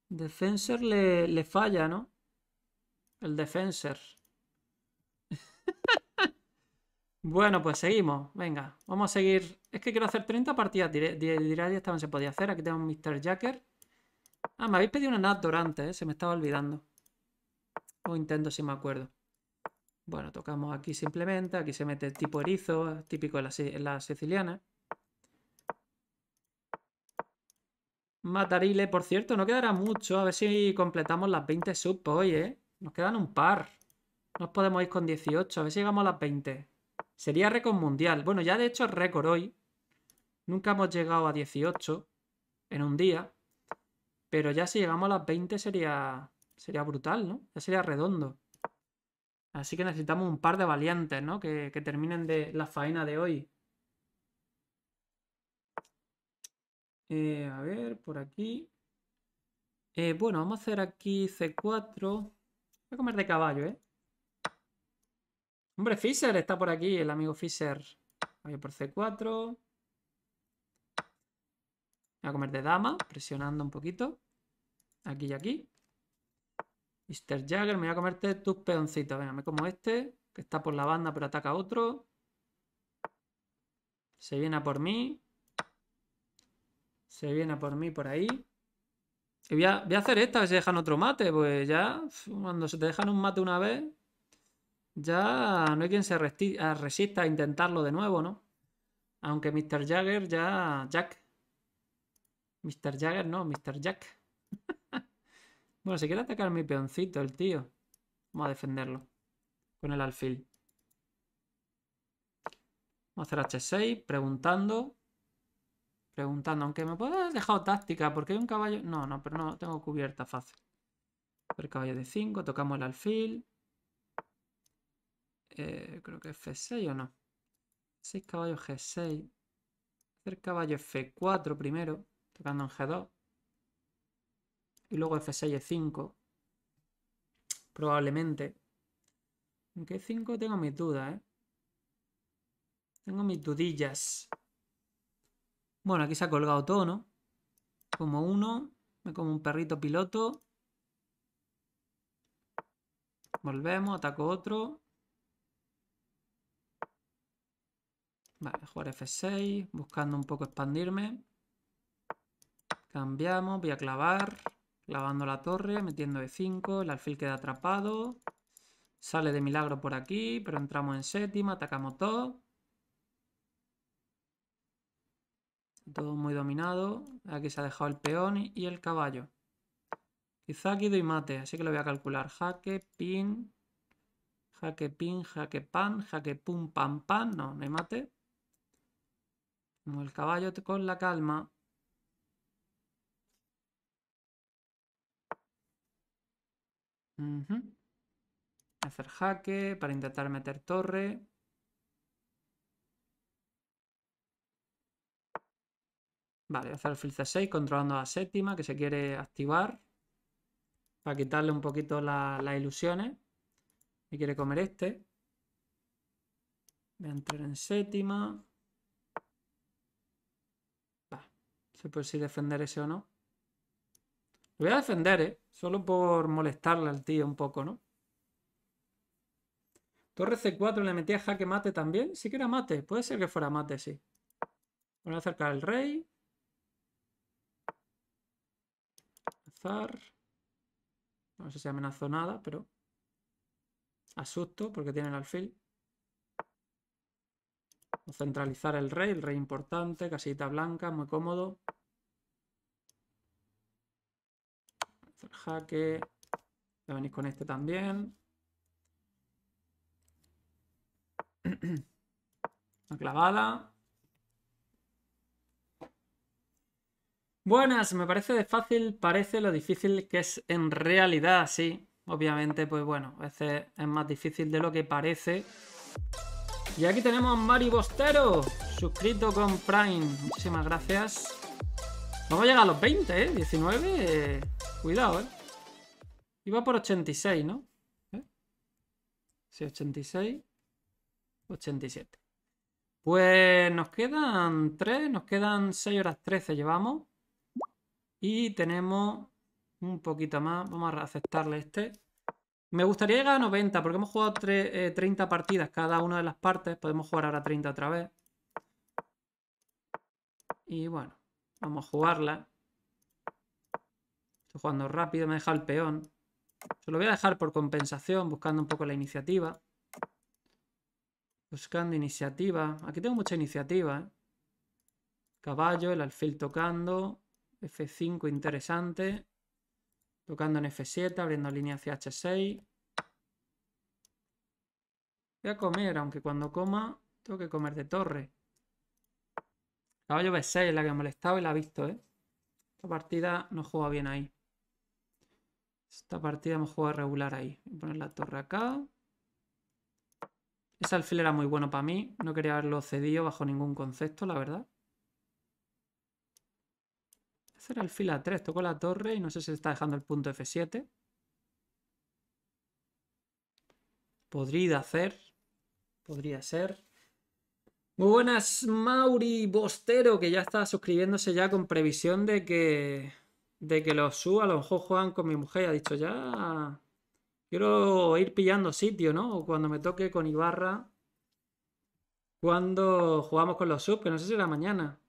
Defensor le, le falla, ¿no? El defensor. bueno, pues seguimos. Venga, vamos a seguir. Es que quiero hacer 30 partidas que estaban se podía hacer. Aquí tengo un Mr. Jacker. Ah, me habéis pedido una NAT antes, ¿eh? se me estaba olvidando. O intento si me acuerdo. Bueno, tocamos aquí simplemente. Aquí se mete tipo erizo, típico de la, la siciliana. Matarile, por cierto, no quedará mucho. A ver si completamos las 20 subs hoy, ¿eh? Nos quedan un par. Nos podemos ir con 18. A ver si llegamos a las 20. Sería récord mundial. Bueno, ya de hecho es récord hoy. Nunca hemos llegado a 18 en un día. Pero ya si llegamos a las 20 sería, sería brutal, ¿no? Ya sería redondo. Así que necesitamos un par de valientes, ¿no? Que, terminen de la faena de hoy. Eh, a ver, por aquí. Eh, bueno, vamos a hacer aquí C4. Voy a comer de caballo, ¿eh? Hombre, Fischer está por aquí, el amigo Fisher. a por C4. Voy a comer de dama, presionando un poquito. Aquí y aquí. Mr. Jagger, me voy a comerte tus peoncitos. Venga, me como este, que está por la banda pero ataca otro. Se viene a por mí. Se viene a por mí por ahí. Voy a, voy a hacer esta, ver se dejan otro mate, pues ya, cuando se te dejan un mate una vez, ya no hay quien se ah, resista a intentarlo de nuevo, ¿no? Aunque Mr. Jagger ya... Jack. Mr. Jagger, no, Mr. Jack. bueno, si quiere atacar mi peoncito, el tío. Vamos a defenderlo. Con el alfil. Vamos a hacer H6, preguntando. Preguntando, aunque me puedo dejar dejado táctica, porque hay un caballo... No, no, pero no, tengo cubierta fácil. El caballo de 5, tocamos el alfil. Eh, creo que F6 o no. 6 caballos G6. Hacer caballo F4 primero, tocando en G2. Y luego F6 E5. Probablemente. en E5 tengo mis dudas, ¿eh? Tengo mis dudillas. Bueno, aquí se ha colgado todo, ¿no? Como uno, me como un perrito piloto. Volvemos, ataco otro. Vale, jugar F6, buscando un poco expandirme. Cambiamos, voy a clavar, clavando la torre, metiendo E5, el alfil queda atrapado. Sale de milagro por aquí, pero entramos en séptima, atacamos todo. Todo muy dominado. Aquí se ha dejado el peón y el caballo. Quizá aquí doy mate, así que lo voy a calcular. Jaque, pin, jaque, pin, jaque, pan, jaque, pum, pan, pan. No, no hay mate. Como el caballo con la calma. Hacer jaque para intentar meter torre. Vale, hacer el filtro c6 controlando a la séptima que se quiere activar para quitarle un poquito las ilusiones. Y quiere comer este. Voy a entrar en séptima. Va, se puede si defender ese o no. Lo voy a defender, ¿eh? Solo por molestarle al tío un poco, ¿no? Torre C4 le metía jaque mate también. Sí que era mate. Puede ser que fuera mate, sí. Voy a acercar el rey. No sé si amenazó nada, pero... Asusto porque tiene el alfil. Centralizar el rey, el rey importante, casita blanca, muy cómodo. El jaque. Ya venís con este también. La clavada. Buenas, me parece de fácil, parece lo difícil que es en realidad, sí. Obviamente, pues bueno, a veces este es más difícil de lo que parece. Y aquí tenemos a Mari Bostero, suscrito con Prime. Muchísimas gracias. Vamos a llegar a los 20, ¿eh? 19. Cuidado, ¿eh? Iba por 86, ¿no? ¿Eh? Sí, 86. 87. Pues nos quedan 3, nos quedan 6 horas 13 llevamos. Y tenemos un poquito más. Vamos a aceptarle este. Me gustaría llegar a 90 porque hemos jugado 30 eh, partidas cada una de las partes. Podemos jugar ahora 30 otra vez. Y bueno, vamos a jugarla. Estoy jugando rápido, me deja el peón. Se lo voy a dejar por compensación, buscando un poco la iniciativa. Buscando iniciativa. Aquí tengo mucha iniciativa. ¿eh? Caballo, el alfil tocando. F5 interesante. Tocando en F7, abriendo línea hacia H6. Voy a comer, aunque cuando coma tengo que comer de torre. Caballo B6 es la que me ha molestado y la ha visto, ¿eh? Esta partida no juega bien ahí. Esta partida me juega regular ahí. Voy a poner la torre acá. Ese alfil era muy bueno para mí. No quería haberlo cedido bajo ningún concepto, la verdad. Al el fila 3. Tocó la torre y no sé si está dejando el punto F7. Podría hacer. Podría ser. Muy buenas, Mauri Bostero, que ya está suscribiéndose ya con previsión de que. de que los suba. A lo mejor juegan con mi mujer. Ha dicho ya. Quiero ir pillando sitio, ¿no? cuando me toque con Ibarra. Cuando jugamos con los sub, que no sé si la mañana.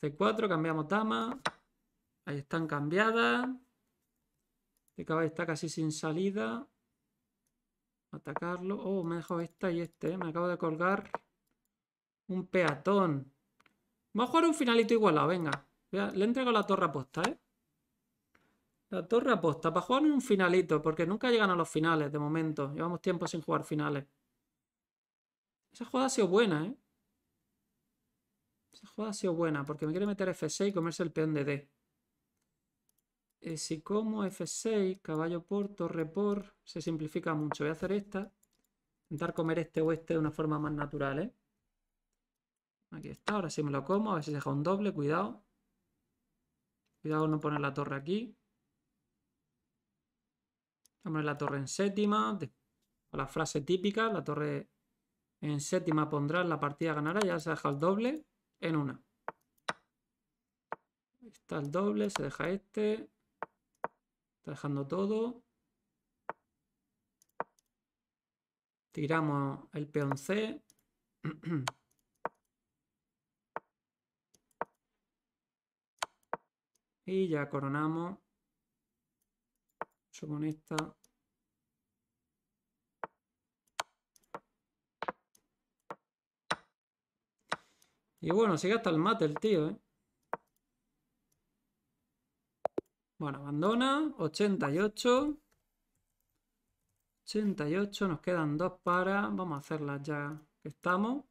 C4, cambiamos dama. Ahí están cambiadas. Este caballo está casi sin salida. Atacarlo. Oh, me dejado esta y este. Eh. Me acabo de colgar un peatón. Vamos a jugar un finalito igualado, venga. Le entrego la torre aposta, ¿eh? La torre aposta, para jugar un finalito, porque nunca llegan a los finales de momento. Llevamos tiempo sin jugar finales. Esa jugada ha sido buena, ¿eh? Esa juega ha sido buena porque me quiere meter F6 y comerse el peón de D. Eh, si como F6, caballo por, torre por, se simplifica mucho. Voy a hacer esta. Intentar comer este o este de una forma más natural, ¿eh? Aquí está, ahora sí me lo como. A ver si se deja un doble, cuidado. Cuidado no poner la torre aquí. Vamos a poner la torre en séptima. la frase típica, la torre en séptima pondrá la partida ganará. Ya se deja el doble en una. Está el doble, se deja este. Está dejando todo. Tiramos el peón C. y ya coronamos. yo con esta. Y bueno, sigue hasta el mate el tío, ¿eh? Bueno, abandona. 88. 88. Nos quedan dos para. Vamos a hacerlas ya que estamos.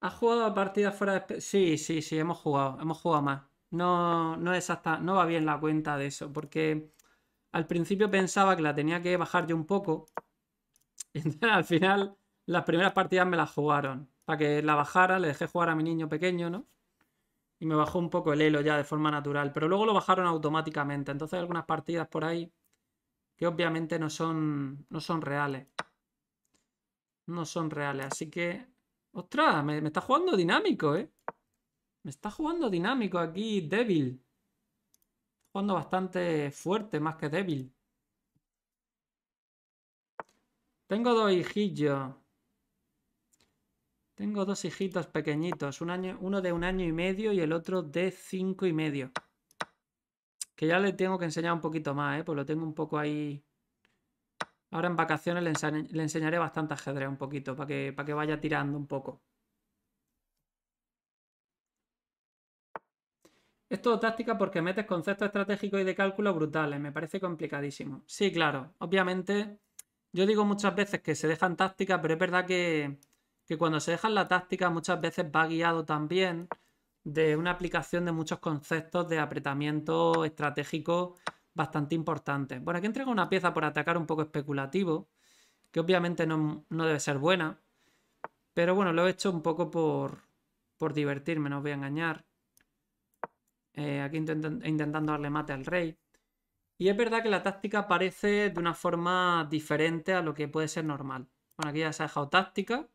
¿Has jugado a partidas fuera de... Sí, sí, sí, hemos jugado, hemos jugado más. No, no hasta... no va bien la cuenta de eso, porque al principio pensaba que la tenía que bajar yo un poco, al final, las primeras partidas me las jugaron. Para que la bajara, le dejé jugar a mi niño pequeño, ¿no? Y me bajó un poco el elo ya de forma natural. Pero luego lo bajaron automáticamente. Entonces algunas partidas por ahí que obviamente no son, no son reales. No son reales. Así que... ¡Ostras! Me, me está jugando dinámico, ¿eh? Me está jugando dinámico aquí, débil. Jugando bastante fuerte, más que débil. Tengo dos hijillos. Tengo dos hijitos pequeñitos, uno de un año y medio y el otro de cinco y medio. Que ya le tengo que enseñar un poquito más, ¿eh? Pues lo tengo un poco ahí... Ahora en vacaciones le, enseñaré bastante ajedrez un poquito, para que, para que vaya tirando un poco. Esto todo táctica porque metes conceptos estratégicos y de cálculo brutales, me parece complicadísimo. Sí, claro, obviamente yo digo muchas veces que se dejan tácticas, pero es verdad que, cuando se dejan la táctica muchas veces va guiado también de una aplicación de muchos conceptos de apretamiento estratégico bastante importante. Bueno, aquí entrego una pieza por atacar un poco especulativo, que obviamente no, debe ser buena, pero bueno, lo he hecho un poco por, divertirme, no os voy a engañar. Eh, aquí intentando darle mate al rey. Y es verdad que la táctica aparece de una forma diferente a lo que puede ser normal. Bueno, aquí ya se ha dejado táctica.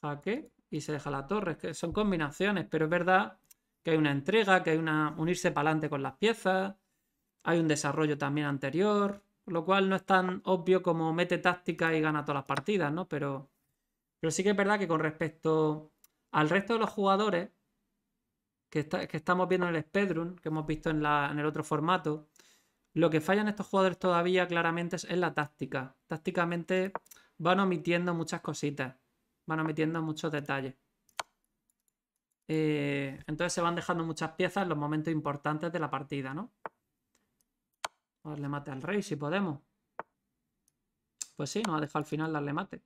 Jaque. Y se deja la torre. que son combinaciones, pero es verdad que hay una entrega, que hay una unirse para adelante con las piezas. Hay un desarrollo también anterior. Lo cual no es tan obvio como mete táctica y gana todas las partidas, ¿no? Pero, pero sí que es verdad que con respecto al resto de los jugadores, que, estamos viendo en el Speedrun, que hemos visto en, el otro formato, lo que fallan estos jugadores todavía claramente es, la táctica. Tácticamente van omitiendo muchas cositas, van omitiendo muchos detalles. Eh, entonces se van dejando muchas piezas en los momentos importantes de la partida, ¿no? a darle mate al rey si podemos. Pues sí, nos ha dejado al final darle mate.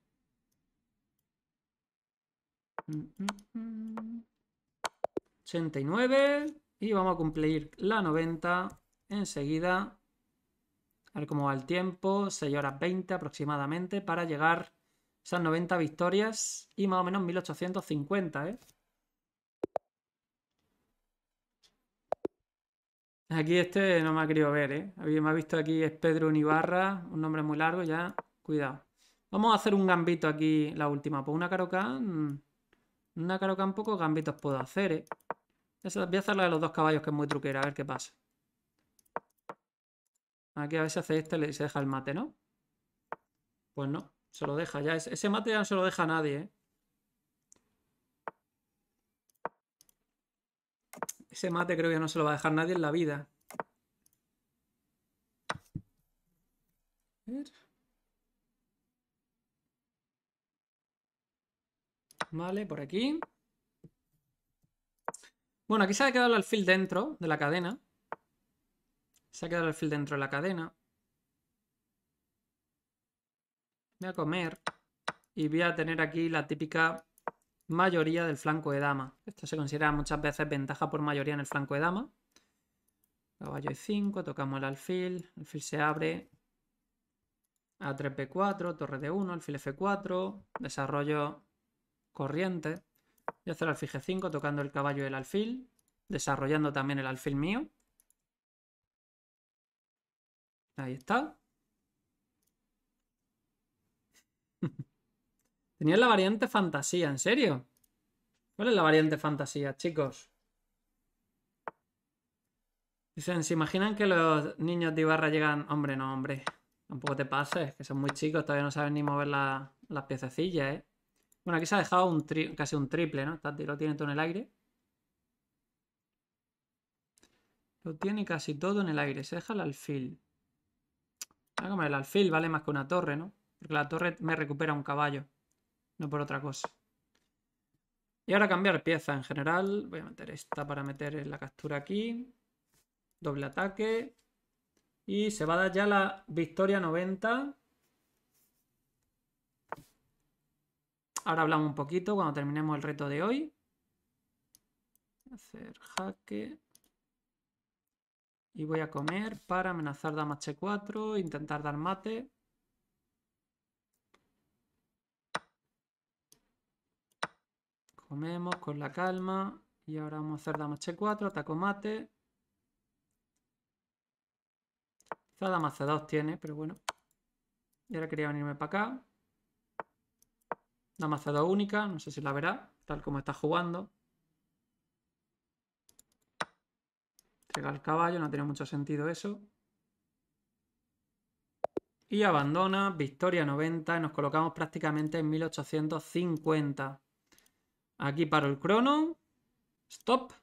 Mm, mm, mm. 89 y vamos a cumplir la 90 enseguida. A ver cómo va el tiempo, 6 horas 20 aproximadamente para llegar esas 90 victorias y más o menos 1850, ¿eh? Aquí este no me ha querido ver, ¿eh? Me ha visto aquí es Pedro Unibarra, un nombre muy largo ya. Cuidado. Vamos a hacer un gambito aquí, la última. Pues una carocan. Mm, una carocan poco gambitos puedo hacer, ¿eh? Voy a hacer la de los dos caballos, que es muy truquera, a ver qué pasa. Aquí a veces hace este y se deja el mate, ¿no? Pues no, se lo deja ya. Ese mate ya no se lo deja nadie, ¿eh? Ese mate creo que no se lo va a dejar nadie en la vida. Vale, por aquí. Bueno, aquí se ha quedado el alfil dentro de la cadena. Se ha quedado el alfil dentro de la cadena. Voy a comer. Y voy a tener aquí la típica mayoría del flanco de dama. Esto se considera muchas veces ventaja por mayoría en el flanco de dama. Caballo e5, tocamos el alfil. El alfil se abre. A3, B4, torre de 1, alfil F4. Desarrollo corriente. Voy a hacer el G5 tocando el caballo del alfil, desarrollando también el alfil mío. Ahí está. Tenía la variante fantasía, ¿en serio? ¿Cuál es la variante fantasía, chicos? Dicen, ¿se imaginan que los niños de Ibarra llegan...? Hombre, no, hombre. Tampoco te pases, que son muy chicos, todavía no saben ni mover las piececillas, ¿eh? Bueno, aquí se ha dejado un casi un triple, ¿no? Lo tiene todo en el aire. Lo tiene casi todo en el aire. Se deja el alfil. Ah, el alfil vale más que una torre, ¿no? Porque la torre me recupera un caballo. No por otra cosa. Y ahora cambiar pieza en general. Voy a meter esta para meter la captura aquí. Doble ataque. Y se va a dar ya la victoria 90. Ahora hablamos un poquito cuando terminemos el reto de hoy. a Hacer jaque. Y voy a comer para amenazar dama h4, intentar dar mate. Comemos con la calma. Y ahora vamos a hacer dama h4, ataco mate. Quizá dama c2 tiene, pero bueno. Y ahora quería venirme para acá una mazada única, no sé si la verá, tal como está jugando. Entrega el caballo, no tiene mucho sentido eso. Y abandona, victoria 90, nos colocamos prácticamente en 1850. Aquí paro el crono. Stop.